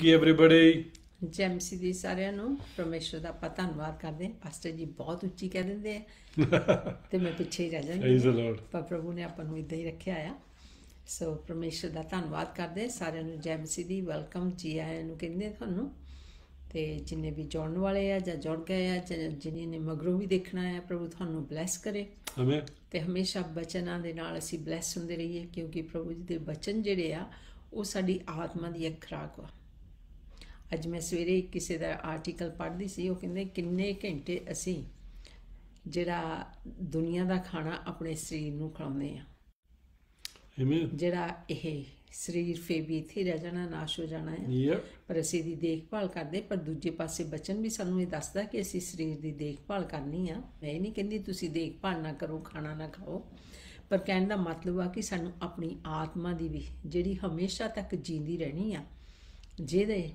ਕੀ everybody ਜੈਮਸੀ ਦੀ ਸਾਰਿਆਂ ਨੂੰ ਪਰਮੇਸ਼ਰ ਦਾ ਪਤਾ ਧੰਨਵਾਦ ਕਰਦੇ ਹਾਂ ਪਾਸਟਰ ਜੀ ਬਹੁਤ ਉੱਚੀ ਕਹਿ ਦਿੰਦੇ ਆ ਤੇ ਮੈਂ ਪਿੱਛੇ ਹੀ ਰਹਿ ਜਾਂਦੀ ਪ੍ਰੇਜ਼ ਦ ਲਾਰਡ ਪਰ ਪ੍ਰਭੂ ਨੇ ਆਪਾਂ ਨੂੰ ਇੱਦਾਂ ਹੀ ਰੱਖਿਆ ਆ ਸੋ ਪਰਮੇਸ਼ਰ ਦਾ ਧੰਨਵਾਦ ਕਰਦੇ ਸਾਰਿਆਂ ਨੂੰ ਜੈਮਸੀ ਦੀ ਵੈਲਕਮ ਜੀ ਆਇਆਂ ਨੂੰ ਕਹਿੰਦੇ ਤੁਹਾਨੂੰ ਤੇ ਜਿੰਨੇ ਵੀ ਜੁੜਨ ਵਾਲੇ ਆ ਜਾਂ ਜੁੜ ਗਏ ਆ ਜਿਨ੍ਹਾਂ ਨੇ ਮਗਰੋਂ ਵੀ ਦੇਖਣਾ ਆ ਪ੍ਰਭੂ ਤੁਹਾਨੂੰ ਬlesਸ ਕਰੇ ਆਮੇਨ ਤੇ ਹਮੇਸ਼ਾ ਬਚਨਾਂ ਦੇ ਨਾਲ ਅਸੀਂ ਬlesਸ ਹੁੰਦੇ ਰਹੀਏ ਕਿਉਂਕਿ ਪ੍ਰਭੂ ਜੀ ਦੇ ਬਚਨ ਜਿਹੜੇ ਆ ਉਹ ਸਾਡੀ ਆਤਮਾ ਦੀ ਇੱਕ ਆ ਅੱਜ ਮੈਂ ਸਵੇਰੇ ਕਿਸੇ ਦਾ ਆਰਟੀਕਲ ਪੜ੍ਹਦੀ ਸੀ ਉਹ ਕਹਿੰਦੇ ਕਿੰਨੇ ਘੰਟੇ ਅਸੀਂ ਜਿਹੜਾ ਦੁਨੀਆ ਦਾ ਖਾਣਾ ਆਪਣੇ ਸਰੀਰ ਨੂੰ ਖਵਾਉਂਦੇ ਆ ਐਵੇਂ ਜਿਹੜਾ ਇਹ ਸਰੀਰ ਫੇਬੀ ਇੱਥੇ ਰਹਿ ਜਾਣਾ ਨਾਸ਼ ਹੋ ਜਾਣਾ ਹੈ ਪਰ ਅਸੀਂ ਦੀ ਦੇਖਭਾਲ ਕਰਦੇ ਪਰ ਦੂਜੇ ਪਾਸੇ ਬਚਨ ਵੀ ਸਾਨੂੰ ਇਹ ਦੱਸਦਾ ਕਿ ਅਸੀਂ ਸਰੀਰ ਦੀ ਦੇਖਭਾਲ ਕਰਨੀ ਆ ਮੈਂ ਇਹ ਨਹੀਂ ਕਹਿੰਦੀ ਤੁਸੀਂ ਦੇਖਭਾਲ ਨਾ ਕਰੋ ਖਾਣਾ ਨਾ ਖਾਓ ਪਰ ਕਹਿਣ ਦਾ ਮਤਲਬ ਆ ਕਿ ਸਾਨੂੰ ਆਪਣੀ ਆਤਮਾ ਦੀ ਵੀ ਜਿਹੜੀ ਹਮੇਸ਼ਾ ਤੱਕ ਜੀਂਦੀ ਰਹਿਣੀ ਆ ਜਿਹਦੇ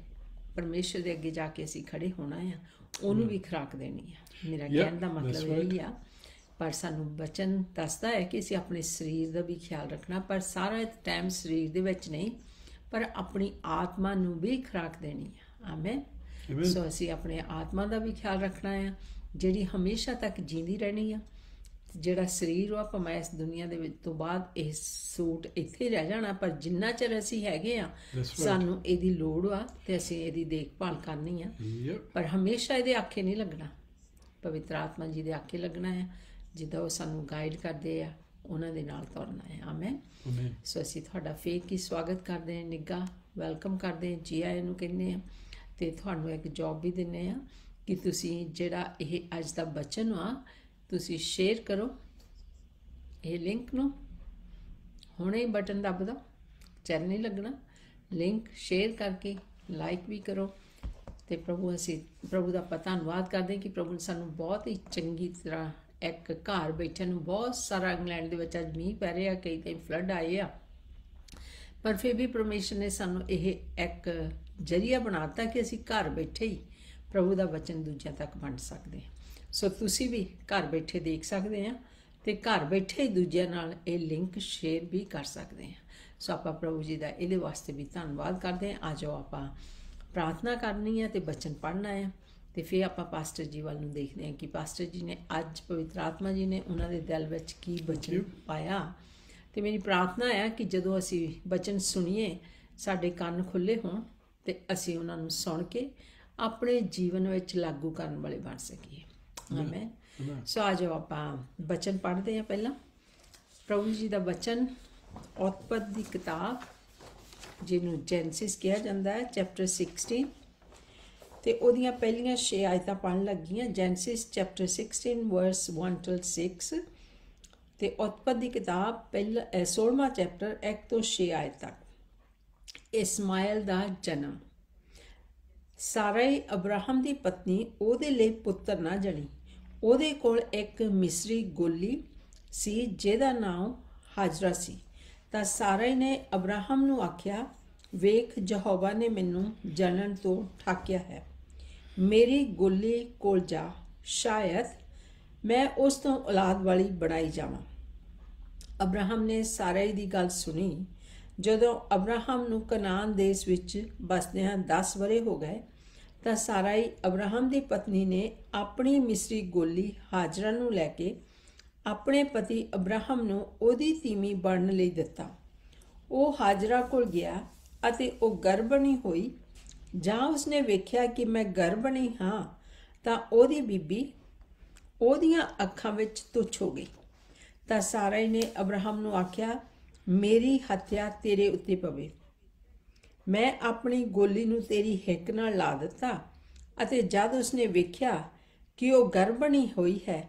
ਪਰਮੇਸ਼ਰ ਦੇ ਅੱਗੇ ਜਾ ਕੇ ਅਸੀਂ ਖੜੇ ਹੋਣਾ ਆ ਉਹਨੂੰ ਵੀ ਖਰਾਕ ਦੇਣੀ ਆ ਮੇਰਾ ਕਹਿਣ ਦਾ ਮਤਲਬ ਇਹ ਆ ਪਰ ਸਾਨੂੰ ਬਚਨ ਦੱਸਦਾ ਹੈ ਕਿ ਅਸੀਂ ਆਪਣੇ ਸਰੀਰ ਦਾ ਵੀ ਖਿਆਲ ਰੱਖਣਾ ਪਰ ਸਾਰਾ ਟਾਈਮ ਸਰੀਰ ਦੇ ਵਿੱਚ ਨਹੀਂ ਪਰ ਆਪਣੀ ਆਤਮਾ ਨੂੰ ਵੀ ਖਰਾਕ ਦੇਣੀ ਆ ਆਮੇਨ ਸੋ ਅਸੀਂ ਆਪਣੇ ਆਤਮਾ ਦਾ ਵੀ ਖਿਆਲ ਰੱਖਣਾ ਆ ਜਿਹੜੀ ਹਮੇਸ਼ਾ ਤੱਕ ਜਿੰਦੀ ਰਹਿਣੀ ਆ ਜਿਹੜਾ ਸਰੀਰ ਉਹ ਆਪਾਂ ਇਸ ਦੁਨੀਆ ਦੇ ਵਿੱਚ ਤੋਂ ਬਾਅਦ ਇਹ ਸੂਟ ਇੱਥੇ ਰਹਿ ਜਾਣਾ ਪਰ ਜਿੰਨਾ ਚਿਰ ਅਸੀਂ ਹੈਗੇ ਆ ਸਾਨੂੰ ਇਹਦੀ ਲੋੜ ਆ ਤੇ ਅਸੀਂ ਇਹਦੀ ਦੇਖਭਾਲ ਕਰਨੀ ਆ ਪਰ ਹਮੇਸ਼ਾ ਇਹਦੇ ਆਖੇ ਨਹੀਂ ਲੱਗਣਾ ਪਵਿੱਤਰ ਆਤਮਾ ਜੀ ਦੇ ਆਖੇ ਲੱਗਣਾ ਹੈ ਜਿੱਦਾਂ ਉਹ ਸਾਨੂੰ ਗਾਈਡ ਕਰਦੇ ਆ ਉਹਨਾਂ ਦੇ ਨਾਲ ਤੁਰਨਾ ਹੈ ਆਮੇਨ ਸੋ ਅਸੀਂ ਤੁਹਾਡਾ ਫੇਕ ਹੀ ਸਵਾਗਤ ਕਰਦੇ ਹਾਂ ਨਿੱਗਾ ਵੈਲਕਮ ਕਰਦੇ ਹਾਂ ਜੀ ਆਏ ਨੂੰ ਕਹਿੰਦੇ ਆ ਤੇ ਤੁਹਾਨੂੰ ਇੱਕ ਜੌਬ ਵੀ ਦਿੰਨੇ ਆ ਕਿ ਤੁਸੀਂ ਜਿਹੜਾ ਇਹ ਅੱਜ ਦਾ ਬਚਨ ਆ ਤੁਸੀਂ ਸ਼ੇਅਰ ਕਰੋ ਇਹ ਲਿੰਕ ਨੂੰ ਹੁਣੇ ਬਟਨ ਦੱਬ ਦੋ ਚੈਨਲ ਨਹੀਂ ਲੱਗਣਾ ਲਿੰਕ ਸ਼ੇਅਰ ਕਰਕੇ ਲਾਈਕ ਵੀ ਕਰੋ ਤੇ ਪ੍ਰਭੂ ਅਸੀਂ ਪ੍ਰਭੂ ਦਾ ਪਤਾ ਧੰਨਵਾਦ ਕਰਦੇ ਕਿ ਪ੍ਰਭੂ ਨੇ ਸਾਨੂੰ ਬਹੁਤ ਹੀ ਚੰਗੀ ਤਰ੍ਹਾਂ ਇੱਕ ਘਰ ਬੈਠੇ ਨੂੰ ਬਹੁਤ ਸਾਰਾ ਇੰਗਲੈਂਡ ਦੇ ਵਿੱਚ ਅੱਜ ਮੀਂਹ ਪੈ ਰਿਹਾ ਕਈ ਕਈ ਫਲੱਡ ਆਏ ਆ ਪਰ ਫਿਰ ਵੀ ਪਰਮੇਸ਼ਰ ਨੇ ਸਾਨੂੰ ਇਹ ਇੱਕ ਜਰੀਆ ਬਣਾਤਾ ਕਿ ਅਸੀਂ ਘਰ ਬੈਠੇ ਹੀ ਪ੍ਰਭੂ ਦਾ ਵਚਨ ਦੂਜਿਆਂ ਤੱਕ ਵੰਡ ਸਕਦੇ ਹਾਂ ਸੋ ਤੁਸੀਂ ਵੀ ਘਰ ਬੈਠੇ ਦੇਖ ਸਕਦੇ ਆ ਤੇ ਘਰ ਬੈਠੇ ਦੂਜਿਆਂ ਨਾਲ ਇਹ ਲਿੰਕ ਸ਼ੇਅਰ ਵੀ ਕਰ ਸਕਦੇ ਆ ਸੋ ਆਪਾਂ ਪ੍ਰਭੂ ਜੀ ਦਾ ਇਹਦੇ ਵਾਸਤੇ ਵੀ ਧੰਨਵਾਦ ਕਰਦੇ ਆ ਜਾਓ ਆਪਾਂ ਪ੍ਰਾਰਥਨਾ ਕਰਨੀ ਹੈ ਤੇ ਬਚਨ ਪੜ੍ਹਨਾ ਹੈ ਤੇ ਫਿਰ ਆਪਾਂ ਪਾਸਟਰ ਜੀ ਵੱਲ ਨੂੰ ਦੇਖਦੇ ਹਾਂ ਕਿ ਪਾਸਟਰ ਜੀ ਨੇ ਅੱਜ ਪਵਿੱਤਰ ਆਤਮਾ ਜੀ ਨੇ ਉਹਨਾਂ ਦੇ ਦਿਲ ਵਿੱਚ ਕੀ ਬਚਨ ਪਾਇਆ ਤੇ ਮੇਰੀ ਪ੍ਰਾਰਥਨਾ ਹੈ ਕਿ ਜਦੋਂ ਅਸੀਂ ਬਚਨ ਸੁਣੀਏ ਸਾਡੇ ਕੰਨ ਖੁੱਲੇ ਹੋਣ ਤੇ ਅਸੀਂ ਉਹਨਾਂ ਨੂੰ ਸੁਣ ਕੇ ਆਪਣੇ ਜੀਵਨ ਵਿੱਚ ਲਾਗੂ ਕਰਨ ਵਾਲੇ ਬਣ ਸਕੀਏ ਹਾਂ ਸੋ ਆ ਆਪਾਂ ਬਚਨ ਪੜ੍ਹਦੇ ਹਾਂ ਪਹਿਲਾਂ ਪ੍ਰਭੂ ਜੀ ਦਾ ਬਚਨ ਉਤਪਤ ਦੀ ਕਿਤਾਬ ਜਿਹਨੂੰ ਜੈਨਸਿਸ ਕਿਹਾ ਜਾਂਦਾ ਹੈ ਚੈਪਟਰ 16 ਤੇ ਉਹਦੀਆਂ ਪਹਿਲੀਆਂ 6 ਆਇਤਾਂ ਪੜਨ ਲੱਗੀਆਂ ਜੈਨਸਿਸ ਚੈਪਟਰ 16 ਵਰਸ 1 ਟੂ 6 ਤੇ ਉਤਪਤ ਦੀ ਕਿਤਾਬ ਪਹਿਲਾ 16ਵਾਂ ਚੈਪਟਰ 1 ਤੋਂ 6 ਆਇਤ ਤੱਕ ਇਸਮਾਇਲ ਦਾ ਜਨਮ ਸਾਰੇ ਅਬਰਾਹਮ ਦੀ ਪਤਨੀ ਉਹਦੇ ਲਈ ਪੁੱਤਰ ਨਾ ਜਣੀ ਉਹਦੇ ਕੋਲ ਇੱਕ ਮਿਸਰੀ ਗੋਲੀ ਸੀ ਜਿਹਦਾ ਨਾਮ ਹਾਜਰਾ ਸੀ ਤਾਂ ਸਾਰੇ ਨੇ ਅਬਰਾਹਮ ਨੂੰ ਆਖਿਆ ਵੇਖ ਜਹੋਵਾ ਨੇ ਮੈਨੂੰ ਜਨਨ ਤੋਂ ਠਾਕਿਆ ਹੈ ਮੇਰੀ ਗੋਲੀ ਕੋਲ ਜਾ ਸ਼ਾਇਦ ਮੈਂ ਉਸ ਤੋਂ ਔਲਾਦ ਵਾਲੀ ਬਣਾਈ ਜਾਵਾਂ ਅਬਰਾਹਮ ਨੇ ਸਾਰੇ ਦੀ ਗੱਲ ਸੁਣੀ ਜਦੋਂ ਅਬਰਾਹਮ ਨੂੰ ਕਨਾਨ ਦੇਸ਼ ਵਿੱਚ ਬਸਦਿਆਂ 10 ਬਰੇ ਹੋ ਗਏ ਤਾਂ ਸਾਰਾਈ ਅਬਰਾਹਮ ਦੀ ਪਤਨੀ ਨੇ ਆਪਣੀ ਮਿਸਰੀ ਗੋਲੀ ਹਾਜਰਾ ਨੂੰ ਲੈ ਕੇ ਆਪਣੇ ਪਤੀ ਅਬਰਾਹਮ ਨੂੰ ਉਹਦੀ ਤੀਮੀ ਬਣਨ ਲਈ ਦਿੱਤਾ ਉਹ ਹਾਜਰਾ ਕੋਲ ਗਿਆ ਅਤੇ ਉਹ ਗਰਭਣੀ ਹੋਈ ਜਾਂ ਉਸਨੇ ਵੇਖਿਆ ਕਿ ਮੈਂ ਗਰਭਣੀ ਹਾਂ ਤਾਂ ਉਹਦੀ ਬੀਬੀ ਉਹਦੀਆਂ ਅੱਖਾਂ ਵਿੱਚ ਤੁਛ ਹੋ ਗਈ ਤਾਂ ਸਾਰਾਈ ਨੇ ਅਬਰਾਹਮ ਨੂੰ ਆਖਿਆ ਮੇਰੀ ਹੱਤਿਆ ਤੇਰੇ ਉੱਤੇ ਪਵੇ ਮੈਂ ਆਪਣੀ ਗੋਲੀ ਨੂੰ ਤੇਰੀ ਹਿੱਕ ਨਾਲ ਲਾ ਦਿੱਤਾ ਅਤੇ ਜਦ ਉਸਨੇ ਵੇਖਿਆ ਕਿ ਉਹ ਗਰਭਣੀ ਹੋਈ ਹੈ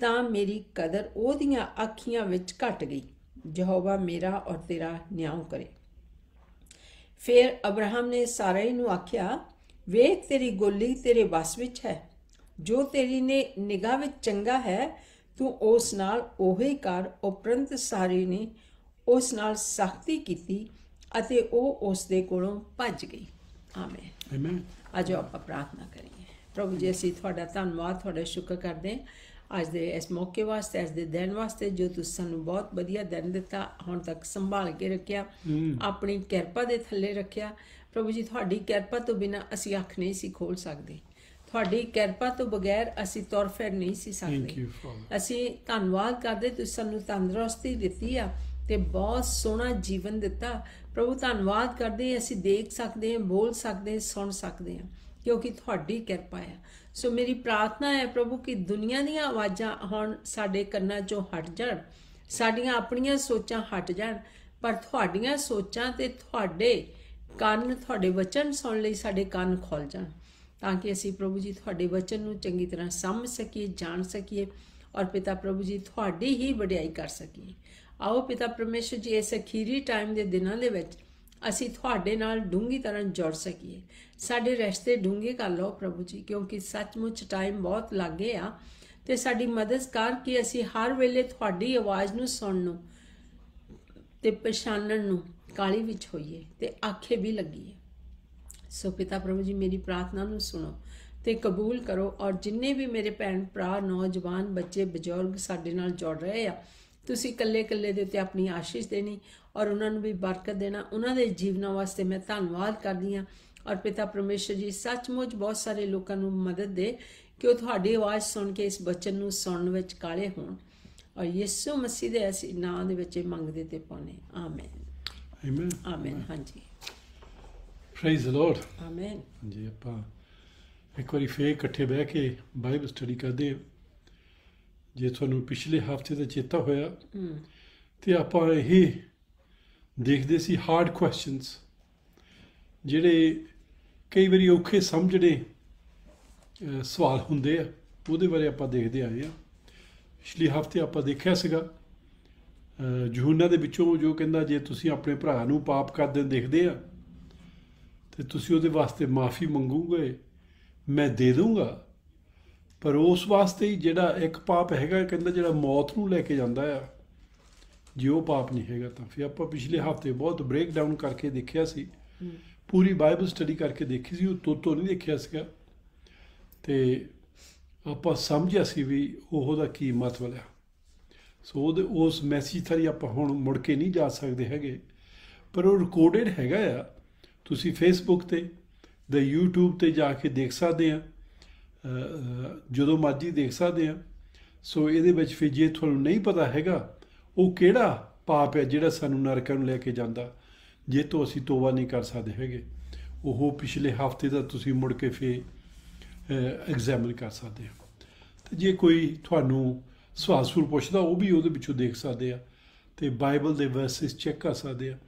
ਤਾਂ ਮੇਰੀ ਕਦਰ ਉਹਦੀਆਂ ਅੱਖੀਆਂ ਵਿੱਚ ਘਟ ਗਈ ਯਹੋਵਾ ਮੇਰਾ ਔਰ ਤੇਰਾ ਨਿਆਂ ਕਰੇ ਫਿਰ ਅਬਰਾਹਮ ਨੇ ਸਾਰੇ ਨੂੰ ਆਖਿਆ ਵੇਖ ਤੇਰੀ ਗੋਲੀ ਤੇਰੇ ਵਸ ਵਿੱਚ ਹੈ ਜੋ ਤੇਰੀ ਨੇ ਨਿਗਾਹ ਵਿੱਚ ਚੰਗਾ ਹੈ ਤੂੰ ਉਸ ਨਾਲ ਉਹੀ ਕਰ ਉਪਰੰਤ ਸਾਰੇ ਨੇ ਉਸ ਨਾਲ ਸਖਤੀ ਕੀਤੀ ਅਤੇ ਉਹ ਉਸ ਦੇ ਕੋਲੋਂ ਭੱਜ ਗਈ ਆਮੇਨ ਆਮੇਨ ਅਜੋ ਆਪਾਂ ਪ੍ਰਾਰਥਨਾ ਕਰੀਏ ਪ੍ਰਭੂ ਜੀ ਅਸੀਂ ਤੁਹਾਡਾ ਧੰਨਵਾਦ ਤੁਹਾਡਾ ਸ਼ੁਕਰ ਕਰਦੇ ਹਾਂ ਅੱਜ ਦੇ ਇਸ ਮੌਕੇ ਵਾਸਤੇ ਅੱਜ ਦੇ ਦਿਨ ਵਾਸਤੇ ਜੋ ਤੁਸੀਂ ਸਾਨੂੰ ਬਹੁਤ ਵਧੀਆ ਦਿਨ ਦਿੱਤਾ ਹੁਣ ਤੱਕ ਸੰਭਾਲ ਕੇ ਰੱਖਿਆ ਆਪਣੀ ਕਿਰਪਾ ਦੇ ਥੱਲੇ ਰੱਖਿਆ ਪ੍ਰਭੂ ਜੀ ਤੁਹਾਡੀ ਕਿਰਪਾ ਤੋਂ ਬਿਨਾ ਅਸੀਂ ਅੱਖ ਨਹੀਂ ਸੀ ਖੋਲ ਸਕਦੇ ਤੁਹਾਡੀ ਕਿਰਪਾ ਤੋਂ ਬਗੈਰ ਅਸੀਂ ਤੁਰ ਫਿਰ ਨਹੀਂ ਸੀ ਸਕਦੇ ਅਸੀਂ ਧੰਨਵਾਦ ਕਰਦੇ ਤੁਸੀਂ ਸਾਨੂੰ ਤੰਦਰੁਸਤੀ ਦਿੱਤੀ ਆ ਤੇ ਬਹੁਤ ਸੋਹਣਾ ਜੀਵਨ ਦਿੱਤਾ ਪ੍ਰਭੂ ਧੰਨਵਾਦ ਕਰਦੇ ਹਾਂ ਅਸੀਂ ਦੇਖ ਸਕਦੇ ਹਾਂ ਬੋਲ ਸਕਦੇ ਹਾਂ ਸੁਣ ਸਕਦੇ ਹਾਂ ਕਿਉਂਕਿ ਤੁਹਾਡੀ ਕਿਰਪਾ ਹੈ ਸੋ ਮੇਰੀ ਪ੍ਰਾਰਥਨਾ ਹੈ ਪ੍ਰਭੂ ਕਿ ਦੁਨੀਆ ਦੀਆਂ ਆਵਾਜ਼ਾਂ ਹੁਣ ਸਾਡੇ ਕੰਨਾਂ ਚੋਂ ਹਟ ਜਾਣ ਸਾਡੀਆਂ ਆਪਣੀਆਂ ਸੋਚਾਂ ਹਟ ਜਾਣ ਪਰ ਤੁਹਾਡੀਆਂ ਸੋਚਾਂ ਤੇ ਤੁਹਾਡੇ ਕੰਨ ਤੁਹਾਡੇ ਵਚਨ ਸੁਣ ਲਈ ਸਾਡੇ ਕੰਨ ਖੋਲ ਜਾਣ ਤਾਂ ਕਿ ਅਸੀਂ ਪ੍ਰਭੂ ਜੀ ਤੁਹਾਡੇ ਵਚਨ ਨੂੰ ਚੰਗੀ ਤਰ੍ਹਾਂ ਸਮਝ ਸਕੀਏ ਜਾਣ ਸਕੀਏ ਔਰ ਪਿਤਾ ਪ੍ਰਭੂ ਜੀ ਤੁਹਾਡੀ ਹੀ ਵਡਿਆਈ ਕਰ ਸਕੀਏ ਆਓ ਪਿਤਾ ਪਰਮੇਸ਼ਰ ਜੀ ਇਸ ਅਖੀਰੀ ਟਾਈਮ ਦੇ ਦਿਨਾਂ ਦੇ ਵਿੱਚ ਅਸੀਂ ਤੁਹਾਡੇ ਨਾਲ ਡੂੰਗੀ ਤਰ੍ਹਾਂ ਜੁੜ ਸਕੀਏ ਸਾਡੇ ਰਸਤੇ ਡੂੰਗੇ ਕਰ ਲਓ ਪ੍ਰਭੂ ਜੀ ਕਿਉਂਕਿ ਸੱਚਮੁੱਚ ਟਾਈਮ ਬਹੁਤ ਲੱਗੇ ਆ ਤੇ ਸਾਡੀ ਮਦਦ ਕਰ ਕਿ ਅਸੀਂ ਹਰ ਵੇਲੇ ਤੁਹਾਡੀ ਆਵਾਜ਼ ਨੂੰ ਸੁਣਨ ਨੂੰ ਤੇ ਪਛਾਣਨ ਨੂੰ ਕਾਲੀ ਵਿੱਚ ਹੋਈਏ ਤੇ ਆਖੇ ਵੀ ਲੱਗੀਏ ਸੋ ਪਿਤਾ ਪ੍ਰਭੂ ਜੀ ਮੇਰੀ ਪ੍ਰਾਰਥਨਾ ਨੂੰ ਸੁਣੋ ਤੇ ਕਬੂਲ ਕਰੋ ਔਰ ਜਿੰਨੇ ਵੀ ਮੇਰੇ ਭੈਣ ਭਰਾ ਨੌਜਵਾਨ ਬੱਚੇ ਬਜ਼ੁਰਗ ਸਾਡੇ ਨਾਲ ਜੁੜ ਰਹੇ ਆ ਤੁਸੀਂ ਕੱਲੇ-ਕੱਲੇ ਦੇ ਉੱਤੇ ਆਪਣੀ ਆਸ਼ੀਸ਼ ਦੇਣੀ ਔਰ ਉਹਨਾਂ ਨੂੰ ਵੀ ਬਰਕਤ ਦੇਣਾ ਉਹਨਾਂ ਦੇ ਜੀਵਨਾਂ ਵਾਸਤੇ ਮੈਂ ਧੰਨਵਾਦ ਕਰਦੀ ਹਾਂ ਔਰ ਪਿਤਾ ਪਰਮੇਸ਼ਰ ਜੀ ਸੱਚਮੁੱਚ ਬਹੁਤ ਸਾਰੇ ਲੋਕਾਂ ਨੂੰ ਮਦਦ ਦੇ ਕਿ ਉਹ ਤੁਹਾਡੀ ਆਵਾਜ਼ ਸੁਣ ਕੇ ਇਸ ਬਚਨ ਨੂੰ ਸੁਣਨ ਵਿੱਚ ਕਾਲੇ ਹੋਣ ਔਰ ਯਿਸੂ ਮਸੀਹ ਦੇ ਅਸੀਂ ਨਾਮ ਦੇ ਵਿੱਚ ਮੰਗਦੇ ਤੇ ਪਾਉਨੇ ਆਮੇਨ ਆਮੇਨ ਆਮੇਨ ਹਾਂਜੀ ਪ੍ਰੇਜ਼ ਦ ਲਾਰਡ ਆਮੇਨ ਜੀ ਆਪਾਂ ਇੱਕ ਵਾਰੀ ਫੇਰ ਇਕੱਠੇ ਬਹਿ ਕੇ ਬਾਈਬਲ ਸਟੱਡੀ ਕਰਦੇ ਹਾਂ ਜੇ ਤੁਹਾਨੂੰ ਪਿਛਲੇ ਹਫਤੇ ਦਾ ਚੇਤਾ ਹੋਇਆ ਤੇ ਆਪਾਂ ਇਹ ਦੇਖਦੇ ਸੀ ਹਾਰਡ ਕੁਐਸਚਨਸ ਜਿਹੜੇ ਕਈ ਵਾਰੀ ਔਖੇ ਸਮਝਣੇ ਸਵਾਲ ਹੁੰਦੇ ਆ ਉਹਦੇ ਬਾਰੇ ਆਪਾਂ ਦੇਖਦੇ ਆਏ ਆ ਪਿਛਲੇ ਹਫਤੇ ਆਪਾਂ ਦੇਖਿਆ ਸੀਗਾ ਜਹੂਨਾ ਦੇ ਵਿੱਚੋਂ ਜੋ ਕਹਿੰਦਾ ਜੇ ਤੁਸੀਂ ਆਪਣੇ ਭਰਾ ਨੂੰ ਪਾਪ ਕਰਦੇ ਦੇਖਦੇ ਆ ਤੇ ਤੁਸੀਂ ਉਹਦੇ ਵਾਸਤੇ ਮਾਫੀ ਮੰਗੂਗੇ ਮੈਂ ਦੇ ਦੂੰਗਾ ਪਰ ਉਸ ਵਾਸਤੇ ਹੀ ਜਿਹੜਾ ਇੱਕ ਪਾਪ ਹੈਗਾ ਕਹਿੰਦਾ ਜਿਹੜਾ ਮੌਤ ਨੂੰ ਲੈ ਕੇ ਜਾਂਦਾ ਆ ਜੇ ਉਹ ਪਾਪ ਨਹੀਂ ਹੈਗਾ ਤਾਂ ਫਿਰ ਆਪਾਂ ਪਿਛਲੇ ਹਫਤੇ ਬਹੁਤ ਬ੍ਰੇਕ ਡਾਊਨ ਕਰਕੇ ਦੇਖਿਆ ਸੀ ਪੂਰੀ ਬਾਈਬਲ ਸਟੱਡੀ ਕਰਕੇ ਦੇਖੀ ਸੀ ਉਹ ਤੋਤੋ ਨਹੀਂ ਦੇਖਿਆ ਸੀਗਾ ਤੇ ਆਪਾਂ ਸਮਝਿਆ ਸੀ ਵੀ ਉਹ ਉਹਦਾ ਕੀ ਮਤਲਬ ਆ ਸੋ ਉਹਦੇ ਉਸ ਮੈਸੇਜ ਥਰੀ ਆਪਾਂ ਹੁਣ ਮੁੜ ਕੇ ਨਹੀਂ ਜਾ ਸਕਦੇ ਹੈਗੇ ਪਰ ਉਹ ਰਿਕਾਰਡਡ ਹੈਗਾ ਆ ਤੁਸੀਂ ਫੇਸਬੁੱਕ ਤੇ ਦਾ YouTube ਤੇ ਜਾ ਕੇ ਦੇਖ ਸਕਦੇ ਆ ਜਦੋਂ ਮਰਜ਼ੀ ਦੇਖ ਸਕਦੇ ਆ ਸੋ ਇਹਦੇ ਵਿੱਚ ਫਿਰ ਜੇ ਤੁਹਾਨੂੰ ਨਹੀਂ ਪਤਾ ਹੈਗਾ ਉਹ ਕਿਹੜਾ ਪਾਪ ਹੈ ਜਿਹੜਾ ਸਾਨੂੰ ਨਰਕਾਂ ਨੂੰ ਲੈ ਕੇ ਜਾਂਦਾ ਜੇ ਤੋ ਅਸੀਂ ਤੋਬਾ ਨਹੀਂ ਕਰ ਸਕਦੇ ਹੈਗੇ ਉਹ ਪਿਛਲੇ ਹਫਤੇ ਦਾ ਤੁਸੀਂ ਮੁੜ ਕੇ ਫੇ ਐਗਜ਼ਾਮਿਨ ਕਰ ਸਕਦੇ ਹੋ ਤੇ ਜੇ ਕੋਈ ਤੁਹਾਨੂੰ ਸਵਾਲ ਸੂਲ ਪੁੱਛਦਾ ਉਹ ਵੀ ਉਹਦੇ ਵਿੱਚੋਂ ਦੇਖ ਸਕਦੇ ਆ ਤੇ ਬਾਈਬਲ ਦੇ ਵਰਸਸ ਚੈੱਕ ਕਰ ਸਕਦੇ ਆ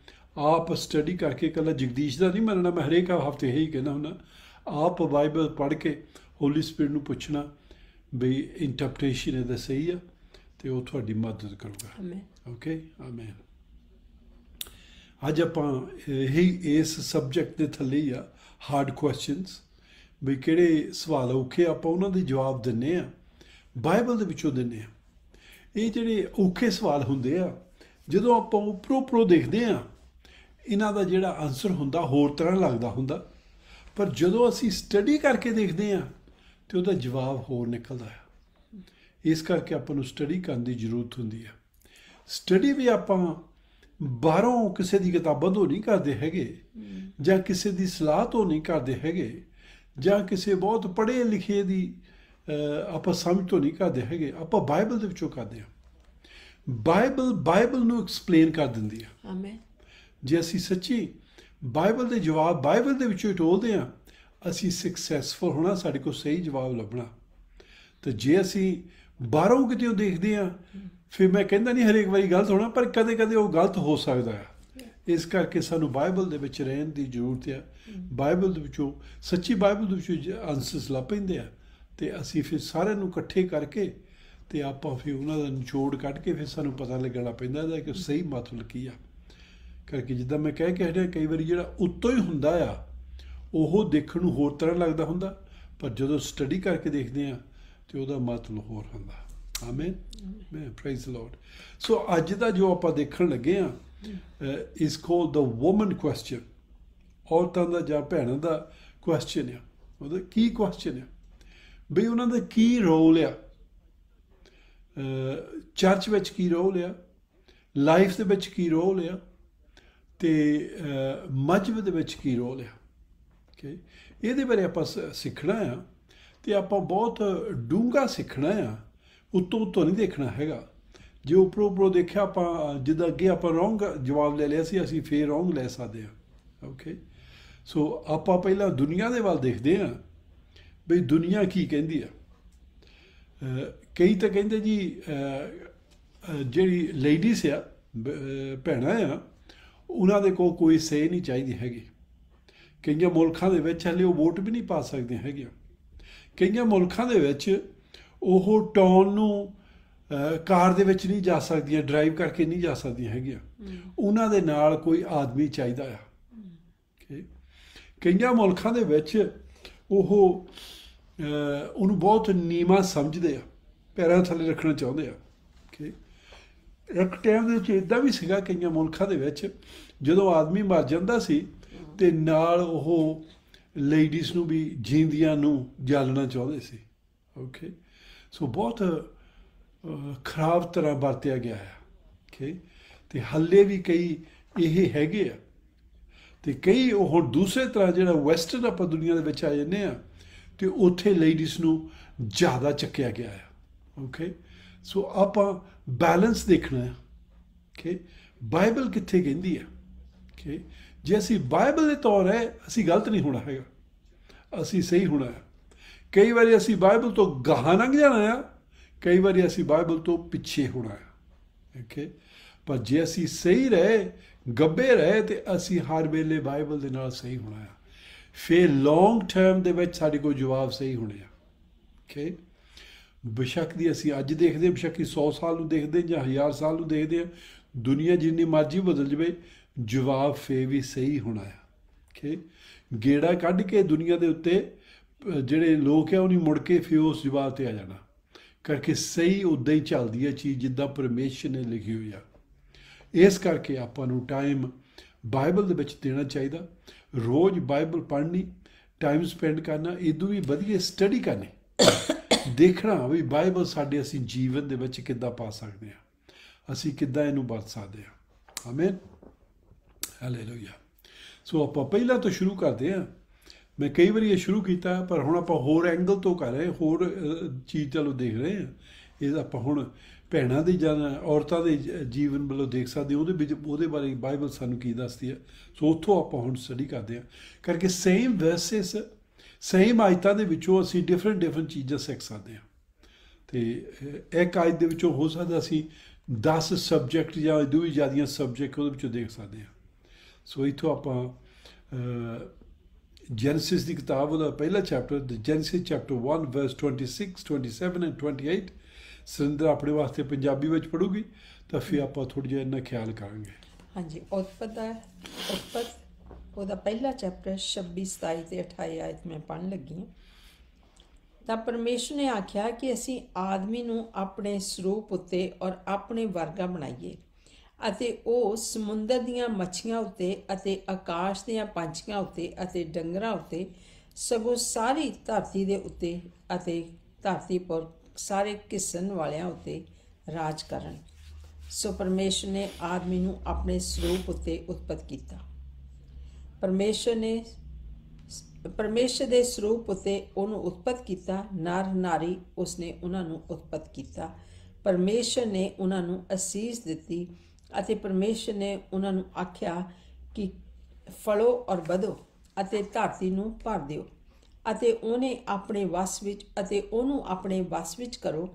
ਆਪ ਸਟੱਡੀ ਕਰਕੇ ਕੱਲਾ ਜਗਦੀਸ਼ ਦਾ ਨਹੀਂ ਮੰਨਣਾ ਮੈਂ ਹਰੇਕ ਹਫਤੇ ਇਹੀ ਕਹਿੰਦਾ ਹੁੰਦਾ ਆਪ ਬਾਈਬਲ ਪੜ੍ਹ ਕੇ ਹੋਲੀ ਸਪਿਰਿਟ ਨੂੰ ਪੁੱਛਣਾ ਵੀ ਇੰਟਰਪ੍ਰੀਟੇਸ਼ਨ ਇਹਦਾ ਸਹੀ ਆ ਤੇ ਉਹ ਤੁਹਾਡੀ ਮਦਦ ਕਰੂਗਾ ਆਮੇਨ ਓਕੇ ਆਮੇਨ ਅੱਜ ਆਪਾਂ ਇਹ ਇਸ ਸਬਜੈਕਟ ਦੇ ਥੱਲੇ ਹੀ ਆ ਹਾਰਡ ਕੁਐਸਚਨਸ ਵੀ ਕਿਹੜੇ ਸਵਾਲ ਔਖੇ ਆਪਾਂ ਉਹਨਾਂ ਦੇ ਜਵਾਬ ਦਿੰਨੇ ਆ ਬਾਈਬਲ ਦੇ ਵਿੱਚੋਂ ਦਿੰਨੇ ਆ ਇਹ ਜਿਹੜੇ ਔਖੇ ਸਵਾਲ ਹੁੰਦੇ ਆ ਜਦੋਂ ਆਪਾਂ ਉਪਰੋਂ ਉਪਰੋਂ ਦੇਖਦੇ ਆ ਇਹਨਾਂ ਦਾ ਜਿਹੜਾ ਆਨਸਰ ਹੁੰਦਾ ਹੋਰ ਤਰ੍ਹਾਂ ਲੱਗਦਾ ਹੁੰਦਾ ਪਰ ਜਦੋਂ ਅਸੀਂ ਸਟੱਡੀ ਕਰਕੇ ਦੇਖਦੇ ਆ ਤੇ ਉਹਦਾ ਜਵਾਬ ਹੋਰ ਨਿਕਲਦਾ ਹੈ ਇਸ ਕਰਕੇ ਆਪਾਂ ਨੂੰ ਸਟੱਡੀ ਕਰਨ ਦੀ ਜ਼ਰੂਰਤ ਹੁੰਦੀ ਹੈ ਸਟੱਡੀ ਵੀ ਆਪਾਂ ਬਾਹਰੋਂ ਕਿਸੇ ਦੀ ਕਿਤਾਬਾਂ ਤੋਂ ਨਹੀਂ ਕਰਦੇ ਹੈਗੇ ਜਾਂ ਕਿਸੇ ਦੀ ਸਲਾਹ ਤੋਂ ਨਹੀਂ ਕਰਦੇ ਹੈਗੇ ਜਾਂ ਕਿਸੇ ਬਹੁਤ ਪੜ੍ਹੇ ਲਿਖੇ ਦੀ ਆਪਾਂ ਸਮਝ ਤੋਂ ਨਹੀਂ ਕਰਦੇ ਹੈਗੇ ਆਪਾਂ ਬਾਈਬਲ ਦੇ ਵਿੱਚੋਂ ਕਰਦੇ ਹਾਂ ਬਾਈਬਲ ਬਾਈਬਲ ਨੂੰ ਐਕਸਪਲੇਨ ਕਰ ਦਿੰਦੀ ਹੈ ਆਮੇਨ ਜੇ ਅਸੀਂ ਸੱਚੀ ਬਾਈਬਲ ਦੇ ਜਵਾਬ ਬਾਈਬਲ ਦੇ ਵਿੱਚੋਂ ਟੋਲਦੇ ਹਾਂ ਅਸੀਂ ਸਕਸੈਸਫੁਲ ਹੋਣਾ ਸਾਡੇ ਕੋਲ ਸਹੀ ਜਵਾਬ ਲੱਭਣਾ ਤੇ ਜੇ ਅਸੀਂ ਬਾਹਰੋਂ ਕਿਤੇ ਉਹ ਦੇਖਦੇ ਆ ਫਿਰ ਮੈਂ ਕਹਿੰਦਾ ਨਹੀਂ ਹਰੇਕ ਵਾਰੀ ਗਲਤ ਹੋਣਾ ਪਰ ਕਦੇ-ਕਦੇ ਉਹ ਗਲਤ ਹੋ ਸਕਦਾ ਹੈ ਇਸ ਕਰਕੇ ਸਾਨੂੰ ਬਾਈਬਲ ਦੇ ਵਿੱਚ ਰਹਿਣ ਦੀ ਜ਼ਰੂਰਤ ਹੈ ਬਾਈਬਲ ਦੇ ਵਿੱਚੋਂ ਸੱਚੀ ਬਾਈਬਲ ਦੇ ਵਿੱਚੋਂ ਆਨਸਰਸ ਲੱਭਿੰਦੇ ਆ ਤੇ ਅਸੀਂ ਫਿਰ ਸਾਰਿਆਂ ਨੂੰ ਇਕੱਠੇ ਕਰਕੇ ਤੇ ਆਪਾਂ ਫਿਰ ਉਹਨਾਂ ਦਾ ਨਿਚੋੜ ਕੱਢ ਕੇ ਫਿਰ ਸਾਨੂੰ ਪਤਾ ਲੱਗਣਾ ਪੈਂਦਾ ਹੈ ਕਿ ਸਹੀ ਮਤਲਬ ਕੀ ਆ ਕਰਕੇ ਜਿੱਦਾਂ ਮੈਂ ਕਹਿ ਕੇ ਹਟਿਆ ਕਈ ਵਾਰੀ ਜਿਹੜਾ ਉੱਤੋਂ ਹੀ ਹੁੰਦਾ ਆ ਉਹ ਦੇਖਣ ਨੂੰ ਹੋਰ ਤਰ੍ਹਾਂ ਲੱਗਦਾ ਹੁੰਦਾ ਪਰ ਜਦੋਂ ਸਟੱਡੀ ਕਰਕੇ ਦੇਖਦੇ ਆ ਤੇ ਉਹਦਾ ਮਤਲਬ ਹੋਰ ਹੁੰਦਾ ਆਮੇਨ ਮੈਂ ਪ੍ਰੇਜ਼ ਲਾਰਡ ਸੋ ਅੱਜ ਦਾ ਜੋ ਆਪਾਂ ਦੇਖਣ ਲੱਗੇ ਆ ਇਸ ਕੋਲ ਦ ਔਮਨ ਕੁਐਸਚਨ ਔਰਤਾਂ ਦਾ ਜਾਂ ਭੈਣਾਂ ਦਾ ਕੁਐਸਚਨ ਆ ਉਹਦਾ ਕੀ ਕੁਐਸਚਨ ਆ ਬਈ ਉਹਨਾਂ ਦਾ ਕੀ ਰੋਲ ਆ ਚਰਚ ਵਿੱਚ ਕੀ ਰੋਲ ਆ ਲਾਈਫ ਦੇ ਵਿੱਚ ਕੀ ਰੋਲ ਆ ਤੇ ਮਜਬ ਦੇ ਵਿੱਚ ਕੀ ਰੋਲ ਆ ਠੀਕ ਇਹਦੇ ਬਾਰੇ ਆਪਾਂ ਸਿੱਖਣਾ ਆ ਤੇ ਆਪਾਂ ਬਹੁਤ ਡੂੰਗਾ ਸਿੱਖਣਾ ਆ ਉੱਤੋਂ ਉੱਤੋਂ ਨਹੀਂ ਦੇਖਣਾ ਹੈਗਾ ਜੇ ਉਪਰੋਂ ਉਪਰੋਂ ਦੇਖਿਆ ਆਪਾਂ ਜਿੱਦਾਂ ਅੱਗੇ ਆਪਾਂ ਰੋਂਗ ਜਵਾਬ ਲੈ ਲਿਆ ਸੀ ਅਸੀਂ ਫੇਰ ਰੋਂਗ ਲੈ ਸਕਦੇ ਆ ਓਕੇ ਸੋ ਆਪਾਂ ਪਹਿਲਾਂ ਦੁਨੀਆ ਦੇ ਵੱਲ ਦੇਖਦੇ ਆ ਵੀ ਦੁਨੀਆ ਕੀ ਕਹਿੰਦੀ ਆ ਕਈ ਤਾਂ ਕਹਿੰਦੇ ਜੀ ਜਿਹੜੀ ਲੇਡੀਜ਼ ਆ ਭੈਣਾਂ ਆ ਉਹਨਾਂ ਦੇ ਕੋਲ ਕੋਈ ਸੇ ਨਹੀਂ ਚਾਹੀਦੀ ਹੈਗੀ ਕਈਆਂ ਮੁਲਕਾਂ ਦੇ ਵਿੱਚ ਹਲੇ ਉਹ ਵੋਟ ਵੀ ਨਹੀਂ ਪਾ ਸਕਦੇ ਹੈਗੇ ਕਈਆਂ ਮੁਲਕਾਂ ਦੇ ਵਿੱਚ ਉਹ ਟੌਨ ਨੂੰ ਕਾਰ ਦੇ ਵਿੱਚ ਨਹੀਂ ਜਾ ਸਕਦੀਆਂ ਡਰਾਈਵ ਕਰਕੇ ਨਹੀਂ ਜਾ ਸਕਦੀਆਂ ਹੈਗੀਆਂ ਉਹਨਾਂ ਦੇ ਨਾਲ ਕੋਈ ਆਦਮੀ ਚਾਹੀਦਾ ਆ ਕਈਆਂ ਮੁਲਕਾਂ ਦੇ ਵਿੱਚ ਉਹ ਉਹਨੂੰ ਬਹੁਤ ਨੀਮਾ ਸਮਝਦੇ ਆ ਪੈਰਾਂ ਥੱਲੇ ਰੱਖਣਾ ਚਾਹੁੰਦੇ ਆ ਕਿ ਇੱਕ ਟਾਈਮ ਦੇ ਵਿੱਚ ਇਦਾਂ ਵੀ ਸੀਗਾ ਕਈਆਂ ਮੁਲਕਾਂ ਦੇ ਵਿੱਚ ਜਦੋਂ ਆਦਮੀ ਮਰ ਜਾਂਦਾ ਸੀ ਤੇ ਨਾਲ ਉਹ ਲੇਡੀਜ਼ ਨੂੰ ਵੀ ਜਿੰਦੀਆਂ ਨੂੰ ਜਾਲਣਾ ਚਾਹੁੰਦੇ ਸੀ ਓਕੇ ਸੋ ਬਹੁਤ ਖਰਾਬ ਤਰ੍ਹਾਂ ਵਰਤਿਆ ਗਿਆ ਹੈ ਓਕੇ ਤੇ ਹੱਲੇ ਵੀ ਕਈ ਇਹ ਹੈਗੇ ਆ ਤੇ ਕਈ ਉਹ ਹੁਣ ਦੂਸਰੇ ਤਰ੍ਹਾਂ ਜਿਹੜਾ ਵੈਸਟਰਨ ਆਪਾਂ ਦੁਨੀਆ ਦੇ ਵਿੱਚ ਆ ਜੰਨੇ ਆ ਤੇ ਉੱਥੇ ਲੇਡੀਜ਼ ਨੂੰ ਜ਼ਿਆਦਾ ਚੱਕਿਆ ਗਿਆ ਹੈ ਓਕੇ ਸੋ ਆਪਾਂ ਬੈਲੈਂਸ ਦੇਖਣਾ ਹੈ ਕਿ ਬਾਈਬਲ ਕਿੱਥੇ ਕਹਿੰਦੀ ਹੈ ਕਿ ਜੇ ਅਸੀਂ ਬਾਈਬਲ ਦੇ ਤੌਰ ਹੈ ਅਸੀਂ ਗਲਤ ਨਹੀਂ ਹੋਣਾ ਹੈਗਾ ਅਸੀਂ ਸਹੀ ਹੋਣਾ ਹੈ ਕਈ ਵਾਰੀ ਅਸੀਂ ਬਾਈਬਲ ਤੋਂ ਗਾਹਾਂ ਲੰਘ ਜਾਣਾ ਆ ਕਈ ਵਾਰੀ ਅਸੀਂ ਬਾਈਬਲ ਤੋਂ ਪਿੱਛੇ ਹੋਣਾ ਹੈ ਓਕੇ ਪਰ ਜੇ ਅਸੀਂ ਸਹੀ ਰਹੇ ਗੱਬੇ ਰਹੇ ਤੇ ਅਸੀਂ ਹਰ ਵੇਲੇ ਬਾਈਬਲ ਦੇ ਨਾਲ ਸਹੀ ਹੋਣਾ ਹੈ ਫੇਰ ਲੌਂਗ ਟਰਮ ਦੇ ਵਿੱਚ ਸਾਡੇ ਕੋਲ ਜਵਾਬ ਸਹੀ ਹੋਣੇ ਆ ਓਕੇ ਬਿਸ਼ੱਕ ਦੀ ਅਸੀਂ ਅੱਜ ਦੇਖਦੇ ਬਿਸ਼ੱਕ 100 ਸਾਲ ਨੂੰ ਦੇਖਦੇ ਜਾਂ 1000 ਸਾਲ ਨੂੰ ਦੇਖਦੇ ਆ ਦੁਨੀਆ ਜਿੰਨੀ ਮਰਜ਼ੀ ਬਦਲ ਜਵੇ ਜਵਾਬ ਫੇ ਵੀ ਸਹੀ ਹੋਣਾ ਹੈ ਕਿ ਗੇੜਾ ਕੱਢ ਕੇ ਦੁਨੀਆ ਦੇ ਉੱਤੇ ਜਿਹੜੇ ਲੋਕ ਆ ਉਹ ਨਹੀਂ ਮੁੜ ਕੇ ਫੇ ਉਸ ਜਵਾਬ ਤੇ ਆ ਜਾਣਾ ਕਰਕੇ ਸਹੀ ਉਦਾਂ ਹੀ ਚੱਲਦੀ ਹੈ ਚੀਜ਼ ਜਿੱਦਾਂ ਪਰਮੇਸ਼ਰ ਨੇ ਲਿਖੀ ਹੋਈ ਆ ਇਸ ਕਰਕੇ ਆਪਾਂ ਨੂੰ ਟਾਈਮ ਬਾਈਬਲ ਦੇ ਵਿੱਚ ਦੇਣਾ ਚਾਹੀਦਾ ਰੋਜ਼ ਬਾਈਬਲ ਪੜ੍ਹਨੀ ਟਾਈਮ ਸਪੈਂਡ ਕਰਨਾ ਇਦੋਂ ਵੀ ਵਧੀਆ ਸਟੱਡੀ ਕਰਨੀ ਦੇਖਣਾ ਵੀ ਬਾਈਬਲ ਸਾਡੇ ਅਸੀਂ ਜੀਵਨ ਦੇ ਵਿੱਚ ਕਿੱਦਾਂ ਪਾ ਸਕਦੇ ਆ ਅਸੀਂ ਕਿੱਦਾਂ ਇਹਨੂੰ ਵਰਤ ਸਕਦੇ ਆ ਆਮੇਨ ਹਾਲੇਲੂਇਆ ਸੋ ਆਪਾਂ ਪਹਿਲਾਂ ਤੋਂ ਸ਼ੁਰੂ ਕਰਦੇ ਆ ਮੈਂ ਕਈ ਵਾਰੀ ਇਹ ਸ਼ੁਰੂ ਕੀਤਾ ਪਰ ਹੁਣ ਆਪਾਂ ਹੋਰ ਐਂਗਲ ਤੋਂ ਕਰ ਰਹੇ ਹੋਰ ਚੀਜ਼ ਤੋਂ ਦੇਖ ਰਹੇ ਆ ਇਹ ਆਪਾਂ ਹੁਣ ਭੈਣਾਂ ਦੀ ਜਾਂ ਔਰਤਾਂ ਦੇ ਜੀਵਨ ਵੱਲੋਂ ਦੇਖ ਸਕਦੇ ਉਹਦੇ ਵਿੱਚ ਉਹਦੇ ਬਾਰੇ ਬਾਈਬਲ ਸਾਨੂੰ ਕੀ ਦੱਸਦੀ ਹੈ ਸੋ ਉੱਥੋਂ ਆਪਾਂ ਹੁਣ ਸਟੱਡੀ ਕਰਦੇ ਆ ਕਰਕੇ ਸੇਮ ਵਰਸਸ ਸੇਮ ਆਇਤਾਂ ਦੇ ਵਿੱਚੋਂ ਅਸੀਂ ਡਿਫਰੈਂਟ ਡਿਫਰੈਂਟ ਚੀਜ਼ਾਂ ਸਿੱਖ ਸਕਦੇ ਆ ਤੇ ਇੱਕ ਆਇਤ ਦੇ ਵਿੱਚੋਂ ਹੋ ਸਕਦਾ ਅਸੀਂ 10 ਸਬਜੈਕਟ ਜਾਂ ਦੋ ਜ਼ਿਆਦੀਆਂ ਸਬਜੈਕਟ ਉਹਦੇ ਵਿੱਚੋਂ ਦੇਖ ਸਕਦੇ ਆ ਸੋ ਇਥੋਂ ਆਪਾਂ ਜੈਨਸਿਸ ਦੀ ਕਿਤਾਬ ਉਹਦਾ ਪਹਿਲਾ chapter Genesis chapter 1 verse 26 27 and 28 ਸਿੰਦਰ ਆਪਣੇ ਵਾਸਤੇ ਪੰਜਾਬੀ ਵਿੱਚ ਪੜੂਗੀ ਤਾਂ ਫਿਰ ਆਪਾਂ ਥੋੜੀ ਜਿਹਾ ਇਹਨਾਂ ਖਿਆਲ ਕਰਾਂਗੇ ਹਾਂਜੀ ਉਤਪਤ ਹੈ ਉਤਪਤ ਉਹਦਾ ਪਹਿਲਾ ਚੈਪਟਰ 26 27 ਤੇ 28 ਆਇਤ ਮੈਂ ਪੜਨ ਲੱਗੀ ਹਾਂ ਤਾਂ ਪਰਮੇਸ਼ਰ ਨੇ ਆਖਿਆ ਕਿ ਅਸੀਂ ਆਦਮੀ ਨੂੰ ਆਪਣੇ ਸਰੂਪ ਉੱਤੇ ਔਰ ਆਪਣੇ ਵਰਗਾ ਬਣਾਈਏ ਅਤੇ ਉਹ ਸਮੁੰਦਰ ਦੀਆਂ ਮੱਛੀਆਂ ਉੱਤੇ ਅਤੇ ਆਕਾਸ਼ ਦੀਆਂ ਪੰਛੀਆਂ ਉੱਤੇ ਅਤੇ ਡੰਗਰਾਂ ਉੱਤੇ ਸਗੋਂ ਸਾਰੀ ਧਰਤੀ ਦੇ ਉੱਤੇ ਅਤੇ ਧਰਤੀ ਪਰ ਸਾਰੇ ਕਿਸਨ ਵਾਲਿਆਂ ਉੱਤੇ ਰਾਜ ਕਰਨ ਸੋ ਪਰਮੇਸ਼ਰ ਨੇ ਆਦਮੀ ਨੂੰ ਆਪਣੇ ਸਰੂਪ ਉੱਤੇ ਉਤਪਤ ਕੀਤਾ ਪਰਮੇਸ਼ਰ ਨੇ ਪਰਮੇਸ਼ਰ ਦੇ ਸਰੂਪ ਉੱਤੇ ਉਹਨੂੰ ਉਤਪਤ ਕੀਤਾ ਨਰ ਨਾਰੀ ਉਸਨੇ ਉਹਨਾਂ ਨੂੰ ਉਤਪਤ ਕੀਤਾ ਪਰਮੇਸ਼ਰ ਨੇ ਉਹਨਾਂ ਨੂੰ ਅਸੀਸ ਦਿੱਤੀ ਅਤੇ ਪਰਮੇਸ਼ਰ ਨੇ ਉਹਨਾਂ ਨੂੰ ਆਖਿਆ ਕਿ ਫਲੋ ਔਰ ਵਧੋ ਅਤੇ ਧਰਤੀ ਨੂੰ ਭਰ ਦਿਓ ਅਤੇ ਉਹਨੇ ਆਪਣੇ ਵਸ ਵਿੱਚ ਅਤੇ ਉਹਨੂੰ ਆਪਣੇ ਵਸ ਵਿੱਚ ਕਰੋ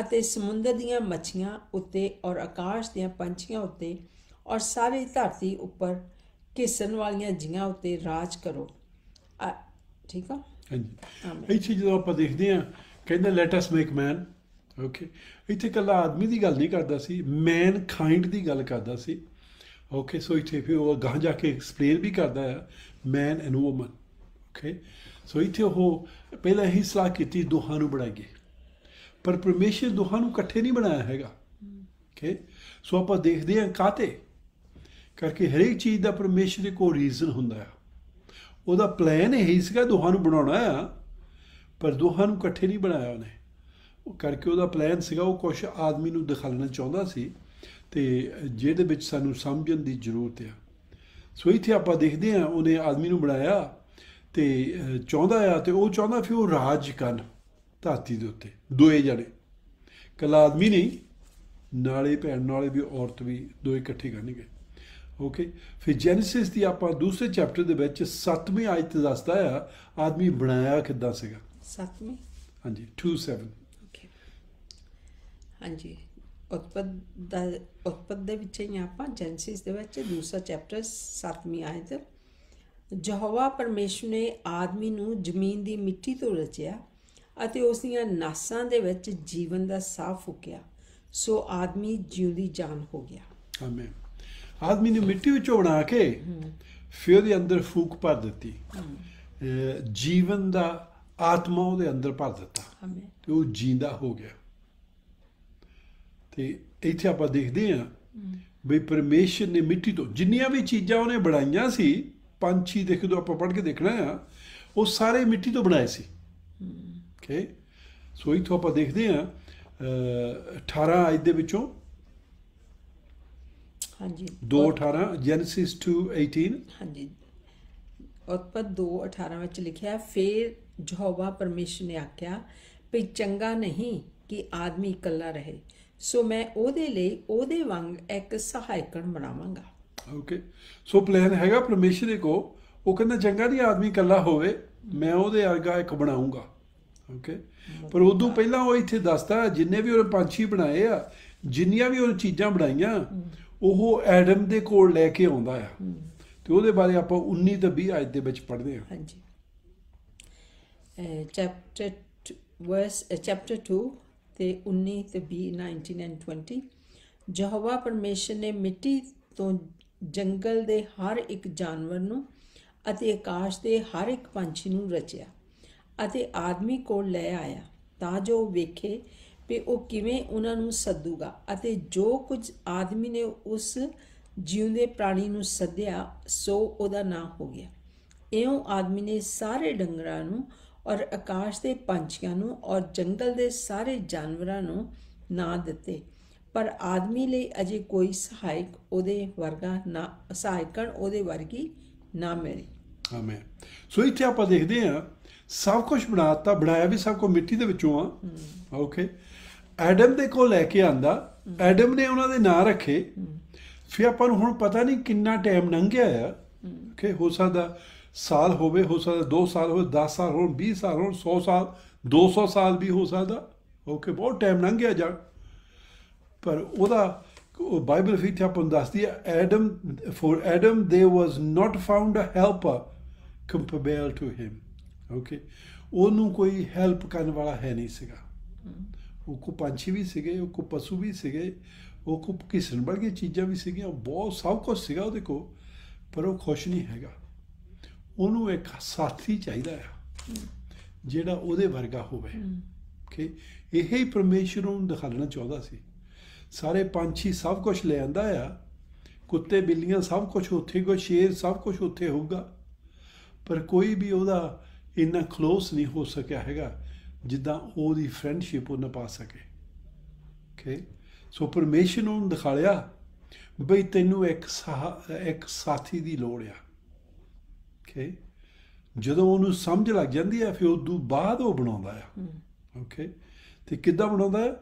ਅਤੇ ਸਮੁੰਦਰ ਦੀਆਂ ਮੱਛੀਆਂ ਉੱਤੇ ਔਰ ਆਕਾਸ਼ ਦੀਆਂ ਪੰਛੀਆਂ ਉੱਤੇ ਔਰ ਸਾਰੀ ਧਰਤੀ ਉੱਪਰ ਕਿਸਨ ਵਾਲੀਆਂ ਜੀਆਂ ਉੱਤੇ ਰਾਜ ਕਰੋ ਠੀਕ ਆ ਹਾਂਜੀ ਇੱਥੇ ਜਦੋਂ ਆਪਾਂ ਦੇਖਦੇ ਆ ਕਹਿੰਦਾ let us make man okay ਇੱਥੇ ਕੱਲਾ ਆਦਮੀ ਦੀ ਗੱਲ ਨਹੀਂ ਕਰਦਾ ਸੀ ਮੈਨ ਕਾਈਂਡ ਦੀ ਗੱਲ ਕਰਦਾ ਸੀ ਓਕੇ ਸੋ ਇੱਥੇ ਫਿਰ ਉਹ ਗਾਂ ਜਾ ਕੇ ਐਕਸਪਲੇਨ ਵੀ ਕਰਦਾ ਹੈ man and woman okay so ਇੱਥੇ ਉਹ ਪਹਿਲਾਂ ਹੀ ਸਲਾਹ ਕੀਤੀ ਦੋਹਾਂ ਨੂੰ ਬਣਾਈਏ ਪਰ ਪਰਮੇਸ਼ਰ ਦੋਹਾਂ ਨੂੰ ਇਕੱਠੇ ਨਹੀਂ ਬਣਾਇਆ ਹੈਗਾ ਓਕੇ ਸੋ ਆਪਾਂ ਦੇਖਦੇ ਹਾਂ ਕਾਤੇ ਕਰਕੇ ਹਰੇਕ ਚੀਜ਼ ਦਾ ਪਰਮੇਸ਼ਰ ਦੇ ਕੋਲ ਰੀਜ਼ਨ ਹੁੰਦਾ ਹੈ ਉਹਦਾ ਪਲਾਨ ਇਹ ਹੀ ਸੀਗਾ ਦੋਹਾਂ ਨੂੰ ਬਣਾਉਣਾ ਹੈ ਪਰ ਦੋਹਾਂ ਨੂੰ ਇਕੱਠੇ ਨਹੀਂ ਬਣਾਇਆ ਉਹਨੇ ਕਰਕੇ ਉਹਦਾ ਪਲਾਨ ਸੀਗਾ ਉਹ ਕੁਝ ਆਦਮੀ ਨੂੰ ਦਿਖਾਉਣਾ ਚਾਹੁੰਦਾ ਸੀ ਤੇ ਜਿਹਦੇ ਵਿੱਚ ਸਾਨੂੰ ਸਮਝਣ ਦੀ ਜ਼ਰੂਰਤ ਆ ਸੋ ਇੱਥੇ ਆਪਾਂ ਦੇਖਦੇ ਆ ਉਹਨੇ ਆਦਮੀ ਨੂੰ ਬਣਾਇਆ ਤੇ ਚਾਹੁੰਦਾ ਆ ਤੇ ਉਹ ਚਾਹੁੰਦਾ ਫਿਰ ਉਹ ਰਾਜ ਕਰਨ ਧਰਤੀ ਦੇ ਉੱਤੇ ਦੋਏ ਜਣੇ ਕਲਾ ਆਦਮੀ ਨਹੀਂ ਨਾਲੇ ਭੈਣ ਨਾਲੇ ਵੀ ਔਰਤ ਵੀ ਦੋ ਇਕੱਠੇ ਕਰਨਗੇ ਓਕੇ ਫਿਰ ਜੈਨੇਸਿਸ ਦੀ ਆਪਾਂ ਦੂਸਰੇ ਚੈਪਟਰ ਦੇ ਵਿੱਚ 7ਵੀਂ ਆਇਤ ਦੱਸਦਾ ਆ ਆਦਮੀ ਬਣਾਇਆ ਕਿੱਦਾਂ ਸੀਗਾ 7ਵੀਂ ਹਾਂਜੀ 27 ਹਾਂਜੀ ਉਤਪਦ ਦਾ ਉਤਪਦ ਦੇ ਵਿੱਚ ਹੀ ਆਪਾਂ ਜੈਨਸਿਸ ਦੇ ਵਿੱਚ ਦੂਸਰਾ ਚੈਪਟਰ 7ਵੀਂ ਆਇਤ ਜਹਵਾ ਪਰਮੇਸ਼ਰ ਨੇ ਆਦਮੀ ਨੂੰ ਜ਼ਮੀਨ ਦੀ ਮਿੱਟੀ ਤੋਂ ਰਚਿਆ ਅਤੇ ਉਸ ਦੀਆਂ ਨਾਸਾਂ ਦੇ ਵਿੱਚ ਜੀਵਨ ਦਾ ਸਾਹ ਫੁਕਿਆ ਸੋ ਆਦਮੀ ਜਿਉਂਦੀ ਜਾਨ ਹੋ ਗਿਆ ਆਮੇਨ ਆਦਮੀ ਨੂੰ ਮਿੱਟੀ ਵਿੱਚੋਂ ਬਣਾ ਕੇ ਫਿਰ ਉਹਦੇ ਅੰਦਰ ਫੂਕ ਭਰ ਦਿੱਤੀ ਜੀਵਨ ਦਾ ਆਤਮਾ ਉਹਦੇ ਅੰਦਰ ਭਰ ਦਿੱਤਾ ਤੇ ਉਹ ਜਿੰਦਾ ਹੋ ਗਿਆ ਤੇ ਇੱਥੇ ਆਪਾਂ ਦੇਖਦੇ ਹਾਂ ਵੀ ਪਰਮੇਸ਼ਰ ਨੇ ਮਿੱਟੀ ਤੋਂ ਜਿੰਨੀਆਂ ਵੀ ਚੀਜ਼ਾਂ ਉਹਨੇ ਬਣਾਈਆਂ ਸੀ ਪੰਛੀ ਦੇਖ ਦੋ ਆਪਾਂ ਪੜ੍ਹ ਕੇ ਦੇਖਣਾ ਆ ਉਹ ਸਾਰੇ ਮਿੱਟੀ ਤੋਂ ਬਣਾਏ ਸੀ ਓਕੇ ਸੋ ਇਥੋਂ ਆਪਾਂ ਦੇਖਦੇ ਹਾਂ 18 ਅਜ ਦੇ ਵਿੱਚੋਂ ਹਾਂਜੀ 2:18 ਜੈਨੇਸਿਸ 2:18 ਹਾਂਜੀ ਉਤਪਤ 2:18 ਵਿੱਚ ਲਿਖਿਆ ਫਿਰ ਜਹਵਾ ਪਰਮੇਸ਼ਰ ਨੇ ਆਖਿਆ ਵੀ ਚੰਗਾ ਨਹੀਂ ਕਿ ਆਦਮੀ ਇਕੱਲਾ ਰਹੇ ਸੋ ਮੈਂ ਉਹਦੇ ਲਈ ਉਹਦੇ ਵਾਂਗ ਇੱਕ ਸਹਾਇਕਣ ਬਣਾਵਾਂਗਾ ਓਕੇ ਸੋ ਪਲਾਨ ਹੈਗਾ ਪਰਮੇਸ਼ਰ ਦੇ ਕੋ ਉਹ ਕਹਿੰਦਾ ਜੰਗਾ ਦੀ ਆਦਮੀ ਇਕੱਲਾ ਹੋਵੇ ਮੈਂ ਉਹਦੇ ਅਰਗਾ ਇੱਕ ਬਣਾਉਂਗਾ ਓਕੇ ਪਰ ਉਦੋਂ ਪਹਿਲਾਂ ਉਹ ਇੱਥੇ ਦੱਸਦਾ ਜਿੰਨੇ ਵੀ ਉਹਨੇ ਪੰਛੀ ਬਣਾਏ ਆ ਜਿੰਨੀਆਂ ਵੀ ਉਹ ਚੀਜ਼ਾਂ ਬਣਾਈਆਂ ਉਹ ਐਡਮ ਦੇ ਕੋਲ ਲੈ ਕੇ ਆਉਂਦਾ ਆ ਤੇ ਉਹਦੇ ਬਾਰੇ ਆਪਾਂ 19 ਤੋਂ 20 ਅੱਜ ਦੇ ਵਿੱਚ ਪੜ੍ਹਦੇ ਹਾਂ ਹਾਂਜੀ ਚੈਪਟਰ ਵਰਸ ਚੈਪਟਰ 2 ਤੇ 19 ਤੇ 20 1920 ਜਹਵਾ ਪਰਮੇਸ਼ਰ ਨੇ ਮਿੱਟੀ ਤੋਂ ਜੰਗਲ ਦੇ ਹਰ ਇੱਕ ਜਾਨਵਰ ਨੂੰ ਅਤੇ ਆਕਾਸ਼ ਦੇ ਹਰ ਇੱਕ ਪੰਛੀ ਨੂੰ ਰਚਿਆ ਅਤੇ ਆਦਮੀ ਕੋਲ ਲੈ ਆਇਆ ਤਾਂ ਜੋ ਵੇਖੇ ਕਿ ਉਹ ਕਿਵੇਂ ਉਹਨਾਂ ਨੂੰ ਸੱਦੂਗਾ ਅਤੇ ਜੋ ਕੁਝ ਆਦਮੀ ਨੇ ਉਸ ਜਿਉਂਦੇ ਪ੍ਰਾਣੀ ਨੂੰ ਸੱਦਿਆ ਸੋ ਉਹਦਾ ਨਾਮ ਹੋ ਗਿਆ ਇਉਂ ਆਦਮੀ ਨੇ ਸਾਰੇ ਡੰਗਰਾਂ ਨੂੰ ਔਰ ਆਕਾਸ਼ ਦੇ ਪੰਛੀਆਂ ਨੂੰ ਔਰ ਜੰਗਲ ਦੇ ਸਾਰੇ ਜਾਨਵਰਾਂ ਨੂੰ ਨਾ ਦਿੱਤੇ ਪਰ ਆਦਮੀ ਲਈ ਅਜੇ ਕੋਈ ਸਹਾਇਕ ਉਹਦੇ ਵਰਗਾ ਨਾ ਸਹਾਇਕਣ ਉਹਦੇ ਵਰਗੀ ਨਾ ਮਿਲੀ ਆਮੇਨ ਸੋ ਇੱਥੇ ਆਪਾਂ ਦੇਖਦੇ ਆ ਸਭ ਕੁਝ ਬਣਾਤਾ ਬਣਾਇਆ ਵੀ ਸਭ ਕੋ ਮਿੱਟੀ ਦੇ ਵਿੱਚੋਂ ਆ ਓਕੇ ਐਡਮ ਦੇ ਕੋਲ ਲੈ ਕੇ ਆਂਦਾ ਐਡਮ ਨੇ ਉਹਨਾਂ ਦੇ ਨਾਂ ਰੱਖੇ ਫਿਰ ਆਪਾਂ ਨੂੰ ਹੁਣ ਪਤਾ ਨਹੀਂ ਕਿੰਨਾ ਟਾਈਮ ਲੰਘ ਗਿਆ ਆ ਕਿ ਹੋ ਸਕਦਾ ਸਾਲ ਹੋਵੇ ਹੋ ਸਕਦਾ 2 ਸਾਲ ਹੋਵੇ 10 ਸਾਲ ਹੋਣ 20 ਸਾਲ ਹੋਣ 100 ਸਾਲ 200 ਸਾਲ ਵੀ ਹੋ ਸਕਦਾ ਓਕੇ ਬਹੁਤ ਟਾਈਮ ਲੰਘ ਗਿਆ ਜਾਂ ਪਰ ਉਹਦਾ ਬਾਈਬਲ ਵਿੱਚ ਆਪਾਂ ਦੱਸਦੀ ਹੈ Adam for Adam there was not found a helper compare to him okay ਉਹਨੂੰ ਕੋਈ ਹੈਲਪ ਕਰਨ ਵਾਲਾ ਹੈ ਨਹੀਂ ਸੀਗਾ ਉਹ ਕੋ ਪੰਛੀ ਵੀ ਸੀਗੇ ਉਹ ਕੋ ਪਸ਼ੂ ਵੀ ਸੀਗੇ ਉਹ ਕੋ ਕਿਸਨ ਵਰਗੀਆਂ ਚੀਜ਼ਾਂ ਵੀ ਸੀਗੀਆਂ ਬਹੁਤ ਸਭ ਕੁਝ ਸੀਗਾ ਉਹਦੇ ਕੋ ਪਰ ਉਹ ਖੁਸ਼ ਨਹੀਂ ਹੈਗਾ ਉਹਨੂੰ ਇੱਕ ਸਾਥੀ ਚਾਹੀਦਾ ਆ ਜਿਹੜਾ ਉਹਦੇ ਵਰਗਾ ਹੋਵੇ ਕਿ ਇਹ ਹੀ ਪਰਮੇਸ਼ਰ ਨੂੰ ਦਿਖਾਉਣਾ ਚਾਹੁੰਦਾ ਸੀ ਸਾਰੇ ਪੰਛੀ ਸਭ ਕੁਝ ਲੈ ਆਂਦਾ ਆ ਕੁੱਤੇ ਬਿੱਲੀਆਂ ਸਭ ਕੁਝ ਉੱਥੇ ਕੋ ਸ਼ੇਰ ਸਭ ਕੁਝ ਉੱਥੇ ਹੋਊਗਾ ਪਰ ਕੋਈ ਵੀ ਉਹਦਾ ਇੰਨਾ ক্লোਜ਼ ਨਹੀਂ ਹੋ ਸਕਿਆ ਹੈਗਾ ਜਿੱਦਾਂ ਉਹਦੀ ਫਰੈਂਡਸ਼ਿਪ ਉਹ ਨਾ ਪਾ ਸਕੇ ਓਕੇ ਸੋ ਪਰਮੇਸ਼ਰ ਨੂੰ ਦਿਖਾ ਲਿਆ ਬਈ ਤੈਨੂੰ ਇੱਕ ਇੱਕ ਸਾਥੀ ਦੀ ਲੋੜ ਆ ਓਕੇ ਜਦੋਂ ਉਹਨੂੰ ਸਮਝ ਲੱਗ ਜਾਂਦੀ ਹੈ ਫਿਰ ਉਦੋਂ ਬਾਅਦ ਉਹ ਬਣਾਉਂਦਾ ਹੈ ਓਕੇ ਤੇ ਕਿੱਦਾਂ ਬਣਾਉਂਦਾ ਹੈ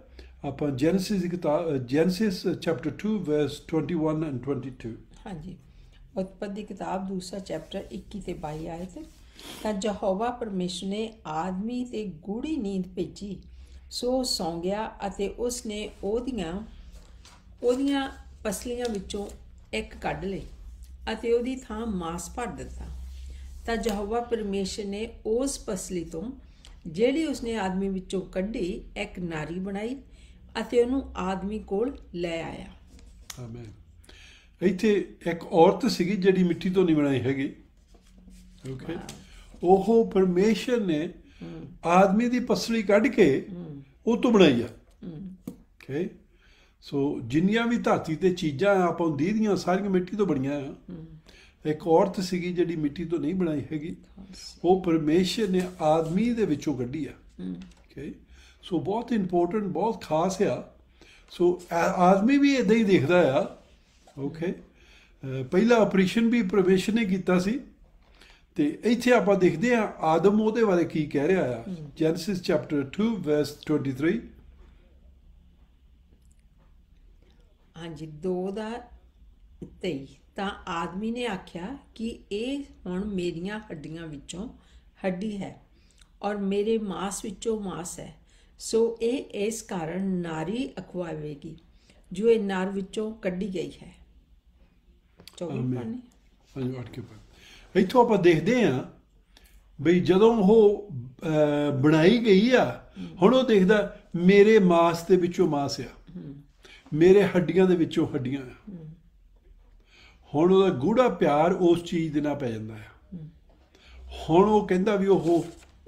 ਆਪਾਂ ਜੈਨੇਸਿਸ ਦੀ ਕਿਤਾਬ ਜੈਨੇਸਿਸ ਚੈਪਟਰ 2 ਵਰਸ 21 ਐਂਡ 22 ਹਾਂਜੀ ਉਤਪਤੀ ਕਿਤਾਬ ਦੂਸਰਾ ਚੈਪਟਰ 21 ਤੇ 22 ਆਏ ਤੇ ਤਾਂ ਯਹੋਵਾ ਪਰਮੇਸ਼ਰ ਨੇ ਆਦਮੀ ਤੇ ਗੂੜੀ ਨੀਂਦ ਭੇਜੀ ਸੋ ਸੌਂ ਗਿਆ ਅਤੇ ਉਸ ਨੇ ਉਹਦੀਆਂ ਉਹਦੀਆਂ ਪਸਲੀਆਂ ਵਿੱਚੋਂ ਇੱਕ ਕੱਢ ਲਈ ਅਤੇ ਉਹਦੀ ਥਾਂ ਮਾਸ ਭਰ ਦਿੱਤਾ ਤਾਂ ਜਹਵਾ ਪਰਮੇਸ਼ਰ ਨੇ ਉਸ ਪਸਲੀ ਤੋਂ ਜਿਹੜੀ ਉਸਨੇ ਆਦਮੀ ਵਿੱਚੋਂ ਕੱਢੀ ਇੱਕ ਨਾਰੀ ਬਣਾਈ ਅਤੇ ਉਹਨੂੰ ਆਦਮੀ ਕੋਲ ਲੈ ਆਇਆ ਆਮੇਨ ਇੱਥੇ ਇੱਕ ਔਰਤ ਸੀਗੀ ਜਿਹੜੀ ਮਿੱਟੀ ਤੋਂ ਨਹੀਂ ਬਣਾਈ ਹੈਗੀ ਓਕੇ ਉਹ ਪਰਮੇਸ਼ਰ ਨੇ ਆਦਮੀ ਦੀ ਪਸਲੀ ਕੱਢ ਕੇ ਉਹ ਤੋਂ ਬਣਾਈ ਆ ਓਕੇ ਸੋ ਜਿੰਨੀਆਂ ਵੀ ਧਰਤੀ ਤੇ ਚੀਜ਼ਾਂ ਆਪਾਂ ਦੀਆਂ ਦੀਦੀਆਂ ਸਾਰੀਆਂ ਮਿੱਟੀ ਤੋਂ ਬਣੀਆਂ ਆ ਇੱਕ ਔਰਤ ਸੀਗੀ ਜਿਹੜੀ ਮਿੱਟੀ ਤੋਂ ਨਹੀਂ ਬਣਾਈ ਹੈਗੀ ਉਹ ਪਰਮੇਸ਼ਰ ਨੇ ਆਦਮੀ ਦੇ ਵਿੱਚੋਂ ਕੱਢੀ ਆ ਓਕੇ ਸੋ ਬਹੁਤ ਇੰਪੋਰਟੈਂਟ ਬਹੁਤ ਖਾਸ ਆ ਸੋ ਆਦਮੀ ਵੀ ਇਦਾਂ ਹੀ ਦੇਖਦਾ ਆ ਓਕੇ ਪਹਿਲਾ ਆਪਰੇਸ਼ਨ ਵੀ ਪਰਮੇਸ਼ਰ ਨੇ ਕੀਤਾ ਸੀ ਤੇ ਇੱਥੇ ਆਪਾਂ ਦੇਖਦੇ ਆ ਆਦਮ ਉਹਦੇ ਬਾਰੇ ਕੀ ਕਹਿ ਰਿਹਾ ਆ ਜੈਨਸਿਸ ਚੈਪਟਰ 2 ਵਰਸ 23 ਹਾਂਜੀ 2 ਦਾ 23 ਤਾਂ ਆਦਮੀ ਨੇ ਆਖਿਆ ਕਿ ਇਹ ਹੁਣ ਮੇਰੀਆਂ ਹੱਡੀਆਂ ਵਿੱਚੋਂ ਹੱਡੀ ਹੈ ਔਰ ਮੇਰੇ ਮਾਸ ਵਿੱਚੋਂ ਮਾਸ ਹੈ ਸੋ ਇਹ ਇਸ ਕਾਰਨ ਨਾਰੀ ਅਖਵਾਵੇਗੀ ਜੋ ਇਹ ਨਾਰ ਵਿੱਚੋਂ ਕੱਢੀ ਗਈ ਹੈ ਚੌਵੀ ਪਾਣੀ ਹਾਂਜੀ ਅੱਠ ਕੇ ਇੱਥੋਂ ਆਪਾਂ ਦੇਖਦੇ ਹਾਂ ਬਈ ਜਦੋਂ ਉਹ ਬਣਾਈ ਗਈ ਆ ਹੁਣ ਉਹ ਦੇਖਦਾ ਮੇਰੇ ਮਾਸ ਦੇ ਵਿੱਚੋਂ ਮਾਸ ਆ ਮੇਰੇ ਹੱਡੀਆਂ ਦੇ ਵਿੱਚੋਂ ਹੱਡੀਆਂ ਆ ਹੁਣ ਉਹਦਾ ਗੂੜਾ ਪਿਆਰ ਉਸ ਚੀਜ਼ ਦੇ ਨਾਲ ਪੈ ਜਾਂਦਾ ਹੈ ਹੁਣ ਉਹ ਕਹਿੰਦਾ ਵੀ ਉਹ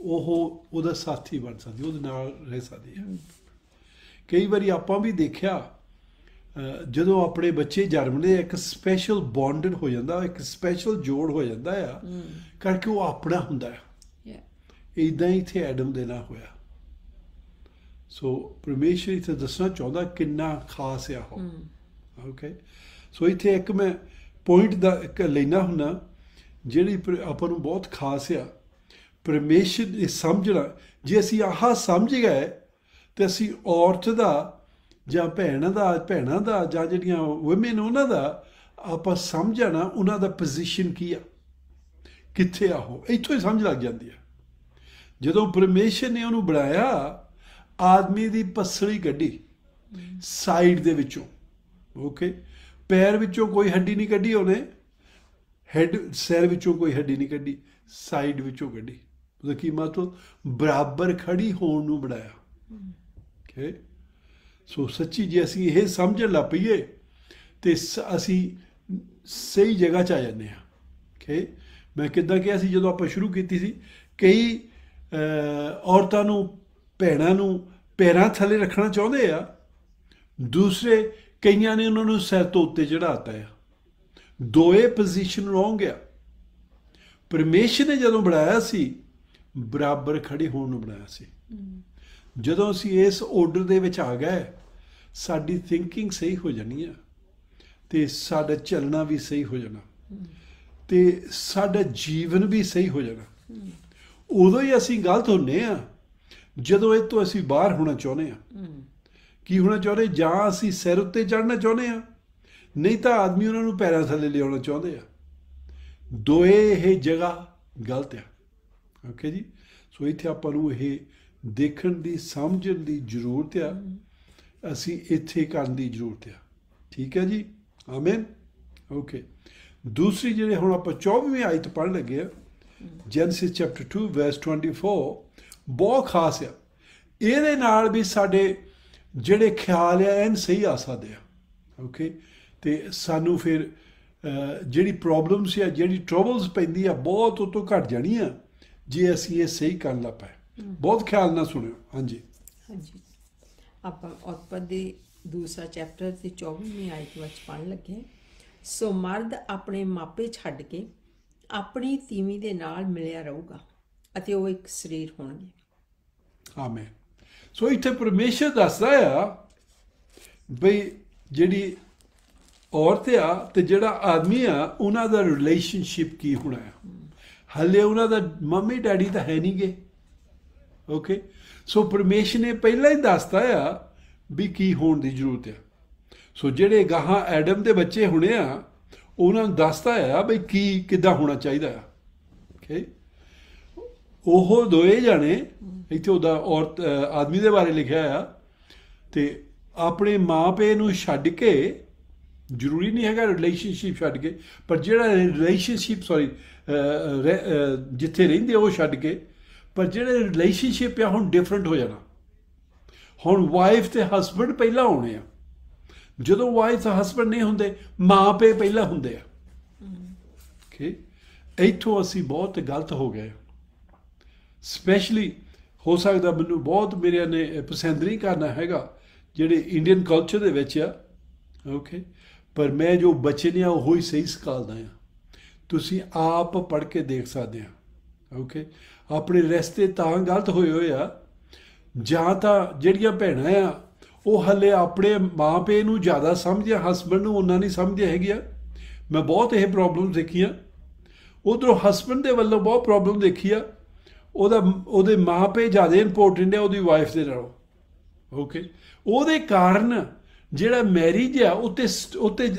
ਉਹ ਉਹਦਾ ਸਾਥੀ ਬਣ ਸਕਦੀ ਉਹਦੇ ਨਾਲ ਰਹਿ ਸਕਦੀ ਹੈ ਕਈ ਵਾਰੀ ਆਪਾਂ ਵੀ ਦੇਖਿਆ ਜਦੋਂ ਆਪਣੇ ਬੱਚੇ ਜਨਮਦੇ ਇੱਕ ਸਪੈਸ਼ਲ ਬੌਂਡਡ ਹੋ ਜਾਂਦਾ ਇੱਕ ਸਪੈਸ਼ਲ ਜੋੜ ਹੋ ਜਾਂਦਾ ਆ ਕਰਕੇ ਉਹ ਆਪਣਾ ਹੁੰਦਾ ਹੈ ਇਦਾਂ ਹੀ ਇਥੇ ਐਡਮ ਦੇ ਨਾਲ ਹੋਇਆ ਸੋ ਪਰਮੇਸ਼ਰ ਇਥੇ ਦੱਸਣਾ ਚਾਹੁੰਦਾ ਕਿੰਨਾ ਖਾਸ ਆ ਉਹ ਓਕੇ ਸੋ ਇਥੇ ਇੱਕ ਮੈਂ ਪੁਆਇੰਟ ਦਾ ਇੱਕ ਲੈਣਾ ਹੁੰਦਾ ਜਿਹੜੀ ਆਪਾਂ ਨੂੰ ਬਹੁਤ ਖਾਸ ਆ ਪਰਮੇਸ਼ਰ ਇਹ ਸਮਝਣਾ ਜੇ ਅਸੀਂ ਆਹ ਸਮਝ ਗਏ ਤੇ ਅਸੀਂ ਔਰਤ ਦਾ ਜਾਂ ਭੈਣ ਦਾ ਭੈਣਾ ਦਾ ਜਾਂ ਜਿਹੜੀਆਂ ਔਮਨ ਉਹਨਾਂ ਦਾ ਆਪਾਂ ਸਮਝਣਾ ਉਹਨਾਂ ਦਾ ਪੋਜੀਸ਼ਨ ਕੀ ਆ ਕਿੱਥੇ ਆ ਉਹ ਇੱਥੋਂ ਹੀ ਸਮਝ ਲੱਗ ਜਾਂਦੀ ਆ ਜਦੋਂ ਪਰਮੇਸ਼ਰ ਨੇ ਉਹਨੂੰ ਬਣਾਇਆ ਆਦਮੀ ਦੀ ਪਸਲੀ ਗੱਡੀ ਸਾਈਡ ਦੇ ਵਿੱਚੋਂ ਓਕੇ ਪੈਰ ਵਿੱਚੋਂ ਕੋਈ ਹੱਡੀ ਨਹੀਂ ਕੱਢੀ ਉਹਨੇ ਹੈਡ ਸਿਰ ਵਿੱਚੋਂ ਕੋਈ ਹੱਡੀ ਨਹੀਂ ਕੱਢੀ ਸਾਈਡ ਵਿੱਚੋਂ ਕੱਢੀ ਉਹਦਾ ਕੀ ਮਤਲਬ ਬਰਾਬਰ ਖੜੀ ਹੋਣ ਨੂੰ ਬਣਾਇਆ ਓਕੇ ਸੋ ਸੱਚੀ ਜੇ ਅਸੀਂ ਇਹ ਸਮਝਣ ਲੱਗ ਪਈਏ ਤੇ ਅਸੀਂ ਸਹੀ ਜਗ੍ਹਾ 'ਚ ਆ ਜਾਂਦੇ ਆ ਓਕੇ ਮੈਂ ਕਿਦਾਂ ਕਿਹਾ ਸੀ ਜਦੋਂ ਆਪਾਂ ਸ਼ੁਰੂ ਕੀਤੀ ਸੀ ਕਈ ਔਰਤਾਂ ਨੂੰ ਭੈਣਾਂ ਨੂੰ ਪੈਰਾਂ ਥੱਲੇ ਰੱਖਣਾ ਚਾਹੁੰਦੇ ਆ ਦੂਸਰੇ ਕਈਆਂ ਨੇ ਉਹਨਾਂ ਨੂੰ ਸਿਰ ਤੋਂ ਉੱਤੇ ਚੜਾਤਾ ਹੈ ਦੋਏ ਪੋਜੀਸ਼ਨ ਰੋਂਗ ਹੈ ਪਰਮੇਸ਼ਰ ਨੇ ਜਦੋਂ ਬਣਾਇਆ ਸੀ ਬਰਾਬਰ ਖੜੇ ਹੋਣ ਨੂੰ ਬਣਾਇਆ ਸੀ ਜਦੋਂ ਅਸੀਂ ਇਸ ਆਰਡਰ ਦੇ ਵਿੱਚ ਆ ਗਏ ਸਾਡੀ ਥਿੰਕਿੰਗ ਸਹੀ ਹੋ ਜਾਣੀ ਆ ਤੇ ਸਾਡਾ ਚੱਲਣਾ ਵੀ ਸਹੀ ਹੋ ਜਾਣਾ ਤੇ ਸਾਡਾ ਜੀਵਨ ਵੀ ਸਹੀ ਹੋ ਜਾਣਾ ਉਦੋਂ ਹੀ ਅਸੀਂ ਗਲਤ ਹੁੰਨੇ ਆ ਜਦੋਂ ਇਹ ਤੋਂ ਅਸੀਂ ਬਾਹਰ ਹੋਣਾ ਚਾਹੁੰਦੇ ਆ ਕੀ ਹੋਣਾ ਚਾਹੁੰਦੇ ਜਾਂ ਅਸੀਂ ਸਿਰ ਉੱਤੇ ਚੜਨਾ ਚਾਹੁੰਦੇ ਆ ਨਹੀਂ ਤਾਂ ਆਦਮੀ ਉਹਨਾਂ ਨੂੰ ਪੈਰਾਂ ਥੱਲੇ ਲਿਆਉਣਾ ਚਾਹੁੰਦੇ ਆ ਦੋਏ ਇਹ ਜਗ੍ਹਾ ਗਲਤ ਆ ਓਕੇ ਜੀ ਸੋ ਇੱਥੇ ਆਪਾਂ ਨੂੰ ਇਹ ਦੇਖਣ ਦੀ ਸਮਝਣ ਦੀ ਜ਼ਰੂਰਤ ਆ ਅਸੀਂ ਇੱਥੇ ਕਰਨ ਦੀ ਜ਼ਰੂਰਤ ਆ ਠੀਕ ਹੈ ਜੀ ਆਮੇਨ ਓਕੇ ਦੂਸਰੀ ਜਿਹੜੇ ਹੁਣ ਆਪਾਂ 24ਵੀਂ ਆਇਤ ਪੜ੍ਹ ਲੱਗੇ ਆ ਜੈਨਸਿਸ ਚੈਪਟਰ 2 ਵਰਸ 24 ਬਹੁਤ ਖਾਸ ਆ ਇਹਦੇ ਨਾਲ ਵੀ ਸਾਡੇ ਜਿਹੜੇ ਖਿਆਲ ਆ ਐਨ ਸਹੀ ਆ ਸਕਦੇ ਆ ਓਕੇ ਤੇ ਸਾਨੂੰ ਫਿਰ ਜਿਹੜੀ ਪ੍ਰੋਬਲਮਸ ਆ ਜਿਹੜੀ ਟਰਬਲਸ ਪੈਂਦੀ ਆ ਬਹੁਤ ਉਹ ਤੋਂ ਘਟ ਜਾਣੀ ਆ ਜੇ ਅਸੀਂ ਇਹ ਸਹੀ ਕਰਨ ਲੱਗ ਪਏ ਬਹੁਤ ਖਿਆਲ ਨਾਲ ਸੁਣਿਓ ਹਾਂਜੀ ਹਾਂਜੀ ਆਪਾਂ ਉਤਪਦ ਦੇ ਦੂਸਰਾ ਚੈਪਟਰ ਤੇ 24ਵੀਂ ਆਇਤ ਵਿੱਚ ਪੜਨ ਲੱਗੇ ਸੋ ਮਰਦ ਆਪਣੇ ਮਾਪੇ ਛੱਡ ਕੇ ਆਪਣੀ ਤੀਵੀਂ ਦੇ ਨਾਲ ਮਿਲਿਆ ਰਹੂਗਾ ਅਤੇ ਉਹ ਇੱਕ ਸਰੀਰ ਹੋਣਗੇ ਆਮੇਨ ਸੋ ਇੱਥੇ ਪਰਮੇਸ਼ਰ ਦੱਸਦਾ ਆ ਬਈ ਜਿਹੜੀ ਔਰਤ ਆ ਤੇ ਜਿਹੜਾ ਆਦਮੀ ਆ ਉਹਨਾਂ ਦਾ ਰਿਲੇਸ਼ਨਸ਼ਿਪ ਕੀ ਹੋਣਾ ਹੈ ਹੱਲੇ ਉਹਨਾਂ ਦਾ ਮੰਮੀ ਡੈਡੀ ਤਾਂ ਹੈ ਨਹੀਂਗੇ ਓਕੇ ਸੋ ਪਰਮੇਸ਼ਰ ਨੇ ਪਹਿਲਾਂ ਹੀ ਦੱਸਤਾ ਆ ਵੀ ਕੀ ਹੋਣ ਦੀ ਜ਼ਰੂਰਤ ਆ ਸੋ ਜਿਹੜੇ ਗਾਹਾਂ ਐਡਮ ਦੇ ਬੱਚੇ ਹੋਣੇ ਆ ਉਹਨਾਂ ਨੂੰ ਦੱਸਤਾ ਆ ਬਈ ਕੀ ਕਿੱਦਾਂ ਹੋਣਾ ਚਾਹੀਦਾ ਆ ਓਕੇ ਉਹ ਦੋਏ ਜਾਣੇ ਇੱਥੇ ਉਹਦਾ ਔਰਤ ਆਦਮੀ ਦੇ ਬਾਰੇ ਲਿਖਿਆ ਆ ਤੇ ਆਪਣੇ ਮਾਪੇ ਨੂੰ ਛੱਡ ਕੇ ਜ਼ਰੂਰੀ ਨਹੀਂ ਹੈਗਾ ਰਿਲੇਸ਼ਨਸ਼ਿਪ ਛੱਡ ਕੇ ਪਰ ਜਿਹੜਾ ਰਿਲੇਸ਼ਨਸ਼ਿਪ ਸੌਰੀ ਜਿੱਥੇ ਰਹਿੰਦੇ ਉਹ ਛੱਡ ਕੇ ਪਰ ਜਿਹੜੇ ਰਿਲੇਸ਼ਨਸ਼ਿਪ ਆ ਹੁਣ ਡਿਫਰੈਂਟ ਹੋ ਜਾਣਾ ਹੁਣ ਵਾਈਫ ਤੇ ਹਸਬੰਡ ਪਹਿਲਾਂ ਹੋਣੇ ਆ ਜਦੋਂ ਵਾਈਫ ਤੇ ਹਸਬੰਡ ਨਹੀਂ ਹੁੰਦੇ ਮਾਪੇ ਪਹਿਲਾਂ ਹੁੰਦੇ ਆ ਓਕੇ ਇਥੋਂ ਅਸੀਂ ਬਹੁਤ ਗਲਤ ਹੋ ਗਏ ਸਪੈਸ਼ਲੀ ਹੋ ਸਕਦਾ ਮੈਨੂੰ ਬਹੁਤ ਮੇਰੇ ਨੇ ਪਸੰਦ ਨਹੀਂ ਕਰਨਾ ਹੈਗਾ ਜਿਹੜੇ ਇੰਡੀਅਨ ਕਲਚਰ ਦੇ ਵਿੱਚ ਆ ਓਕੇ ਪਰ ਮੈਂ ਜੋ ਬਚਨ ਨੇ ਉਹ ਹੀ ਸਹੀ ਸਿਖਾਉਂਦਾ ਆ ਤੁਸੀਂ ਆਪ ਪੜ੍ਹ ਕੇ ਦੇਖ ਸਕਦੇ ਆ ਓਕੇ ਆਪਣੇ ਰਸਤੇ ਤਾਂ ਗਲਤ ਹੋਏ ਹੋਏ ਆ ਜਾਂ ਤਾਂ ਜਿਹੜੀਆਂ ਭੈਣਾਂ ਆ ਉਹ ਹੱਲੇ ਆਪਣੇ ਮਾਪੇ ਨੂੰ ਜ਼ਿਆਦਾ ਸਮਝਿਆ ਹਸਬੰਡ ਨੂੰ ਉਹਨਾਂ ਨਹੀਂ ਸਮਝਿਆ ਹੈਗਿਆ ਮੈਂ ਬਹੁਤ ਇਹ ਪ੍ਰੋਬਲਮ ਦੇਖੀਆਂ ਉਧਰੋਂ ਹਸਬੰਡ ਦੇ ਵੱਲੋਂ ਬਹੁਤ ਪ੍ਰੋਬਲਮ ਦੇਖੀ ਆ ਉਹਦਾ ਉਹਦੇ ਮਾਪੇ ਜਿਆਦਾ ਇੰਪੋਰਟੈਂਟ ਹੈ ਉਹਦੀ ਵਾਈਫ ਦੇ ਨਾਲੋਂ ਓਕੇ ਉਹਦੇ ਕਾਰਨ ਜਿਹੜਾ ਮੈਰਿਜ ਆ ਉੱਤੇ ਉੱਤੇ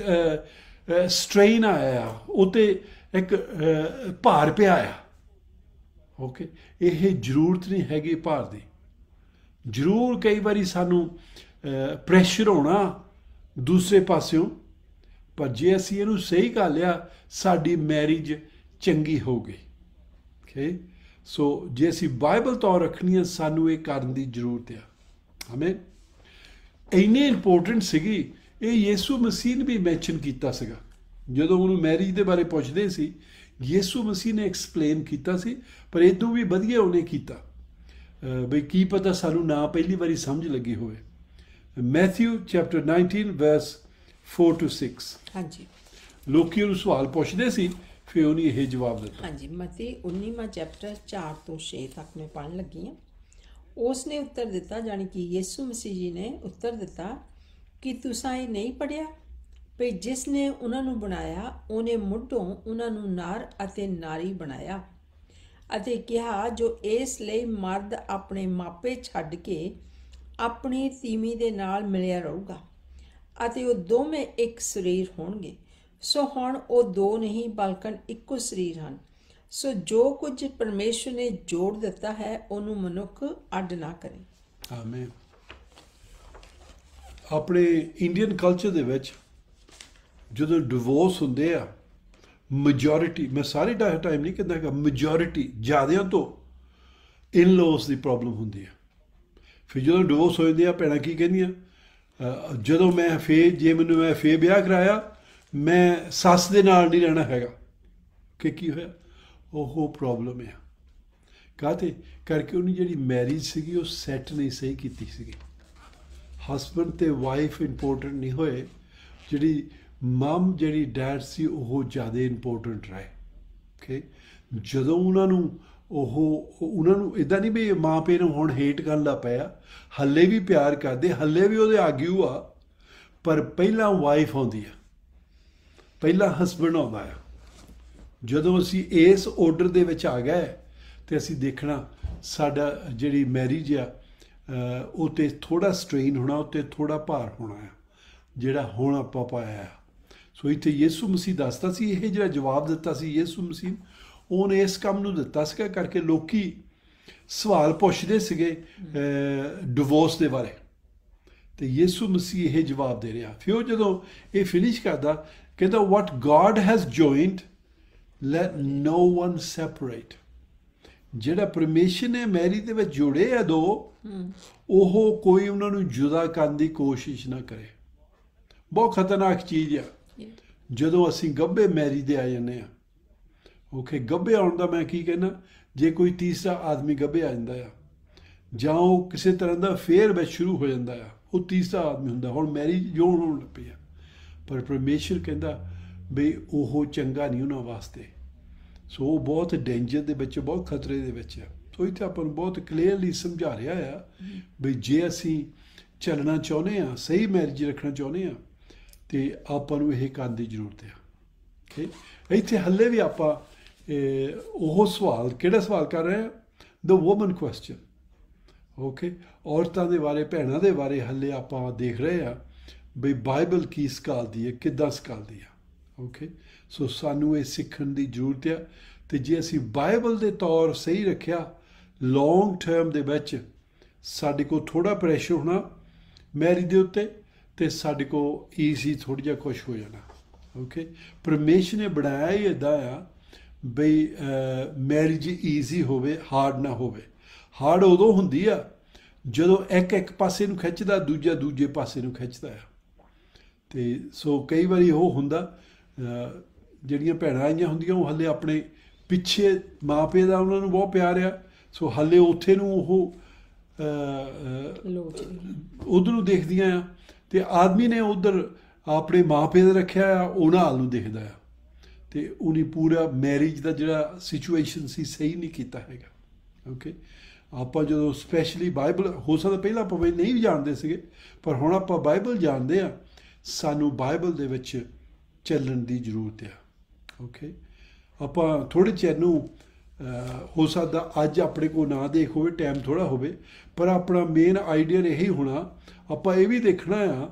ਸਟ੍ਰੇਨ ਆਇਆ ਉੱਤੇ ਇੱਕ ਭਾਰ ਪਿਆ ਆ ਓਕੇ ਇਹ ਜ਼ਰੂਰਤ ਨਹੀਂ ਹੈਗੀ ਭਾਰ ਦੀ ਜ਼ਰੂਰ ਕਈ ਵਾਰੀ ਸਾਨੂੰ ਪ੍ਰੈਸ਼ਰ ਹੋਣਾ ਦੂਸਰੇ ਪਾਸਿਓਂ ਪਰ ਜੇ ਅਸੀਂ ਇਹਨੂੰ ਸਹੀ ਕਰ ਲਿਆ ਸਾਡੀ ਮੈਰਿਜ ਚੰਗੀ ਹੋਊਗੀ ਓਕੇ ਸੋ ਜੇ ਅਸੀਂ ਬਾਈਬਲ ਤੋਂ ਰੱਖਣੀ ਹੈ ਸਾਨੂੰ ਇਹ ਕਰਨ ਦੀ ਜ਼ਰੂਰਤ ਹੈ ਆਮੇਨ ਇੰਨੇ ਇੰਪੋਰਟੈਂਟ ਸੀਗੀ ਇਹ ਯੀਸੂ ਮਸੀਹ ਨੇ ਵੀ ਮੈਂਸ਼ਨ ਕੀਤਾ ਸੀਗਾ ਜਦੋਂ ਉਹਨੂੰ ਮੈਰਿਜ ਦੇ ਬਾਰੇ ਪੁੱਛਦੇ ਸੀ ਯੀਸੂ ਮਸੀਹ ਨੇ ਐਕਸਪਲੇਨ ਕੀਤਾ ਸੀ ਪਰ ਇਦੋਂ ਵੀ ਵਧੀਆ ਉਹਨੇ ਕੀਤਾ ਬਈ ਕੀ ਪਤਾ ਸਾਨੂੰ ਨਾ ਪਹਿਲੀ ਵਾਰੀ ਸਮਝ ਲੱਗੀ ਹੋਵੇ ਮੈਥਿਊ ਚੈਪਟਰ 19 ਵਰਸ 4 ਟੂ 6 ਹਾਂਜੀ ਲੋਕੀ ਉਹਨੂੰ ਸਵਾਲ ਪੁੱਛਦੇ ਸੀ ਫਿਰ ਉਹਨੇ ਇਹ ਜਵਾਬ ਦਿੱਤਾ ਹਾਂਜੀ ਮਤੀ 19ਵਾਂ ਚੈਪਟਰ 4 ਤੋਂ 6 ਤੱਕ ਮੈਂ ਪੜਨ ਲੱਗੀ ਹਾਂ ਉਸ ਨੇ ਉੱਤਰ ਦਿੱਤਾ ਜਾਨੀ ਕਿ ਯਿਸੂ ਮਸੀਹ ਜੀ ਨੇ ਉੱਤਰ ਦਿੱਤਾ ਕਿ ਤੁਸੀਂ ਇਹ ਨਹੀਂ ਪੜਿਆ ਭਈ ਜਿਸ ਨੇ ਉਹਨਾਂ ਨੂੰ ਬਣਾਇਆ ਉਹਨੇ ਮੁੱਢੋਂ ਉਹਨਾਂ ਨੂੰ ਨਾਰ ਅਤੇ ਨਾਰੀ ਬਣਾਇਆ ਅਤੇ ਕਿਹਾ ਜੋ ਇਸ ਲਈ ਮਰਦ ਆਪਣੇ ਮਾਪੇ ਛੱਡ ਕੇ ਆਪਣੀ ਤੀਮੀ ਦੇ ਨਾਲ ਮਿਲਿਆ ਰਹੂਗਾ ਅਤੇ ਉਹ ਦੋਵੇਂ ਇੱਕ ਸਰੀਰ ਹੋਣਗੇ ਸੋ ਹੁਣ ਉਹ ਦੋ ਨਹੀਂ ਬਲਕਿ ਇੱਕੋ ਸਰੀਰ ਹਨ ਸੋ ਜੋ ਕੁਝ ਪਰਮੇਸ਼ਰ ਨੇ ਜੋੜ ਦਿੱਤਾ ਹੈ ਉਹਨੂੰ ਮਨੁੱਖ ਅੱਡ ਨਾ ਕਰੇ ਆਮੇਨ ਆਪਣੇ ਇੰਡੀਅਨ ਕਲਚਰ ਦੇ ਵਿੱਚ ਜਦੋਂ ਡਿਵੋਰਸ ਹੁੰਦੇ ਆ ਮੈਜੋਰਿਟੀ ਮੈਂ ਸਾਰੇ ਟਾਈਮ ਨਹੀਂ ਕਹਿੰਦਾ ਕਿ ਮੈਜੋਰਿਟੀ ਜ਼ਿਆਦਿਆਂ ਤੋਂ ਇਨ ਲੋਸ ਦੀ ਪ੍ਰੋਬਲਮ ਹੁੰਦੀ ਆ ਫਿਰ ਜਦੋਂ ਡਿਵੋਰਸ ਹੋ ਜਾਂਦੇ ਆ ਪਹਿਲਾਂ ਕੀ ਕਹਿੰਦੀਆਂ ਜਦੋਂ ਮੈਂ ਫੇ ਜੇ ਮੈਨੂੰ ਮੈਂ ਫੇ ਵਿਆਹ ਕਰਾਇਆ ਮੈਂ ਸੱਸ ਦੇ ਨਾਲ ਨਹੀਂ ਰਹਿਣਾ ਹੈਗਾ ਕਿ ਕੀ ਹੋਇਆ ਉਹ ਪ੍ਰੋਬਲਮ ਹੈ ਕਾਤੇ ਕਰਕੇ ਉਹਨੇ ਜਿਹੜੀ ਮੈਰਿਜ ਸੀਗੀ ਉਹ ਸੈੱਟ ਨਹੀਂ ਸਹੀ ਕੀਤੀ ਸੀਗੀ ਹਸਬੰਡ ਤੇ ਵਾਈਫ ਇੰਪੋਰਟੈਂਟ ਨਹੀਂ ਹੋਏ ਜਿਹੜੀ ਮਮ ਜਿਹੜੀ ਡੈਡ ਸੀ ਉਹ ਜ਼ਿਆਦਾ ਇੰਪੋਰਟੈਂਟ ਰਹੇ ਓਕੇ ਜਦੋਂ ਉਹਨਾਂ ਨੂੰ ਉਹ ਉਹਨਾਂ ਨੂੰ ਇਦਾਂ ਨਹੀਂ ਵੀ ਮਾਪੇ ਨੂੰ ਹੁਣ ਹੇਟ ਕਰਨ ਲੱਗ ਪਿਆ ਹੱਲੇ ਵੀ ਪਿਆਰ ਕਰਦੇ ਹੱਲੇ ਵੀ ਉਹਦੇ ਆਗਿਊ ਆ ਪਰ ਪਹਿਲਾਂ ਵਾਈਫ ਹੁੰਦੀ ਆ ਪਹਿਲਾ ਹਸਬੰਡ ਆਉਂਦਾ ਆ ਜਦੋਂ ਅਸੀਂ ਇਸ ਆਰਡਰ ਦੇ ਵਿੱਚ ਆ ਗਏ ਤੇ ਅਸੀਂ ਦੇਖਣਾ ਸਾਡਾ ਜਿਹੜੀ ਮੈਰਿਜ ਆ ਉਹ ਤੇ ਥੋੜਾ ਸਟ੍ਰੇਨ ਹੋਣਾ ਉਹ ਤੇ ਥੋੜਾ ਭਾਰ ਹੋਣਾ ਆ ਜਿਹੜਾ ਹੁਣ ਆਪਾਂ ਪਾਇਆ ਸੋ ਇਥੇ ਯਿਸੂ ਮਸੀਹ ਦੱਸਦਾ ਸੀ ਇਹ ਜਿਹੜਾ ਜਵਾਬ ਦਿੱਤਾ ਸੀ ਯਿਸੂ ਮਸੀਹ ਉਹਨੇ ਇਸ ਕੰਮ ਨੂੰ ਦਿੱਤਾ ਸੀਗਾ ਕਰਕੇ ਲੋਕੀ ਸਵਾਲ ਪੁੱਛਦੇ ਸੀਗੇ ਡਿਵੋਰਸ ਦੇ ਬਾਰੇ ਤੇ ਯਿਸੂ ਮਸੀਹ ਇਹ ਜਵਾਬ ਦੇ ਰਿਹਾ ਫਿਰ ਜਦੋਂ ਇਹ ਫਿਨਿਸ਼ ਕਰਦਾ ਕਹਿੰਦਾ what God has joined let no one separate ਜਿਹੜਾ ਪਰਮੇਸ਼ਰ ਨੇ ਮੈਰੀ ਦੇ ਵਿੱਚ ਜੁੜੇ ਆ ਦੋ ਉਹ ਕੋਈ ਉਹਨਾਂ ਨੂੰ ਜੁਦਾ ਕਰਨ ਦੀ ਕੋਸ਼ਿਸ਼ ਨਾ ਕਰੇ ਬਹੁਤ ਖਤਰਨਾਕ ਚੀਜ਼ ਆ ਜਦੋਂ ਅਸੀਂ ਗੱਬੇ ਮੈਰੀ ਦੇ ਆ ਜਾਂਦੇ ਆ ਓਕੇ ਗੱਬੇ ਆਉਣ ਦਾ ਮੈਂ ਕੀ ਕਹਿਣਾ ਜੇ ਕੋਈ ਤੀਸਰਾ ਆਦਮੀ ਗੱਬੇ ਆ ਜਾਂਦਾ ਆ ਜਾਂ ਉਹ ਕਿਸੇ ਤਰ੍ਹਾਂ ਦਾ ਫੇਰ ਵਿੱਚ ਸ਼ੁਰੂ ਹੋ ਜਾਂਦਾ ਆ ਉਹ ਤੀਸਰਾ ਆਦਮੀ ਹੁੰਦਾ ਹੁਣ ਮੈਰੀ ਜੋ ਹੋਣ ਲੱਗ ਆ ਪਰ ਪਰਮੇਸ਼ਰ ਕਹਿੰਦਾ ਵੀ ਉਹ ਚੰਗਾ ਨਹੀਂ ਉਹਨਾਂ ਵਾਸਤੇ ਸੋ ਉਹ ਬਹੁਤ ਡੇਂਜਰ ਦੇ ਵਿੱਚ ਬਹੁਤ ਖਤਰੇ ਦੇ ਵਿੱਚ ਹੈ ਸੋ ਇੱਥੇ ਆਪਾਂ ਨੂੰ ਬਹੁਤ ਕਲੀਅਰਲੀ ਸਮਝਾ ਰਿਹਾ ਆ ਵੀ ਜੇ ਅਸੀਂ ਚੱਲਣਾ ਚਾਹੁੰਦੇ ਆ ਸਹੀ ਮੈਰਿਜ ਰੱਖਣਾ ਚਾਹੁੰਦੇ ਆ ਤੇ ਆਪਾਂ ਨੂੰ ਇਹ ਕੰਨ ਦੀ ਜ਼ਰੂਰਤ ਹੈ ਇੱਥੇ ਹੱਲੇ ਵੀ ਆਪਾਂ ਉਹ ਸਵਾਲ ਕਿਹੜਾ ਸਵਾਲ ਕਰ ਰਹੇ ਆ ਦ ਔਮਨ ਕੁਐਸਚਨ ਓਕੇ ਔਰਤਾਂ ਦੇ ਬਾਰੇ ਭੈਣਾਂ ਦੇ ਬਾਰੇ ਹੱਲੇ ਆਪਾਂ ਦੇਖ ਰਹੇ ਆ ਬਈ ਬਾਈਬਲ ਕੀ ਸਿਖਾਉਂਦੀ ਹੈ ਕਿੱਦਾਂ ਸਿਖਾਉਂਦੀ ਹੈ ਓਕੇ ਸੋ ਸਾਨੂੰ ਇਹ ਸਿੱਖਣ ਦੀ ਜ਼ਰੂਰਤ ਹੈ ਤੇ ਜੇ ਅਸੀਂ ਬਾਈਬਲ ਦੇ ਤੌਰ ਸਹੀ ਰੱਖਿਆ ਲੌਂਗ ਟਰਮ ਦੇ ਵਿੱਚ ਸਾਡੇ ਕੋਲ ਥੋੜਾ ਪ੍ਰੈਸ਼ਰ ਹੋਣਾ ਮੈਰੀ ਦੇ ਉੱਤੇ ਤੇ ਸਾਡੇ ਕੋਲ ਈਜ਼ੀ ਥੋੜੀ ਜਿਹਾ ਖੁਸ਼ ਹੋ ਜਾਣਾ ਓਕੇ ਪਰਮੇਸ਼ਰ ਨੇ ਬਣਾਇਆ ਇਹ ਇਦਾਂ ਆ ਬਈ ਮੈਰਿਜ ਈਜ਼ੀ ਹੋਵੇ ਹਾਰਡ ਨਾ ਹੋਵੇ ਹਾਰਡ ਉਦੋਂ ਹੁੰਦੀ ਆ ਜਦੋਂ ਇੱਕ ਇੱਕ ਪਾਸੇ ਨੂੰ ਖਿੱਚਦਾ ਦੂਜਾ ਦੂਜੇ ਪਾਸੇ ਨੂੰ ਖਿੱਚਦਾ ਆ ਤੇ ਸੋ ਕਈ ਵਾਰੀ ਉਹ ਹੁੰਦਾ ਜਿਹੜੀਆਂ ਭੈਣਾਂ ਆਈਆਂ ਹੁੰਦੀਆਂ ਉਹ ਹੱਲੇ ਆਪਣੇ ਪਿੱਛੇ ਮਾਪੇ ਦਾ ਉਹਨਾਂ ਨੂੰ ਬਹੁਤ ਪਿਆਰ ਆ ਸੋ ਹੱਲੇ ਉੱਥੇ ਨੂੰ ਉਹ ਉਧਰ ਨੂੰ ਦੇਖਦੀਆਂ ਆ ਤੇ ਆਦਮੀ ਨੇ ਉਧਰ ਆਪਣੇ ਮਾਪੇ ਦਾ ਰੱਖਿਆ ਆ ਉਹਨਾਂ ਹਾਲ ਨੂੰ ਦੇਖਦਾ ਆ ਤੇ ਉਹਨੇ ਪੂਰਾ ਮੈਰਿਜ ਦਾ ਜਿਹੜਾ ਸਿਚੁਏਸ਼ਨ ਸੀ ਸਹੀ ਨਹੀਂ ਕੀਤਾ ਹੈਗਾ ਓਕੇ ਆਪਾਂ ਜਦੋਂ ਸਪੈਸ਼ਲੀ ਬਾਈਬਲ ਹੋ ਸਕਦਾ ਪਹਿਲਾਂ ਆਪਾਂ ਨਹੀਂ ਜਾਣਦੇ ਸੀਗੇ ਪਰ ਹੁਣ ਆਪਾਂ ਬਾਈਬਲ ਜਾਣਦੇ ਆ ਸਾਨੂੰ ਬਾਈਬਲ ਦੇ ਵਿੱਚ ਚੱਲਣ ਦੀ ਜ਼ਰੂਰਤ ਹੈ ਓਕੇ ਆਪਾਂ ਥੋੜੇ ਚਿਰ ਨੂੰ ਹੋ ਸਕਦਾ ਅੱਜ ਆਪਣੇ ਕੋ ਨਾ ਦੇਖ ਹੋਵੇ ਟਾਈਮ ਥੋੜਾ ਹੋਵੇ ਪਰ ਆਪਣਾ ਮੇਨ ਆਈਡੀਆ ਇਹੀ ਹੋਣਾ ਆਪਾਂ ਇਹ ਵੀ ਦੇਖਣਾ ਆ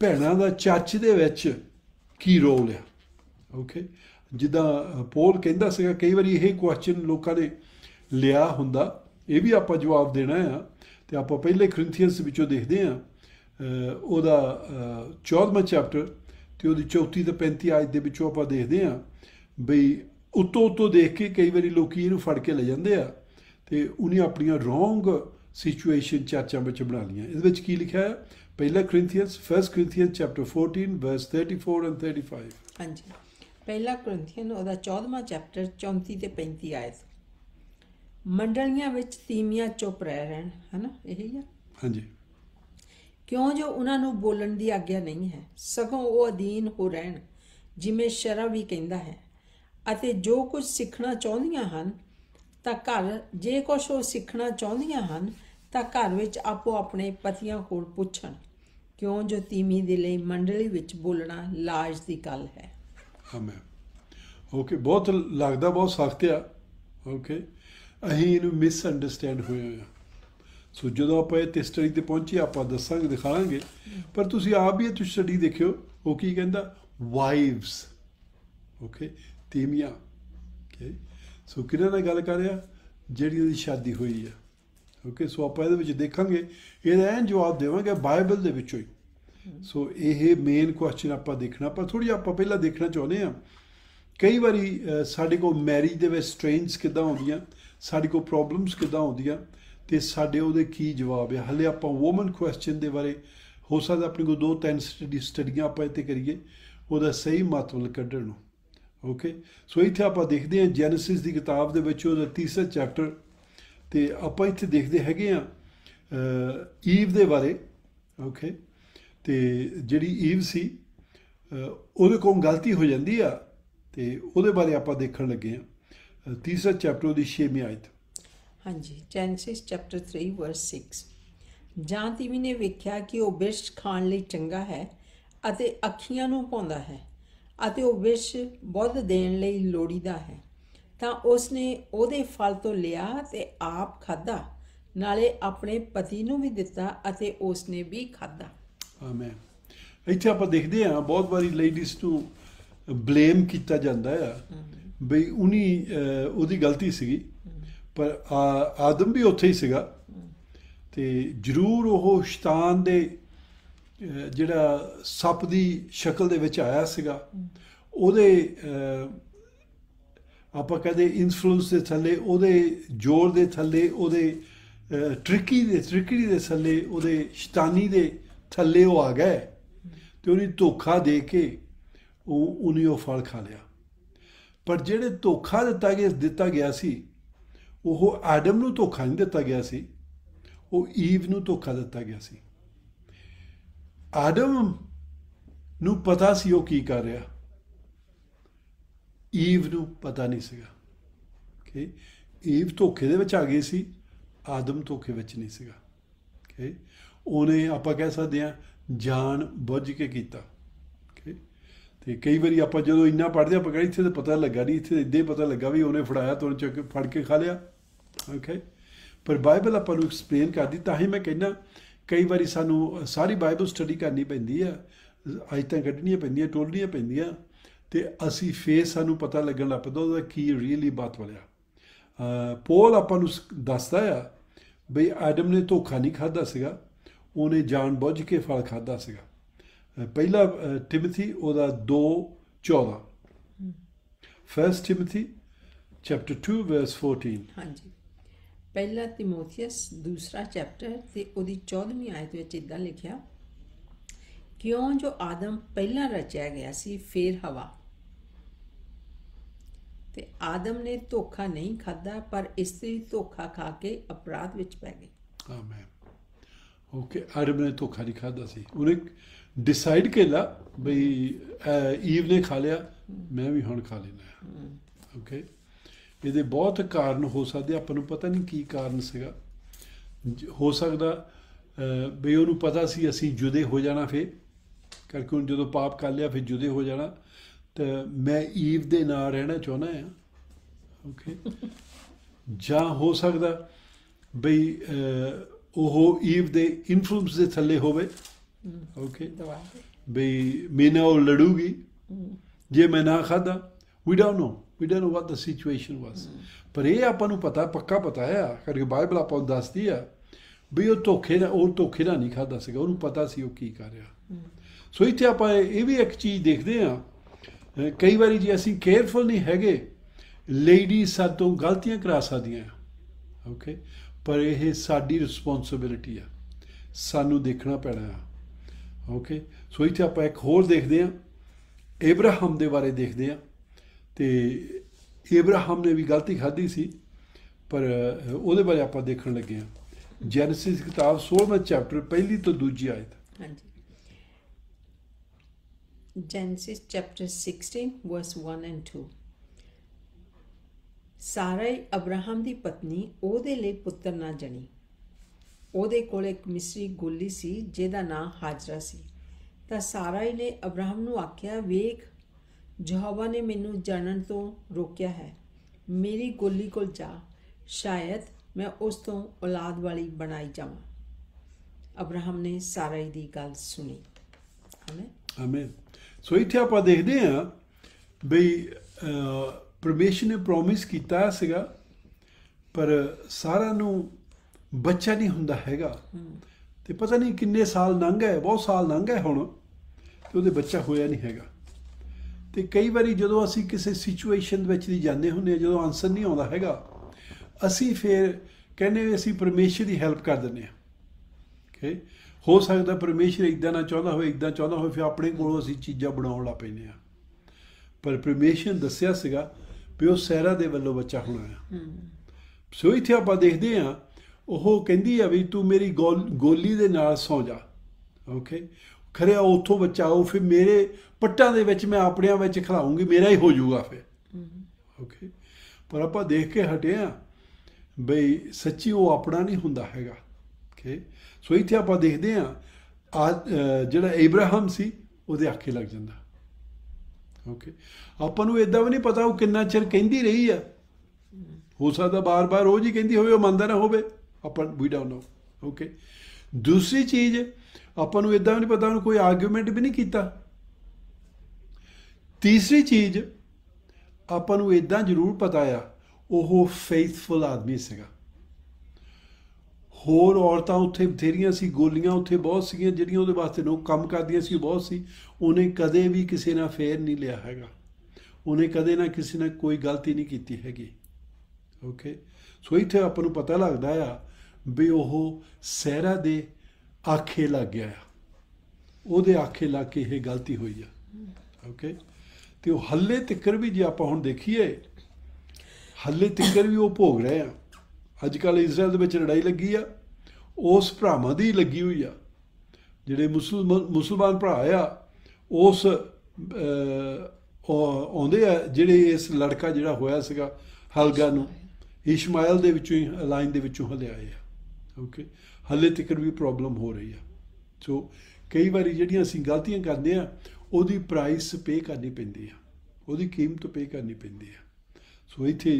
ਭੈਣਾਂ ਦਾ ਚਾਚੇ ਦੇ ਵਿੱਚ ਕੀ ਰੋਲ ਹੈ ਓਕੇ ਜਿੱਦਾਂ ਪੋਲ ਕਹਿੰਦਾ ਸੀਗਾ ਕਈ ਵਾਰੀ ਇਹ ਕੁਐਸਚਨ ਲੋਕਾਂ ਨੇ ਲਿਆ ਹੁੰਦਾ ਇਹ ਵੀ ਆਪਾਂ ਜਵਾਬ ਦੇਣਾ ਆ ਤੇ ਆਪਾਂ ਪਹਿਲੇ ਕ੍ਰਿੰਥੀਅਨਸ ਵਿੱਚੋਂ ਦੇਖਦੇ ਆਂ ਉਹਦਾ 14ਵਾਂ ਚੈਪਟਰ ਤੇ ਉਹਦੀ 34 ਤੇ 35 ਆਇਤ ਦੇ ਵਿੱਚੋਂ ਆਪਾਂ ਦੇਖਦੇ ਆਂ ਬਈ ਉਤੋਂ ਉਤੋਂ ਦੇਖ ਕੇ ਕਈ ਵਾਰੀ ਲੋਕੀ ਇਹਨੂੰ ਫੜ ਕੇ ਲੈ ਜਾਂਦੇ ਆ ਤੇ ਉਹਨੇ ਆਪਣੀਆਂ ਰੋਂਗ ਸਿਚੁਏਸ਼ਨ ਚਾਚਾ ਵਿੱਚ ਬਣਾ ਲਈਆਂ ਇਸ ਵਿੱਚ ਕੀ ਲਿਖਿਆ ਹੈ ਪਹਿਲਾ Corinthians first Corinthian chapter 14 verse 34 and 35 ਹਾਂਜੀ ਪਹਿਲਾ ਕੋਰਿੰਥੀਅਨ ਉਹਦਾ 14ਵਾਂ ਚੈਪਟਰ 34 ਤੇ 35 ਆਇਤ ਮੰਡਲੀਆਂ ਵਿੱਚ ਤੀਮੀਆਂ ਚੁੱਪ ਰਹਿ ਰਹਿਣ ਹਨਾ ਇਹੀ ਆ ਹਾਂਜੀ ਕਿਉਂ ਜੋ ਉਹਨਾਂ ਨੂੰ ਬੋਲਣ ਦੀ ਆਗਿਆ ਨਹੀਂ ਹੈ ਸਗੋਂ ਉਹ ਅਧੀਨ ਹੋ ਰਹਿਣ ਜਿਵੇਂ ਸ਼ਰਾ ਵੀ ਕਹਿੰਦਾ ਹੈ ਅਤੇ ਜੋ ਕੁਝ ਸਿੱਖਣਾ ਚਾਹੁੰਦੀਆਂ ਹਨ ਤਾਂ ਘਰ ਜੇ ਕੁਝ ਉਹ ਸਿੱਖਣਾ ਚਾਹੁੰਦੀਆਂ ਹਨ ਤਾਂ ਘਰ ਵਿੱਚ ਆਪੋ ਆਪਣੇ ਪਤੀਆਂ ਕੋਲ ਪੁੱਛਣ ਕਿਉਂ ਜੋ ਤੀਮੀ ਦੇ ਲਈ ਮੰਡਲੀ ਵਿੱਚ ਬੋਲਣਾ ਲਾਜ ਦੀ ਗੱਲ ਹੈ ਆਮੇਨ ਓਕੇ ਬਹੁਤ ਲੱਗਦਾ ਬਹੁਤ ਸਖਤ ਆ ਓਕੇ ਅਹੀਂ ਇਹਨੂੰ ਮਿਸ ਅੰਡਰਸਟੈਂਡ ਹੋਇਆ ਹੋਇਆ ਸੋ ਜਦੋਂ ਆਪਾਂ ਇਹ ਸਟੱਡੀ ਤੇ ਪਹੁੰਚੇ ਆਪਾਂ ਦੱਸਾਂਗੇ ਦਿਖਾਵਾਂਗੇ ਪਰ ਤੁਸੀਂ ਆਪ ਵੀ ਇਹ ਸਟੱਡੀ ਦੇਖਿਓ ਉਹ ਕੀ ਕਹਿੰਦਾ ਵਾਈਵਸ ਓਕੇ ਤੀਮੀਆਂ ਓਕੇ ਸੋ ਕਿਹਨਾਂ ਨਾਲ ਗੱਲ ਕਰ ਰਿਹਾ ਜਿਹੜੀ ਉਹਦੀ ਸ਼ਾਦੀ ਹੋਈ ਆ ਓਕੇ ਸੋ ਆਪਾਂ ਇਹਦੇ ਵਿੱਚ ਦੇਖਾਂਗੇ ਇਹਦਾ ਇਹ ਜਵਾਬ ਦੇਵਾਂਗੇ ਬਾਈਬਲ ਦੇ ਵਿੱਚੋਂ ਹੀ ਸੋ ਇਹ ਮੇਨ ਕੁਐਸਚਨ ਆਪਾਂ ਦੇਖਣਾ ਪਰ ਥੋੜੀ ਆਪਾਂ ਪਹਿਲਾਂ ਦੇਖਣਾ ਚਾਹੁੰਦੇ ਆ ਕਈ ਵਾਰੀ ਸਾਡੇ ਕੋਲ ਮੈਰਿਜ ਦੇ ਵਿੱਚ ਸਟ੍ਰੇਨਸ ਕਿਦਾਂ ਆਉਂਦੀਆਂ ਸਾਡੇ ਕੋਲ ਪ੍ਰੋਬਲਮਸ ਕਿਦਾਂ ਆਉਂਦੀਆਂ ਤੇ ਸਾਡੇ ਉਹਦੇ ਕੀ ਜਵਾਬ ਹੈ ਹਲੇ ਆਪਾਂ ਔਮਨ ਕੁਐਸਚਨ ਦੇ ਬਾਰੇ ਹੋ ਸਕਦਾ ਆਪਣੇ ਕੋ ਦੋ ਤਿੰਨ ਸਟੱਡੀ ਸਟੱਡੀਆਂ ਆਪਾਂ ਇੱਥੇ ਕਰੀਏ ਉਹਦਾ ਸਹੀ ਮਤਲਬ ਕੱਢਣ ਨੂੰ ਓਕੇ ਸੋ ਇੱਥੇ ਆਪਾਂ ਦੇਖਦੇ ਹਾਂ ਜੈਨੇਸਿਸ ਦੀ ਕਿਤਾਬ ਦੇ ਵਿੱਚ ਉਹਦਾ ਤੀਸਰਾ ਚੈਪਟਰ ਤੇ ਆਪਾਂ ਇੱਥੇ ਦੇਖਦੇ ਹੈਗੇ ਆ ਈਵ ਦੇ ਬਾਰੇ ਓਕੇ ਤੇ ਜਿਹੜੀ ਈਵ ਸੀ ਉਹਦੇ ਕੋਲ ਗਲਤੀ ਹੋ ਜਾਂਦੀ ਆ ਤੇ ਉਹਦੇ ਬਾਰੇ ਆਪਾਂ ਦੇਖਣ ਲੱਗੇ ਆ ਤੀਸਰਾ ਚੈਪਟਰ ਦੀ 6ਵੀਂ ਆਇਤ ਹਾਂਜੀ ਜੈਨਸਿਸ ਚੈਪਟਰ 3 ਵਰਸ 6 ਜਾਂ ਤੀਵੀ ਨੇ ਵੇਖਿਆ ਕਿ ਉਹ ਬਿਰਸ਼ ਖਾਣ ਲਈ ਚੰਗਾ ਹੈ ਅਤੇ ਅੱਖੀਆਂ ਨੂੰ ਪਾਉਂਦਾ ਹੈ ਅਤੇ ਉਹ ਬਿਰਸ਼ ਬੁੱਧ ਦੇਣ ਲਈ ਲੋੜੀਦਾ ਹੈ ਤਾਂ ਉਸ ਨੇ ਉਹਦੇ ਫਲ ਤੋਂ ਲਿਆ ਤੇ ਆਪ ਖਾਦਾ ਨਾਲੇ ਆਪਣੇ ਪਤੀ ਨੂੰ ਵੀ ਦਿੱਤਾ ਅਤੇ ਉਸ ਨੇ ਵੀ ਖਾਦਾ ਆਮੇਨ ਇੱਥੇ ਆਪਾਂ ਦੇਖਦੇ ਹਾਂ ਬਹੁਤ ਵਾਰੀ ਲੇਡੀਜ਼ ਨੂੰ ਬਲੇਮ ਕੀਤਾ ਜਾਂਦਾ ਹੈ ਬਈ ਉਨੀ ਉਹਦੀ ਗਲਤੀ ਸੀਗੀ ਪਰ ਆਦਮ ਵੀ ਉੱਥੇ ਹੀ ਸੀਗਾ ਤੇ ਜ਼ਰੂਰ ਉਹ ਸ਼ੈਤਾਨ ਦੇ ਜਿਹੜਾ ਸੱਪ ਦੀ ਸ਼ਕਲ ਦੇ ਵਿੱਚ ਆਇਆ ਸੀਗਾ ਉਹਦੇ ਆਪਾਂ ਕਹਦੇ ਇਨਫਲੂਐਂਸ ਦੇ ਥੱਲੇ ਉਹਦੇ ਜ਼ੋਰ ਦੇ ਥੱਲੇ ਉਹਦੇ ਟ੍ਰਿਕੀ ਦੇ ਟ੍ਰਿਕੜੀ ਦੇ ਥੱਲੇ ਉਹਦੇ ਸ਼ੈਤਾਨੀ ਦੇ ਥੱਲੇ ਉਹ ਆ ਗਏ ਤੇ ਉਹਨੇ ਧੋਖਾ ਦੇ ਕੇ ਉਹ ਉਹਨੇ ਉਹ ਫਲ ਖਾ ਲਿਆ ਪਰ ਜਿਹੜੇ ਧੋਖਾ ਦਿੱਤਾ ਗਿਆ ਦਿੱਤਾ ਗਿਆ ਸੀ ਉਹ ਆਦਮ ਨੂੰ ਧੋਖਾ ਨਹੀਂ ਦਿੱਤਾ ਗਿਆ ਸੀ ਉਹ ਈਵ ਨੂੰ ਧੋਖਾ ਦਿੱਤਾ ਗਿਆ ਸੀ ਆਦਮ ਨੂੰ ਪਤਾ ਸੀ ਉਹ ਕੀ ਕਰ ਰਿਹਾ ਈਵ ਨੂੰ ਪਤਾ ਨਹੀਂ ਸੀਗਾ ਕਿ ਈਵ ਧੋਖੇ ਦੇ ਵਿੱਚ ਆ ਗਈ ਸੀ ਆਦਮ ਧੋਖੇ ਵਿੱਚ ਨਹੀਂ ਸੀਗਾ ਕਿ ਉਹਨੇ ਆਪਾਂ ਕਹਿ ਸਕਦੇ ਆ ਜਾਣ ਬੁੱਝ ਕੇ ਕੀਤਾ ਤੇ ਕਈ ਵਾਰੀ ਆਪਾਂ ਜਦੋਂ ਇੰਨਾ ਪੜਦੇ ਆਪਾਂ ਕਹਿੰਦੇ ਇੱਥੇ ਤਾਂ ਪਤਾ ਲੱਗਾ ਨਹੀਂ ਇੱਥੇ ਇੱਦਾਂ ਹੀ ਪਤਾ ਲੱਗਾ ਵੀ ਉਹਨੇ ਫੜਾਇਆ ਤੁਰ ਚੱਕ ਫੜ ਕੇ ਖਾ ਲਿਆ ਓਕੇ ਪਰ ਬਾਈਬਲ ਆਪਾਂ ਨੂੰ ਐਕਸਪਲੇਨ ਕਰਦੀ ਤਾਂ ਹੀ ਮੈਂ ਕਹਿੰਦਾ ਕਈ ਵਾਰੀ ਸਾਨੂੰ ਸਾਰੀ ਬਾਈਬਲ ਸਟੱਡੀ ਕਰਨੀ ਪੈਂਦੀ ਆ ਅੱਜ ਤਾਂ ਕੱਢਣੀਆਂ ਪੈਂਦੀਆਂ ਟੋਲਣੀਆਂ ਪੈਂਦੀਆਂ ਤੇ ਅਸੀਂ ਫੇਰ ਸਾਨੂੰ ਪਤਾ ਲੱਗਣ ਲੱਗ ਪਦਾ ਉਹਦਾ ਕੀ ਰੀਅਲੀ ਬਾਤ ਵਾਲਿਆ ਪੋਲ ਆਪਾਂ ਨੂੰ ਦੱਸਦਾ ਆ ਬਈ ਆਦਮ ਨੇ ਧੋਖਾ ਨਹੀਂ ਖਾਦਾ ਸੀਗਾ ਉਹਨੇ ਜਾਣ ਬੁੱਝ ਕੇ ਫਲ ਖਾਦਾ ਸੀਗਾ ਪਹਿਲਾ ਟਿਮਥੀ ਉਹਦਾ 2 14 ਫਰਸਟ ਟਿਮਥੀ ਚੈਪਟਰ 2 ਵਰਸ 14 ਹਾਂਜੀ ਪਹਿਲਾ ਤਿਮੋਥੀਅਸ ਦੂਸਰਾ ਚੈਪਟਰ ਤੇ ਉਹਦੀ 14ਵੀਂ ਆਇਤ ਵਿੱਚ ਇਦਾਂ ਲਿਖਿਆ ਕਿਉਂ ਜੋ ਆਦਮ ਪਹਿਲਾਂ ਰਚਿਆ ਗਿਆ ਸੀ ਫੇਰ ਹਵਾ ਤੇ ਆਦਮ ਨੇ ਧੋਖਾ ਨਹੀਂ ਖਾਦਾ ਪਰ ਇਸਤਰੀ ਧੋਖਾ ਖਾ ਕੇ ਅਪਰਾਧ ਵਿੱਚ ਪੈ ਗਈ ਆਮੇਨ ਓਕੇ ਆਦਮ ਨੇ ਧੋਖਾ ਨਹੀਂ ਖਾਦਾ ਸੀ ਉਹਨੇ ਡਿਸਾਈਡ ਕੀਤਾ ਬਈ ਈਵ ਨੇ ਖਾ ਲਿਆ ਮੈਂ ਵੀ ਹੁਣ ਖਾ ਲੈਣਾ ਓਕੇ ਇਹਦੇ ਬਹੁਤ ਕਾਰਨ ਹੋ ਸਕਦੇ ਆਪਾਂ ਨੂੰ ਪਤਾ ਨਹੀਂ ਕੀ ਕਾਰਨ ਸੀਗਾ ਹੋ ਸਕਦਾ ਬਈ ਉਹਨੂੰ ਪਤਾ ਸੀ ਅਸੀਂ ਜੁਦੇ ਹੋ ਜਾਣਾ ਫੇ ਕਰਕੇ ਹੁਣ ਜਦੋਂ ਪਾਪ ਕਰ ਲਿਆ ਫਿਰ ਜੁਦੇ ਹੋ ਜਾਣਾ ਤੇ ਮੈਂ ਈਵ ਦੇ ਨਾਲ ਰਹਿਣਾ ਚਾਹਣਾ ਆ ਓਕੇ ਜਾਂ ਹੋ ਸਕਦਾ ਬਈ ਉਹ ਈਵ ਦੇ ਇਨਫਲੂਐਂਸ ਦੇ ਥੱਲੇ ਹੋਵੇ ਓਕੇ ਬਈ ਮੈਨਾਂ ਉਹ ਲੜੂਗੀ ਜੇ ਮੈਂ ਨਾ ਖਾਦਾ we don't know we don't know what the situation was ਪਰ ਇਹ ਆਪਾਂ ਨੂੰ ਪਤਾ ਪੱਕਾ ਪਤਾ ਹੈ ਕਰਕੇ ਬਾਈਬਲ ਆਪਾਂ ਨੂੰ ਦੱਸਦੀ ਆ ਵੀ ਉਹ ਧੋਖੇ ਦਾ ਉਹ ਧੋਖੇ ਦਾ ਨਹੀਂ ਖਾਦਾ ਸੀਗਾ ਉਹਨੂੰ ਪਤਾ ਸੀ ਉਹ ਕੀ ਕਰ ਰਿਹਾ ਸੋ ਇੱਥੇ ਆਪਾਂ ਇਹ ਵੀ ਇੱਕ ਚੀਜ਼ ਦੇਖਦੇ ਆ ਕਈ ਵਾਰੀ ਜੇ ਅਸੀਂ ਕੇਅਰਫੁਲ ਨਹੀਂ ਹੈਗੇ ਲੇਡੀ ਸਾਤੋਂ ਗਲਤੀਆਂ ਕਰਾ ਸਕਦੀਆਂ ਓਕੇ ਪਰ ਇਹ ਸਾਡੀ ਰਿਸਪੌਂਸਿਬਿਲਟੀ ਆ ਸਾਨੂੰ ਦੇਖਣਾ ਪੈਣਾ ਆ ਓਕੇ ਸੋ ਇੱਥੇ ਆਪਾਂ ਇੱਕ ਹੋਰ ਦੇਖਦੇ ਆ ਇਬਰਾਹਿਮ ਦੇ ਬਾਰੇ ਦੇਖਦੇ ਆ ਤੇ ਇਬਰਾਹਿਮ ਨੇ ਵੀ ਗਲਤੀ ਖਾਧੀ ਸੀ ਪਰ ਉਹਦੇ ਬਾਰੇ ਆਪਾਂ ਦੇਖਣ ਲੱਗੇ ਹਾਂ ਜੈਨੇਸਿਸ ਕਿਤਾਬ 16ਵਾਂ ਚੈਪਟਰ ਪਹਿਲੀ ਤੋਂ ਦੂਜੀ ਆਇਤ ਹਾਂਜੀ ਜੈਨੇਸਿਸ ਚੈਪਟਰ 16 ਵਰਸ 1 ਐਂਡ 2 ਸਾਰੇ ਅਬਰਾਹਮ ਦੀ ਪਤਨੀ ਉਹਦੇ ਲਈ ਪੁੱਤਰ ਨਾ ਜਣੀ ਉਹਦੇ ਕੋਲ ਇੱਕ ਮਿਸਰੀ ਗੋਲੀ ਸੀ ਜਿਹਦਾ ਨਾਂ ਹਾਜਰਾ ਸੀ ਤਾਂ ਸਾਰਾ ਨੇ ਅਬਰਾਹਮ ਨੂੰ ਆਖਿਆ ਵੇਖ ਜਹਵਾ ਨੇ ਮੈਨੂੰ ਜਾਣਨ ਤੋਂ ਰੋਕਿਆ ਹੈ ਮੇਰੀ ਗੋਲੀ ਕੋਲ ਜਾ ਸ਼ਾਇਦ ਮੈਂ ਉਸ ਤੋਂ ਔਲਾਦ ਵਾਲੀ ਬਣਾਈ ਜਾਵਾਂ ਅਬਰਾਹਮ ਨੇ ਸਾਰਾ ਦੀ ਗੱਲ ਸੁਣੀ ਆਮੇਨ ਆਮੇਨ ਸੋ ਇੱਥੇ ਆਪਾਂ ਦੇਖਦੇ ਹਾਂ ਬਈ ਪਰਮੇਸ਼ਰ ਨੇ ਪ੍ਰੋਮਿਸ ਕੀਤਾ ਸੀਗਾ ਪਰ ਸਾਰਾ ਨੂੰ ਬੱਚਾ ਨਹੀਂ ਹੁੰਦਾ ਹੈਗਾ ਤੇ ਪਤਾ ਨਹੀਂ ਕਿੰਨੇ ਸਾਲ ਲੰਘ ਗਏ ਬਹੁਤ ਸਾਲ ਲੰਘ ਗਏ ਹੁਣ ਤੇ ਉਹਦੇ ਬੱਚਾ ਹੋਇਆ ਨਹੀਂ ਹੈਗਾ ਤੇ ਕਈ ਵਾਰੀ ਜਦੋਂ ਅਸੀਂ ਕਿਸੇ ਸਿਚੁਏਸ਼ਨ ਵਿੱਚ ਦੀ ਜਾਂਦੇ ਹੁੰਦੇ ਆ ਜਦੋਂ ਆਨਸਰ ਨਹੀਂ ਆਉਂਦਾ ਹੈਗਾ ਅਸੀਂ ਫਿਰ ਕਹਿੰਦੇ ਅਸੀਂ ਪਰਮੇਸ਼ਰ ਦੀ ਹੈਲਪ ਕਰ ਦਿੰਦੇ ਆ ਓਕੇ ਹੋ ਸਕਦਾ ਪਰਮੇਸ਼ਰ ਇਦਾਂ ਨਾ ਚਾਹੁੰਦਾ ਹੋਵੇ ਇਦਾਂ ਚਾਹੁੰਦਾ ਹੋਵੇ ਫਿਰ ਆਪਣੇ ਕੋਲੋਂ ਅਸੀਂ ਚੀਜ਼ਾਂ ਬਣਾਉਣ ਲੱਗ ਪੈਂਦੇ ਆ ਪਰ ਪਰਮੇਸ਼ਰ ਦੱਸਿਆ ਸੀਗਾ ਵੀ ਉਹ ਸਹਿਰਾ ਦੇ ਵੱਲੋਂ ਬੱਚਾ ਹੋਣਾ ਹੈ ਸੋ ਇੱਥੇ ਆਪਾਂ ਦੇਖਦੇ ਆ ਉਹ ਕਹਿੰਦੀ ਆ ਵੀ ਤੂੰ ਮੇਰੀ ਗੋਲੀ ਦੇ ਨਾਲ ਸੌ ਜਾ ਓਕੇ ਖਰਿਆ ਉਥੋਂ ਬਚਾਓ ਫਿਰ ਮੇਰੇ ਪੱਟਾਂ ਦੇ ਵਿੱਚ ਮੈਂ ਆਪਣਿਆਂ ਵਿੱਚ ਖਲਾਉਂਗੀ ਮੇਰਾ ਹੀ ਹੋ ਜਾਊਗਾ ਫਿਰ ਓਕੇ ਪਰ ਆਪਾਂ ਦੇਖ ਕੇ ਹਟਿਆ ਬਈ ਸੱਚੀ ਉਹ ਆਪਣਾ ਨਹੀਂ ਹੁੰਦਾ ਹੈਗਾ ਓਕੇ ਸੋ ਇੱਥੇ ਆਪਾਂ ਦੇਖਦੇ ਆ ਜਿਹੜਾ ਇਬਰਾਹਿਮ ਸੀ ਉਹਦੇ ਆਖੇ ਲੱਗ ਜਾਂਦਾ ਓਕੇ ਆਪਾਂ ਨੂੰ ਇਦਾਂ ਵੀ ਨਹੀਂ ਪਤਾ ਉਹ ਕਿੰਨਾ ਚਿਰ ਕਹਿੰਦੀ ਰਹੀ ਆ ਹੋ ਸਕਦਾ ਬਾਰ-ਬਾਰ ਰੋਜ਼ ਹੀ ਕਹਿੰਦੀ ਹੋਵੇ ਉਹ ਮੰਨਦਾ ਨਾ ਹੋਵੇ ਆਪਾਂ ਵੀ ਡੋਨਟ ਨੋ ਓਕੇ ਦੂਸਰੀ ਚੀਜ਼ ਆਪਾਂ ਨੂੰ ਇਦਾਂ ਵੀ ਨਹੀਂ ਪਤਾ ਉਹਨੂੰ ਕੋਈ ਆਰਗੂਮੈਂਟ ਵੀ ਨਹੀਂ ਕੀਤਾ ਤੀਸਰੀ ਚੀਜ਼ ਆਪਾਂ ਨੂੰ ਇਦਾਂ ਜ਼ਰੂਰ ਪਤਾ ਆ ਉਹ ਫੇਥਫੁਲ ਆਦਮੀ ਸੀਗਾ ਹੋਰ ਔਰਤਾਂ ਉੱਥੇ ਬਥੇਰੀਆਂ ਸੀ ਗੋਲੀਆਂ ਉੱਥੇ ਬਹੁਤ ਸੀਗੀਆਂ ਜਿਹੜੀਆਂ ਉਹਦੇ ਵਾਸਤੇ ਲੋਕ ਕੰਮ ਕਰਦੀਆਂ ਸੀ ਬਹੁਤ ਸੀ ਉਹਨੇ ਕਦੇ ਵੀ ਕਿਸੇ ਨਾਲ ਫੇਰ ਨਹੀਂ ਲਿਆ ਹੈਗਾ ਉਹਨੇ ਕਦੇ ਨਾ ਕਿਸੇ ਨਾਲ ਕੋਈ ਗਲਤੀ ਨਹੀਂ ਕੀਤੀ ਹੈਗੀ ਓਕੇ ਸੋ ਇੱਥੇ ਆਪਾਂ ਨੂੰ ਪਤਾ ਲੱਗਦਾ ਆ ਵੀ ਉਹ ਸਹਿਰਾ ਦੇ ਆਖੇ ਲੱਗ ਗਿਆ ਉਹਦੇ ਆਖੇ ਲੱਗ ਕੇ ਇਹ ਗਲਤੀ ਹੋਈ ਆ ਓਕੇ ਤੇ ਉਹ ਹੱਲੇ ਤਿੱਕਰ ਵੀ ਜੇ ਆਪਾਂ ਹੁਣ ਦੇਖੀਏ ਹੱਲੇ ਤਿੱਕਰ ਵੀ ਉਹ ਭੋਗ ਰਹੇ ਆ ਅੱਜ ਕੱਲ ਇਜ਼ਰਾਈਲ ਦੇ ਵਿੱਚ ਲੜਾਈ ਲੱਗੀ ਆ ਉਸ ਭਰਾਵਾਂ ਦੀ ਲੱਗੀ ਹੋਈ ਆ ਜਿਹੜੇ ਮੁਸਲਮਾਨ ਭਰਾ ਆ ਉਸ ਆਉਂਦੇ ਆ ਜਿਹੜੇ ਇਸ ਲੜਕਾ ਜਿਹੜਾ ਹੋਇਆ ਸੀਗਾ ਹਲਗਾ ਨੂੰ ਇਸ਼ਮਾਇਲ ਦੇ ਵਿੱਚੋਂ ਹੀ ਲਾਈਨ ਦੇ ਵਿੱਚੋਂ ਹਲੇ ਆਏ ਆ ਓਕੇ ਹੱਲੇ ਤੱਕ ਵੀ ਪ੍ਰੋਬਲਮ ਹੋ ਰਹੀ ਆ ਸੋ ਕਈ ਵਾਰੀ ਜਿਹੜੀਆਂ ਅਸੀਂ ਗਲਤੀਆਂ ਕਰਦੇ ਆ ਉਹਦੀ ਪ੍ਰਾਈਸ ਪੇ ਕਰਨੀ ਪੈਂਦੀ ਆ ਉਹਦੀ ਕੀਮਤ ਪੇ ਕਰਨੀ ਪੈਂਦੀ ਆ ਸੋ ਇੱਥੇ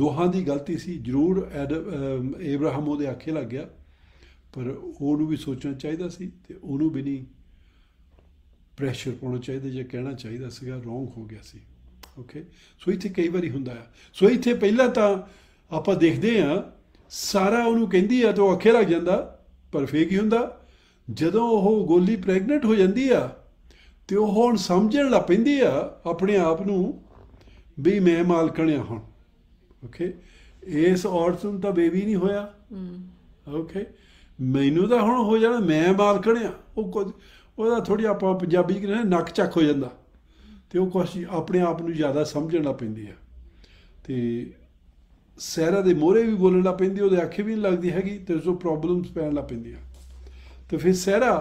ਦੋਹਾਂ ਦੀ ਗਲਤੀ ਸੀ ਜ਼ਰੂਰ ਐਬਰਾਹਮ ਉਹਦੇ ਆਖੇ ਲੱਗ ਗਿਆ ਪਰ ਉਹਨੂੰ ਵੀ ਸੋਚਣਾ ਚਾਹੀਦਾ ਸੀ ਤੇ ਉਹਨੂੰ ਵੀ ਨਹੀਂ ਪ੍ਰੈਸ਼ਰ ਪਾਉਣਾ ਚਾਹੀਦਾ ਜਾਂ ਕਹਿਣਾ ਚਾਹੀਦਾ ਸੀਗਾ ਰੋਂਗ ਹੋ ਗਿਆ ਸੀ ਓਕੇ ਸੋ ਇੱਥੇ ਕਈ ਵਾਰੀ ਹੁੰਦਾ ਆ ਸੋ ਇੱਥੇ ਪਹਿਲਾਂ ਤਾਂ ਆਪਾਂ ਦੇਖਦੇ ਆ ਸਾਰਾ ਉਹਨੂੰ ਕਹਿੰਦੀ ਆ ਤੇ ਉਹ ਅੱਖੇ ਲੱਗ ਜਾਂਦਾ ਪਰ ਫੇਕ ਹੀ ਹੁੰਦਾ ਜਦੋਂ ਉਹ ਗੋਲੀ ਪ੍ਰੈਗਨੈਂਟ ਹੋ ਜਾਂਦੀ ਆ ਤੇ ਉਹ ਹੁਣ ਸਮਝਣ ਲੱਗ ਪੈਂਦੀ ਆ ਆਪਣੇ ਆਪ ਨੂੰ ਵੀ ਮੈਂ ਮਾਲਕਣ ਆ ਹੁਣ ਓਕੇ ਇਸ ਔਰਤ ਨੂੰ ਤਾਂ ਬੇਬੀ ਨਹੀਂ ਹੋਇਆ ਓਕੇ ਮੈਨੂੰ ਤਾਂ ਹੁਣ ਹੋ ਜਾਣਾ ਮੈਂ ਮਾਲਕਣ ਆ ਉਹ ਕੁਝ ਉਹਦਾ ਥੋੜੀ ਆਪਾਂ ਪੰਜਾਬੀ ਚ ਕਹਿੰਦੇ ਨੱਕ ਚੱਕ ਹੋ ਜਾਂਦਾ ਤੇ ਉਹ ਕੁਝ ਆਪਣੇ ਆਪ ਨੂੰ ਜ਼ਿਆਦਾ ਸਮਝਣ ਲੱਗ ਪੈਂਦੀ ਆ ਤੇ ਸਹਿਰਾ ਦੇ ਮੋਹਰੇ ਵੀ ਬੋਲਣ ਪੈਂਦੀ ਉਹਦੇ ਅੱਖੇ ਵੀ ਨਹੀਂ ਲੱਗਦੀ ਹੈਗੀ ਤੇ ਉਸ ਨੂੰ ਪ੍ਰੋਬਲਮਸ ਪੈਣ ਲੱਗ ਪੈਂਦੀਆਂ ਤੇ ਫਿਰ ਸਹਿਰਾ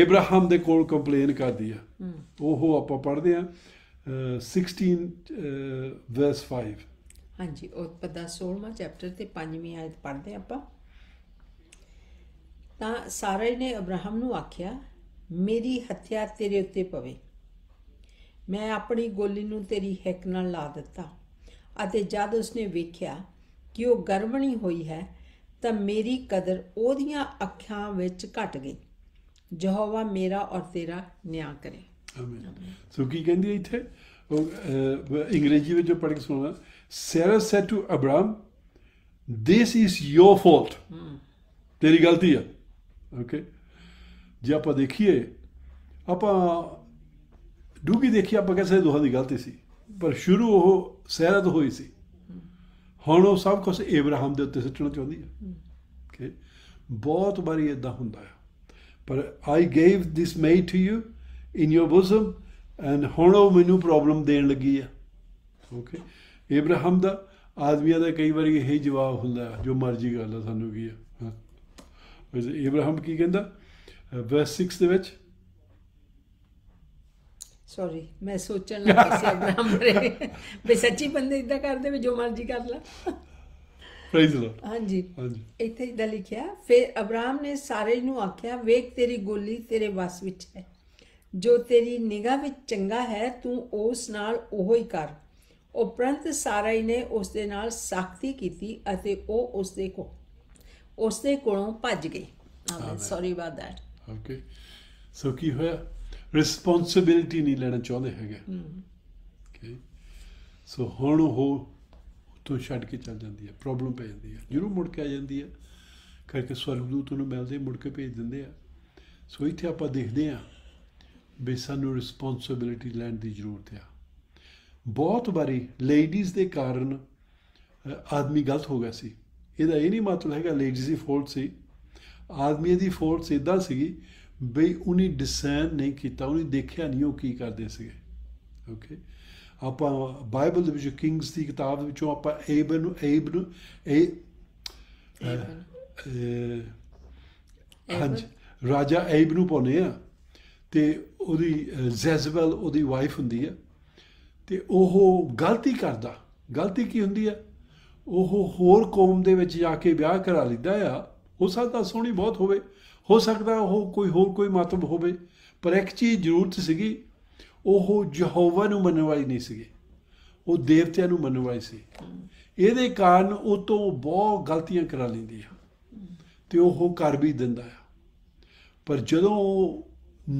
ਇਬਰਾਹਿਮ ਦੇ ਕੋਲ ਕੰਪਲੇਨ ਕਰਦੀ ਆ ਉਹ ਆਪਾਂ ਪੜ੍ਹਦੇ ਆ 16 ਵਰਸ 5 ਹਾਂਜੀ ਉਹ ਪਦਾ 16ਵਾਂ ਚੈਪਟਰ ਤੇ 5ਵੀਂ ਆਇਤ ਪੜ੍ਹਦੇ ਆਪਾਂ ਤਾਂ ਸਾਰਾ ਨੇ ਇਬਰਾਹਿਮ ਨੂੰ ਆਖਿਆ ਮੇਰੀ ਹੱਤਿਆ ਤੇਰੇ ਉੱਤੇ ਪਵੇ ਮੈਂ ਆਪਣੀ ਗੋਲੀ ਨੂੰ ਤੇਰੀ ਹੱਕ ਨਾਲ ਲਾ ਦਿੱਤਾ ਅਤੇ ਜਦ ਉਸਨੇ ਵੇਖਿਆ ਕਿ ਉਹ ਗਰਵਣੀ ਹੋਈ ਹੈ ਤਾਂ ਮੇਰੀ ਕਦਰ ਉਹਦੀਆਂ ਅੱਖਾਂ ਵਿੱਚ ਘਟ ਗਈ ਯਹੋਵਾ ਮੇਰਾ ਔਰ ਤੇਰਾ ਨਿਆਂ ਕਰੇ ਆਮੀਨ ਸੋ ਕੀ ਕਹਿੰਦੀ ਇੱਥੇ ਉਹ ਅੰਗਰੇਜ਼ੀ ਵਿੱਚ ਪੜ੍ਹ ਕੇ ਸੁਣਾ Sarah said to Abram this is your fault ਤੇਰੀ ਗਲਤੀ ਆ ਓਕੇ ਜੇ ਆਪਾਂ ਦੇਖੀਏ ਆਪਾਂ ਡੂਗੀ ਦੇਖੀ ਆਪਾਂ ਕਿਸੇ ਦੋਹਾਂ ਦੀ ਗਲਤੀ ਸੀ ਪਰ ਸ਼ੁਰੂ ਉਹ ਸਹਿਰਤ ਹੋਈ ਸੀ ਹੁਣ ਉਹ ਸਭ ਕੁਝ ਇਬਰਾਹਿਮ ਦੇ ਉੱਤੇ ਸਿੱਟਣਾ ਚਾਹੁੰਦੀ ਹੈ ਕਿ ਬਹੁਤ ਵਾਰੀ ਇਦਾਂ ਹੁੰਦਾ ਹੈ ਪਰ I gave this maid to you in your bosom and ਹੁਣ ਉਹ ਮੈਨੂੰ ਪ੍ਰੋਬਲਮ ਦੇਣ ਲੱਗੀ ਆ ਓਕੇ ਇਬਰਾਹਿਮ ਦਾ ਆਦਮੀਆਂ ਦਾ ਕਈ ਵਾਰੀ ਇਹ ਜਵਾਬ ਹੁੰਦਾ ਜੋ ਮਰਜ਼ੀ ਗੱਲ ਆ ਸਾਨੂੰ ਕੀ ਆ ਹਾਂ ਇਬਰਾਹਿਮ ਕੀ ਕਹਿੰਦਾ ਵਰਸ 6 ਦੇ ਵਿੱਚ ਸੌਰੀ ਮੈਂ ਸੋਚਣ ਲੱਗਾ ਸੀ ਅਬਰਾਮ ਬਰੇ ਵੀ ਸੱਚੀ ਬੰਦੇ ਇਦਾਂ ਕਰਦੇ ਵੀ ਜੋ ਮਰਜ਼ੀ ਕਰ ਲਾ ਪ੍ਰੇਜ਼ ਲਾਰਡ ਹਾਂਜੀ ਹਾਂਜੀ ਇੱਥੇ ਇਦਾਂ ਲਿਖਿਆ ਫਿਰ ਅਬਰਾਮ ਨੇ ਸਾਰੇ ਨੂੰ ਆਖਿਆ ਵੇਖ ਤੇਰੀ ਗੋਲੀ ਤੇਰੇ ਵਸ ਵਿੱਚ ਹੈ ਜੋ ਤੇਰੀ ਨਿਗਾਹ ਵਿੱਚ ਚੰਗਾ ਹੈ ਤੂੰ ਉਸ ਨਾਲ ਉਹੋ ਹੀ ਕਰ ਉਪਰੰਤ ਸਾਰਾਈ ਨੇ ਉਸ ਦੇ ਨਾਲ ਸਾਖਤੀ ਕੀਤੀ ਅਤੇ ਉਹ ਉਸ ਦੇ ਕੋ ਉਸ ਦੇ ਕੋਲੋਂ ਭੱਜ ਗਈ amen sorry about that okay so ਕੀ ਹੋਇਆ ਰਿਸਪੌਂਸਿਬਿਲਟੀ ਨਹੀਂ ਲੈਣਾ ਚਾਹੁੰਦੇ ਹੈਗੇ ਓਕੇ ਸੋ ਹੁਣ ਉਹ ਤੋਂ ਛੱਡ ਕੇ ਚੱਲ ਜਾਂਦੀ ਹੈ ਪ੍ਰੋਬਲਮ ਪੈ ਜਾਂਦੀ ਹੈ ਜਰੂਰ ਮੁੜ ਕੇ ਆ ਜਾਂਦੀ ਹੈ ਕਰਕੇ ਸਵਰਗਦੂਤ ਨੂੰ ਮਿਲਦੇ ਮੁੜ ਕੇ ਭੇਜ ਦਿੰਦੇ ਆ ਸੋ ਇੱਥੇ ਆਪਾਂ ਦੇਖਦੇ ਆ ਵੀ ਸਾਨੂੰ ਰਿਸਪੌਂਸਿਬਿਲਟੀ ਲੈਣ ਦੀ ਜ਼ਰੂਰਤ ਆ ਬਹੁਤ ਵਾਰੀ ਲੇਡੀਜ਼ ਦੇ ਕਾਰਨ ਆਦਮੀ ਗਲਤ ਹੋ ਗਿਆ ਸੀ ਇਹਦਾ ਇਹ ਨਹੀਂ ਮਤਲਬ ਹੈਗਾ ਲੇਡੀਜ਼ ਦੀ ਫੋਲਟ ਸੀ ਆਦਮੀ ਦੀ ਫੋਲਟ ਸਿੱਧਾ ਸੀਗੀ ਬਈ ਉਹਨੇ ਡਿਸਾਈਨ ਨਹੀਂ ਕੀਤਾ ਉਹਨੇ ਦੇਖਿਆ ਨਹੀਂ ਉਹ ਕੀ ਕਰਦੇ ਸੀਗੇ ਓਕੇ ਆਪਾਂ ਬਾਈਬਲ ਦੇ ਵਿੱਚ ਕਿੰਗਸ ਦੀ ਕਿਤਾਬ ਦੇ ਵਿੱਚੋਂ ਆਪਾਂ ਏਬ ਨੂੰ ਏਬ ਨੂੰ ਏ ਹਾਂਜੀ ਰਾਜਾ ਏਬ ਨੂੰ ਪਾਉਨੇ ਆ ਤੇ ਉਹਦੀ ਜ਼ੈਜ਼ਬਲ ਉਹਦੀ ਵਾਈਫ ਹੁੰਦੀ ਆ ਤੇ ਉਹ ਗਲਤੀ ਕਰਦਾ ਗਲਤੀ ਕੀ ਹੁੰਦੀ ਆ ਉਹ ਹੋਰ ਕੌਮ ਦੇ ਵਿੱਚ ਜਾ ਕੇ ਵਿਆਹ ਕਰਾ ਲਿੰਦਾ ਆ ਉਸਾ ਤਾਂ ਸੋਹਣੀ ਬਹੁਤ ਹੋਵੇ ਹੋ ਸਕਦਾ ਉਹ ਕੋਈ ਹੋਰ ਕੋਈ ਮਤਲਬ ਹੋਵੇ ਪਰ ਇੱਕ ਚੀਜ਼ ਜ਼ਰੂਰਤ ਸੀਗੀ ਉਹ ਯਹੋਵਾ ਨੂੰ ਮੰਨਣ ਵਾਲੀ ਨਹੀਂ ਸੀਗੀ ਉਹ ਦੇਵਤਿਆਂ ਨੂੰ ਮੰਨਣ ਵਾਲੀ ਸੀ ਇਹਦੇ ਕਾਰਨ ਉਹ ਤੋਂ ਬਹੁਤ ਗਲਤੀਆਂ ਕਰਾ ਲੈਂਦੀ ਆ ਤੇ ਉਹ ਕਰ ਵੀ ਦਿੰਦਾ ਆ ਪਰ ਜਦੋਂ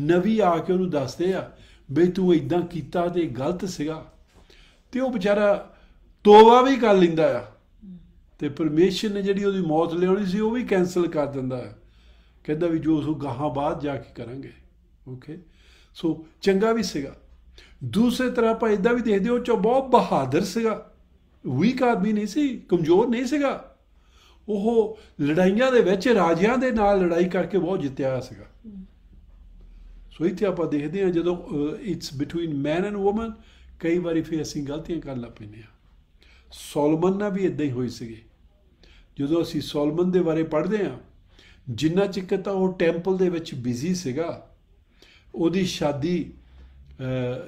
ਨਵੀ ਆ ਕੇ ਉਹਨੂੰ ਦੱਸਦੇ ਆ ਬਈ ਤੂੰ ਇਦਾਂ ਕੀਤਾ ਤੇ ਗਲਤ ਸੀਗਾ ਤੇ ਉਹ ਵਿਚਾਰਾ ਤੋਬਾ ਵੀ ਕਰ ਲੈਂਦਾ ਆ ਤੇ ਪਰਮੇਸ਼ਰ ਨੇ ਜਿਹੜੀ ਉਹਦੀ ਮੌਤ ਲਿਆਉਣੀ ਸੀ ਉਹ ਵੀ ਕੈਨਸਲ ਕਰ ਦਿੰਦਾ ਹੈ ਕਹਿੰਦਾ ਵੀ ਜੋ ਨੂੰ ਗਾਹਾਂ ਬਾਅਦ ਜਾ ਕੇ ਕਰਾਂਗੇ ਓਕੇ ਸੋ ਚੰਗਾ ਵੀ ਸੀਗਾ ਦੂਸਰੇ ਤਰ੍ਹਾਂ ਆਪਾਂ ਇਦਾਂ ਵੀ ਦੇਖਦੇ ਹੋ ਚੋ ਬਹੁਤ ਬਹਾਦਰ ਸੀਗਾ ਵੀਕ ਆਦਮੀ ਨਹੀਂ ਸੀ ਕਮਜ਼ੋਰ ਨਹੀਂ ਸੀਗਾ ਉਹ ਲੜਾਈਆਂ ਦੇ ਵਿੱਚ ਰਾਜਿਆਂ ਦੇ ਨਾਲ ਲੜਾਈ ਕਰਕੇ ਬਹੁਤ ਜਿੱਤਿਆ ਸੀਗਾ ਸੋ ਇੱਥੇ ਆਪਾਂ ਦੇਖਦੇ ਹਾਂ ਜਦੋਂ it's between man and woman ਕਈ ਵਾਰੀ ਫੇਰ ਅਸੀਂ ਗਲਤੀਆਂ ਕਰ ਲਾ ਪੈਂਦੇ ਹਾਂ ਸੋਲਮਨ ਨਾਲ ਵੀ ਇਦਾਂ ਹੀ ਹੋਈ ਸੀਗੀ ਜਦੋਂ ਅਸੀਂ ਸੋਲਮਨ ਦੇ ਬਾਰੇ ਪੜ੍ਹਦੇ ਹਾਂ ਜਿੰਨਾ ਚਿਕਰ ਤਾਂ ਉਹ ਟੈਂਪਲ ਦੇ ਵਿੱਚ ਬਿਜ਼ੀ ਸੀਗਾ ਉਹਦੀ ਸ਼ਾਦੀ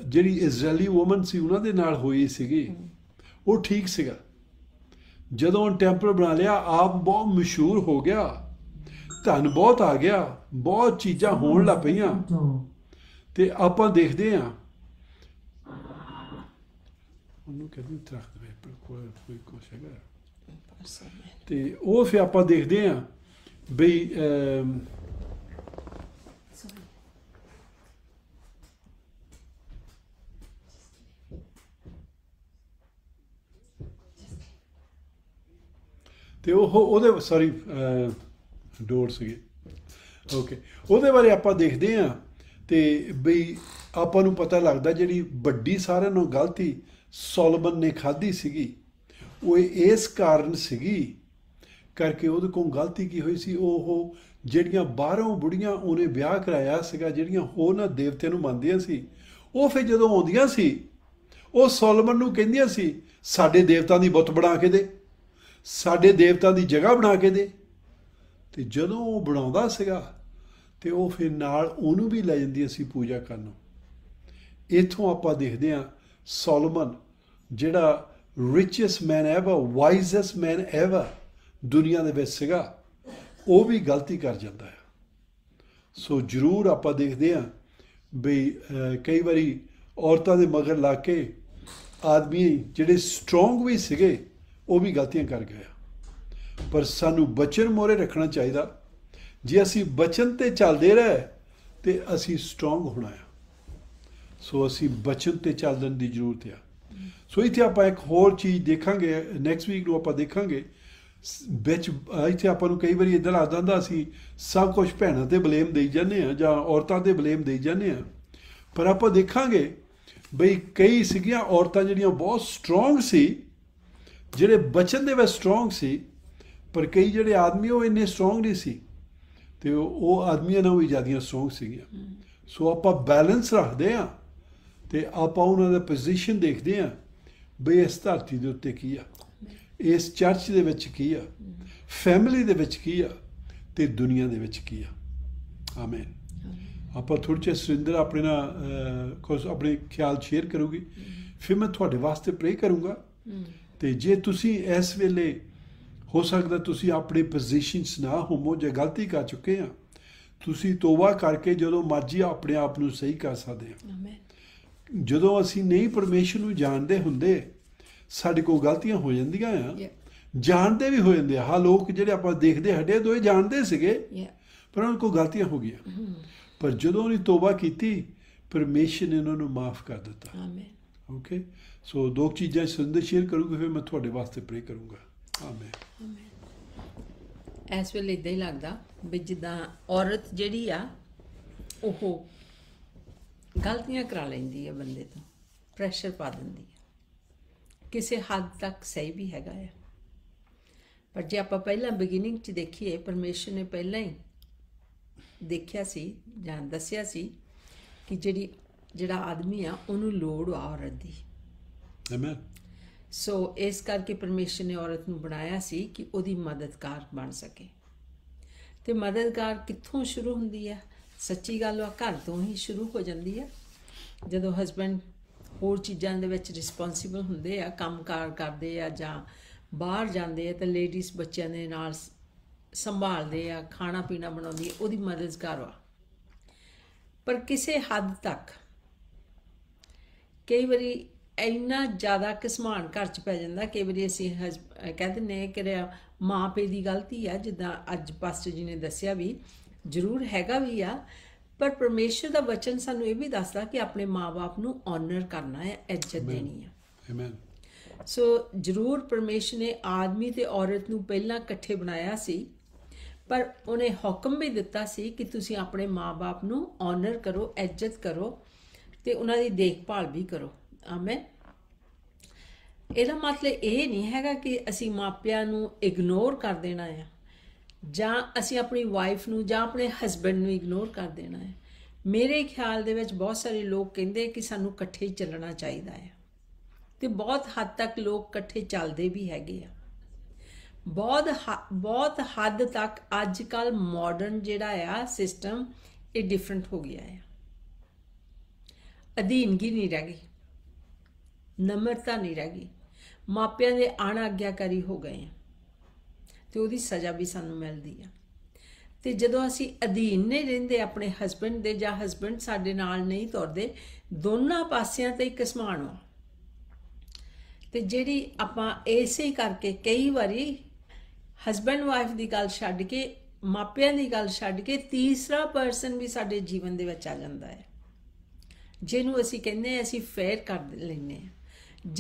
ਜਿਹੜੀ ਇਜ਼ਰਾਈਲੀ ਔਮਨ ਸੀ ਉਹਨਾਂ ਦੇ ਨਾਲ ਹੋਈ ਸੀਗੀ ਉਹ ਠੀਕ ਸੀਗਾ ਜਦੋਂ ਟੈਂਪਲ ਬਣਾ ਲਿਆ ਆਪ ਬਹੁਤ ਮਸ਼ਹੂਰ ਹੋ ਗਿਆ ਧਨ ਬਹੁਤ ਆ ਗਿਆ ਬਹੁਤ ਚੀਜ਼ਾਂ ਹੋਣ ਲੱਗ ਪਈਆਂ ਤੇ ਆਪਾਂ ਦੇਖਦੇ ਆ ਉਹਨੂੰ ਕਹਿੰਦੇ ਤਰਖ ਦੇ ਪਰ ਕੋਈ ਕੋਈ ਕੋਸ਼ਿਸ਼ ਤੇ ਉਹ ਫਿਰ ਆਪਾਂ ਦੇਖਦੇ ਆ be um, ਤੇ ਉਹ ਉਹਦੇ ਸੌਰੀ ਡੋਰ ਸੀਗੇ ਓਕੇ ਉਹਦੇ ਬਾਰੇ ਆਪਾਂ ਦੇਖਦੇ ਆ ਤੇ ਬਈ ਆਪਾਂ ਨੂੰ ਪਤਾ ਲੱਗਦਾ ਜਿਹੜੀ ਵੱਡੀ ਸਾਰਿਆਂ ਨੂੰ ਗਲਤੀ ਸੋਲਮਨ ਨੇ ਖਾਧੀ ਸੀਗੀ ਉਹ ਇਸ ਕਾਰਨ ਸੀਗੀ ਕਰਕੇ ਉਹਦੇ ਕੋਲ ਗਲਤੀ ਕੀ ਹੋਈ ਸੀ ਉਹ ਜਿਹੜੀਆਂ ਬਾਹਰੋਂ ਬੁੜੀਆਂ ਉਹਨੇ ਵਿਆਹ ਕਰਾਇਆ ਸੀਗਾ ਜਿਹੜੀਆਂ ਹੋਰਨਾਂ ਦੇਵਤਿਆਂ ਨੂੰ ਮੰਨਦੀਆਂ ਸੀ ਉਹ ਫਿਰ ਜਦੋਂ ਆਉਂਦੀਆਂ ਸੀ ਉਹ ਸੋਲਮਨ ਨੂੰ ਕਹਿੰਦੀਆਂ ਸੀ ਸਾਡੇ ਦੇਵਤਾ ਦੀ ਬੁੱਤ ਬਣਾ ਕੇ ਦੇ ਸਾਡੇ ਦੇਵਤਾ ਦੀ ਜਗ੍ਹਾ ਬਣਾ ਕੇ ਦੇ ਤੇ ਜਦੋਂ ਉਹ ਬਣਾਉਂਦਾ ਸੀਗਾ ਤੇ ਉਹ ਫਿਰ ਨਾਲ ਉਹਨੂੰ ਵੀ ਲੈ ਜਾਂਦੀ ਸੀ ਪੂਜਾ ਕਰਨ ਨੂੰ ਇਥੋਂ ਆਪਾਂ ਦੇਖਦੇ ਹਾਂ ਸੋਲਮਨ ਜਿਹੜਾ richest man ever wisest man ever ਦੁਨੀਆ ਦੇ ਵਿੱਚ ਸੀਗਾ ਉਹ ਵੀ ਗਲਤੀ ਕਰ ਜਾਂਦਾ ਹੈ ਸੋ ਜ਼ਰੂਰ ਆਪਾਂ ਦੇਖਦੇ ਆ ਵੀ ਕਈ ਵਾਰੀ ਔਰਤਾਂ ਦੇ ਮਗਰ ਲਾ ਕੇ ਆਦਮੀ ਜਿਹੜੇ ਸਟਰੋਂਗ ਵੀ ਸੀਗੇ ਉਹ ਵੀ ਗਲਤੀਆਂ ਕਰ ਗਏ ਪਰ ਸਾਨੂੰ ਬਚਨ ਮੋਰੇ ਰੱਖਣਾ ਚਾਹੀਦਾ ਜੇ ਅਸੀਂ ਬਚਨ ਤੇ ਚੱਲਦੇ ਰਹੇ ਤੇ ਅਸੀਂ ਸਟਰੋਂਗ ਹੋਣਾ ਹੈ ਸੋ ਅਸੀਂ ਬਚਨ ਤੇ ਚੱਲਣ ਦੀ ਜ਼ਰੂਰਤ ਹੈ ਸੋ ਇਥੇ ਆਪਾਂ ਇੱਕ ਹੋਰ ਚੀਜ਼ ਦੇਖਾਂਗੇ ਨੈਕਸਟ ਵੀਕ ਨੂੰ ਆਪਾਂ ਦੇਖਾਂਗੇ ਵਿੱਚ ਇੱਥੇ ਆਪਾਂ ਨੂੰ ਕਈ ਵਾਰੀ ਇਦਾਂ ਲੱਗਦਾ ਹੁੰਦਾ ਸੀ ਸਭ ਕੁਝ ਭੈਣਾਂ ਤੇ ਬਲੇਮ ਦੇਈ ਜਾਂਦੇ ਆ ਜਾਂ ਔਰਤਾਂ ਤੇ ਬਲੇਮ ਦੇਈ ਜਾਂਦੇ ਆ ਪਰ ਆਪਾਂ ਦੇਖਾਂਗੇ ਬਈ ਕਈ ਸਿਗੀਆਂ ਔਰਤਾਂ ਜਿਹੜੀਆਂ ਬਹੁਤ ਸਟਰੋਂਗ ਸੀ ਜਿਹੜੇ ਬਚਨ ਦੇ ਵਿੱਚ ਸਟਰੋਂਗ ਸੀ ਪਰ ਕਈ ਜਿਹੜੇ ਆਦਮੀ ਉਹ ਇੰਨੇ ਸਟਰੋਂਗ ਨਹੀਂ ਸੀ ਤੇ ਉਹ ਆਦਮੀਆਂ ਨਾਲ ਵੀ ਜਿਆਦੀਆਂ ਸਟਰੋਂਗ ਸੀਗੀਆਂ ਸੋ ਆਪਾਂ ਬੈਲੈਂਸ ਰੱਖਦੇ ਆ ਤੇ ਆਪਾਂ ਉਹਨਾਂ ਦਾ ਪੋਜੀਸ਼ਨ ਦੇਖਦੇ ਆ ਬਈ ਇਸ ਧਰਤੀ ਦੇ ਉੱਤੇ ਕੀ ਆ ਇਸ ਚਰਚ ਦੇ ਵਿੱਚ ਕੀ ਆ ਫੈਮਿਲੀ ਦੇ ਵਿੱਚ ਕੀ ਆ ਤੇ ਦੁਨੀਆ ਦੇ ਵਿੱਚ ਕੀ ਆ ਆਮੇਨ ਆਪਾਂ ਥੋੜੇ ਜਿਹਾ ਸੁਰਿੰਦਰ ਆਪਣੇ ਨਾਲ ਕੋਸ ਆਪਣੇ ਖਿਆਲ ਸ਼ੇਅਰ ਕਰੂਗੀ ਫਿਰ ਮੈਂ ਤੁਹਾਡੇ ਵਾਸਤੇ ਪ੍ਰੇ ਕਰੂੰਗਾ ਤੇ ਜੇ ਤੁਸੀਂ ਇਸ ਵੇਲੇ ਹੋ ਸਕਦਾ ਤੁਸੀਂ ਆਪਣੇ ਪੋਜੀਸ਼ਨਸ ਨਾ ਹੋਮੋ ਜੇ ਗਲਤੀ ਕਰ ਚੁੱਕੇ ਆ ਤੁਸੀਂ ਤੋਬਾ ਕਰਕੇ ਜਦੋਂ ਮਰਜੀ ਆਪਣੇ ਆਪ ਨੂੰ ਸਹੀ ਕਰ ਸਕਦੇ ਆ ਜਦੋਂ ਅਸੀਂ ਨਹੀਂ ਪਰਮੇਸ਼ਰ ਨੂੰ ਜਾਣਦੇ ਹੁੰਦੇ ਸਾਡੇ ਕੋਲ ਗਲਤੀਆਂ ਹੋ ਜਾਂਦੀਆਂ ਆ ਜਾਣਦੇ ਵੀ ਹੋ ਜਾਂਦੇ ਆ ਹਾਂ ਲੋਕ ਜਿਹੜੇ ਆਪਾਂ ਦੇਖਦੇ ਹੱਡੇ ਦੋਏ ਜਾਣਦੇ ਸੀਗੇ ਪਰ ਉਹਨਾਂ ਕੋਲ ਗਲਤੀਆਂ ਹੋ ਗਈਆਂ mm-hmm. ਪਰ ਜਦੋਂ ਉਹਨੇ ਤੋਬਾ ਕੀਤੀ ਪਰਮੇਸ਼ਰ ਨੇ ਉਹਨਾਂ ਨੂੰ ਮਾਫ ਕਰ ਦਿੱਤਾ ਆਮੇਨ ਓਕੇ ਸੋ ਦੋ ਚੀਜ਼ਾਂ ਸੰਦੇਸ਼ ਸ਼ੇਅਰ ਕਰੂੰਗਾ ਫਿਰ ਮੈਂ ਤੁਹਾਡੇ ਵਾਸਤੇ ਪ੍ਰੇ ਕਰੂੰਗਾ ਆਮੇਨ ਐਸ ਇਸ ਵੇਲੇ ਇਦਾਂ ਹੀ ਲੱਗਦਾ ਵੀ ਜਿੱਦਾਂ ਔਰਤ ਜਿਹੜੀ ਆ ਉਹ ਗਲਤੀਆਂ ਕਰਾ ਲੈਂਦੀ ਹੈ ਬੰਦੇ ਤੋਂ ਪ੍ਰੈਸ਼ਰ ਪਾ ਦਿੰਦੀ ਕਿਸੇ ਹੱਦ ਤੱਕ ਸਹੀ ਵੀ ਹੈਗਾ ਹੈ ਪਰ ਜੇ ਆਪਾਂ ਪਹਿਲਾਂ ਬਿਗਿਨਿੰਗ 'ਚ ਦੇਖੀਏ ਪਰਮੇਸ਼ਰ ਨੇ ਪਹਿਲਾਂ ਹੀ ਦੇਖਿਆ ਸੀ ਜਾਂ ਦੱਸਿਆ ਸੀ ਕਿ ਜਿਹੜੀ ਜਿਹੜਾ ਆਦਮੀ ਆ ਉਹਨੂੰ ਲੋੜ ਆ ਔਰਤ ਦੀ ਅਮਨ ਸੋ ਇਸ ਕਰਕੇ ਪਰਮੇਸ਼ਰ ਨੇ ਔਰਤ ਨੂੰ ਬਣਾਇਆ ਸੀ ਕਿ ਉਹਦੀ ਮਦਦਗਾਰ ਬਣ ਸਕੇ ਤੇ ਮਦਦਗਾਰ ਕਿੱਥੋਂ ਸ਼ੁਰੂ ਹੁੰਦੀ ਹੈ ਸੱਚੀ ਗੱਲ ਆ ਘਰ ਤੋਂ ਹੀ ਸ਼ੁਰੂ ਹੋ ਜਾਂਦੀ ਹੈ ਜਦੋਂ ਹਸਬੰਡ ਹੋਰ ਚੀਜ਼ਾਂ ਦੇ ਵਿੱਚ ਰਿਸਪੌਂਸਿਬਲ ਹੁੰਦੇ ਆ ਕੰਮਕਾਰ ਕਰਦੇ ਆ ਜਾਂ ਬਾਹਰ ਜਾਂਦੇ ਆ ਤਾਂ ਲੇਡੀਜ਼ ਬੱਚਿਆਂ ਦੇ ਨਾਲ ਸੰਭਾਲਦੇ ਆ ਖਾਣਾ ਪੀਣਾ ਬਣਾਉਂਦੀ ਉਹਦੀ ਮਦਦ ਕਰਵਾ ਪਰ ਕਿਸੇ ਹੱਦ ਤੱਕ ਕਈ ਵਾਰੀ ਇੰਨਾ ਜ਼ਿਆਦਾ ਕਿਸਮਾਨ ਘਰ ਚ ਪੈ ਜਾਂਦਾ ਕਈ ਵਾਰੀ ਅਸੀਂ ਕਹਿੰਦੇ ਨੇ ਕਿ ਮਾਪੇ ਦੀ ਗਲਤੀ ਆ ਜਿੱਦਾਂ ਅੱਜ ਪਾਸਟਰ ਜੀ ਨੇ ਦੱਸਿਆ ਵੀ ਜ਼ਰੂਰ ਹੈਗਾ ਵੀ ਆ ਪਰ ਪਰਮੇਸ਼ਰ ਦਾ ਵਚਨ ਸਾਨੂੰ ਇਹ ਵੀ ਦੱਸਦਾ ਕਿ ਆਪਣੇ ਮਾਪੇ ਨੂੰ ਆਨਰ ਕਰਨਾ ਹੈ ਇੱਜ਼ਤ ਦੇਣੀ ਹੈ ਅਮਨ ਸੋ ਜ਼ਰੂਰ ਪਰਮੇਸ਼ਰ ਨੇ ਆਦਮੀ ਤੇ ਔਰਤ ਨੂੰ ਪਹਿਲਾਂ ਇਕੱਠੇ ਬਣਾਇਆ ਸੀ ਪਰ ਉਹਨੇ ਹੁਕਮ ਵੀ ਦਿੱਤਾ ਸੀ ਕਿ ਤੁਸੀਂ ਆਪਣੇ ਮਾਪੇ ਨੂੰ ਆਨਰ ਕਰੋ ਇੱਜ਼ਤ ਕਰੋ ਤੇ ਉਹਨਾਂ ਦੀ ਦੇਖਭਾਲ ਵੀ ਕਰੋ ਅਮਨ ਇਹਦਾ ਮਤਲਬ ਇਹ ਨਹੀਂ ਹੈਗਾ ਕਿ ਅਸੀਂ ਮਾਪਿਆਂ ਨੂੰ ਇਗਨੋਰ ਕਰ ਦੇਣਾ ਹੈ ਜਾਂ ਅਸੀਂ ਆਪਣੀ ਵਾਈਫ ਨੂੰ ਜਾਂ ਆਪਣੇ ਹਸਬੰਡ ਨੂੰ ਇਗਨੋਰ ਕਰ ਦੇਣਾ ਹੈ ਮੇਰੇ ਖਿਆਲ ਦੇ ਵਿੱਚ ਬਹੁਤ ਸਾਰੇ ਲੋਕ ਕਹਿੰਦੇ ਕਿ ਸਾਨੂੰ ਇਕੱਠੇ ਚੱਲਣਾ ਚਾਹੀਦਾ ਹੈ ਤੇ ਬਹੁਤ ਹੱਦ ਤੱਕ ਲੋਕ ਇਕੱਠੇ ਚੱਲਦੇ ਵੀ ਹੈਗੇ ਆ ਬਹੁਤ ਬਹੁਤ ਹੱਦ ਤੱਕ ਅੱਜ ਕੱਲ ਮਾਡਰਨ ਜਿਹੜਾ ਆ ਸਿਸਟਮ ਇਹ ਡਿਫਰੈਂਟ ਹੋ ਗਿਆ ਹੈ ਅਧੀਨਗੀ ਨਹੀਂ ਰਹਿ ਗਈ ਨਮਰਤਾ ਨਹੀਂ ਰਹਿ ਗਈ ਮਾਪਿਆਂ ਦੇ ਆਣ ਆਗਿਆਕਾਰੀ ਹੋ ਗਏ ਆ ਤੇ ਉਹਦੀ ਸਜ਼ਾ ਵੀ ਸਾਨੂੰ ਮਿਲਦੀ ਆ ਤੇ ਜਦੋਂ ਅਸੀਂ ਅਧੀਨ ਨਹੀਂ ਰਹਿੰਦੇ ਆਪਣੇ ਹਸਬੰਡ ਦੇ ਜਾਂ ਹਸਬੰਡ ਸਾਡੇ ਨਾਲ ਨਹੀਂ ਤੁਰਦੇ ਦੋਨਾਂ ਪਾਸਿਆਂ ਤੇ ਇੱਕ ਸਮਾਨ ਹੋ ਤੇ ਜਿਹੜੀ ਆਪਾਂ ਐਸੇ ਕਰਕੇ ਕਈ ਵਾਰੀ ਹਸਬੰਡ ਵਾਈਫ ਦੀ ਗੱਲ ਛੱਡ ਕੇ ਮਾਪਿਆਂ ਦੀ ਗੱਲ ਛੱਡ ਕੇ ਤੀਸਰਾ ਪਰਸਨ ਵੀ ਸਾਡੇ ਜੀਵਨ ਦੇ ਵਿੱਚ ਆ ਜਾਂਦਾ ਹੈ ਜਿਹਨੂੰ ਅਸੀਂ ਕਹਿੰਦੇ ਅਸੀਂ ਫੇਰ ਕਰ ਲੈਨੇ ਆ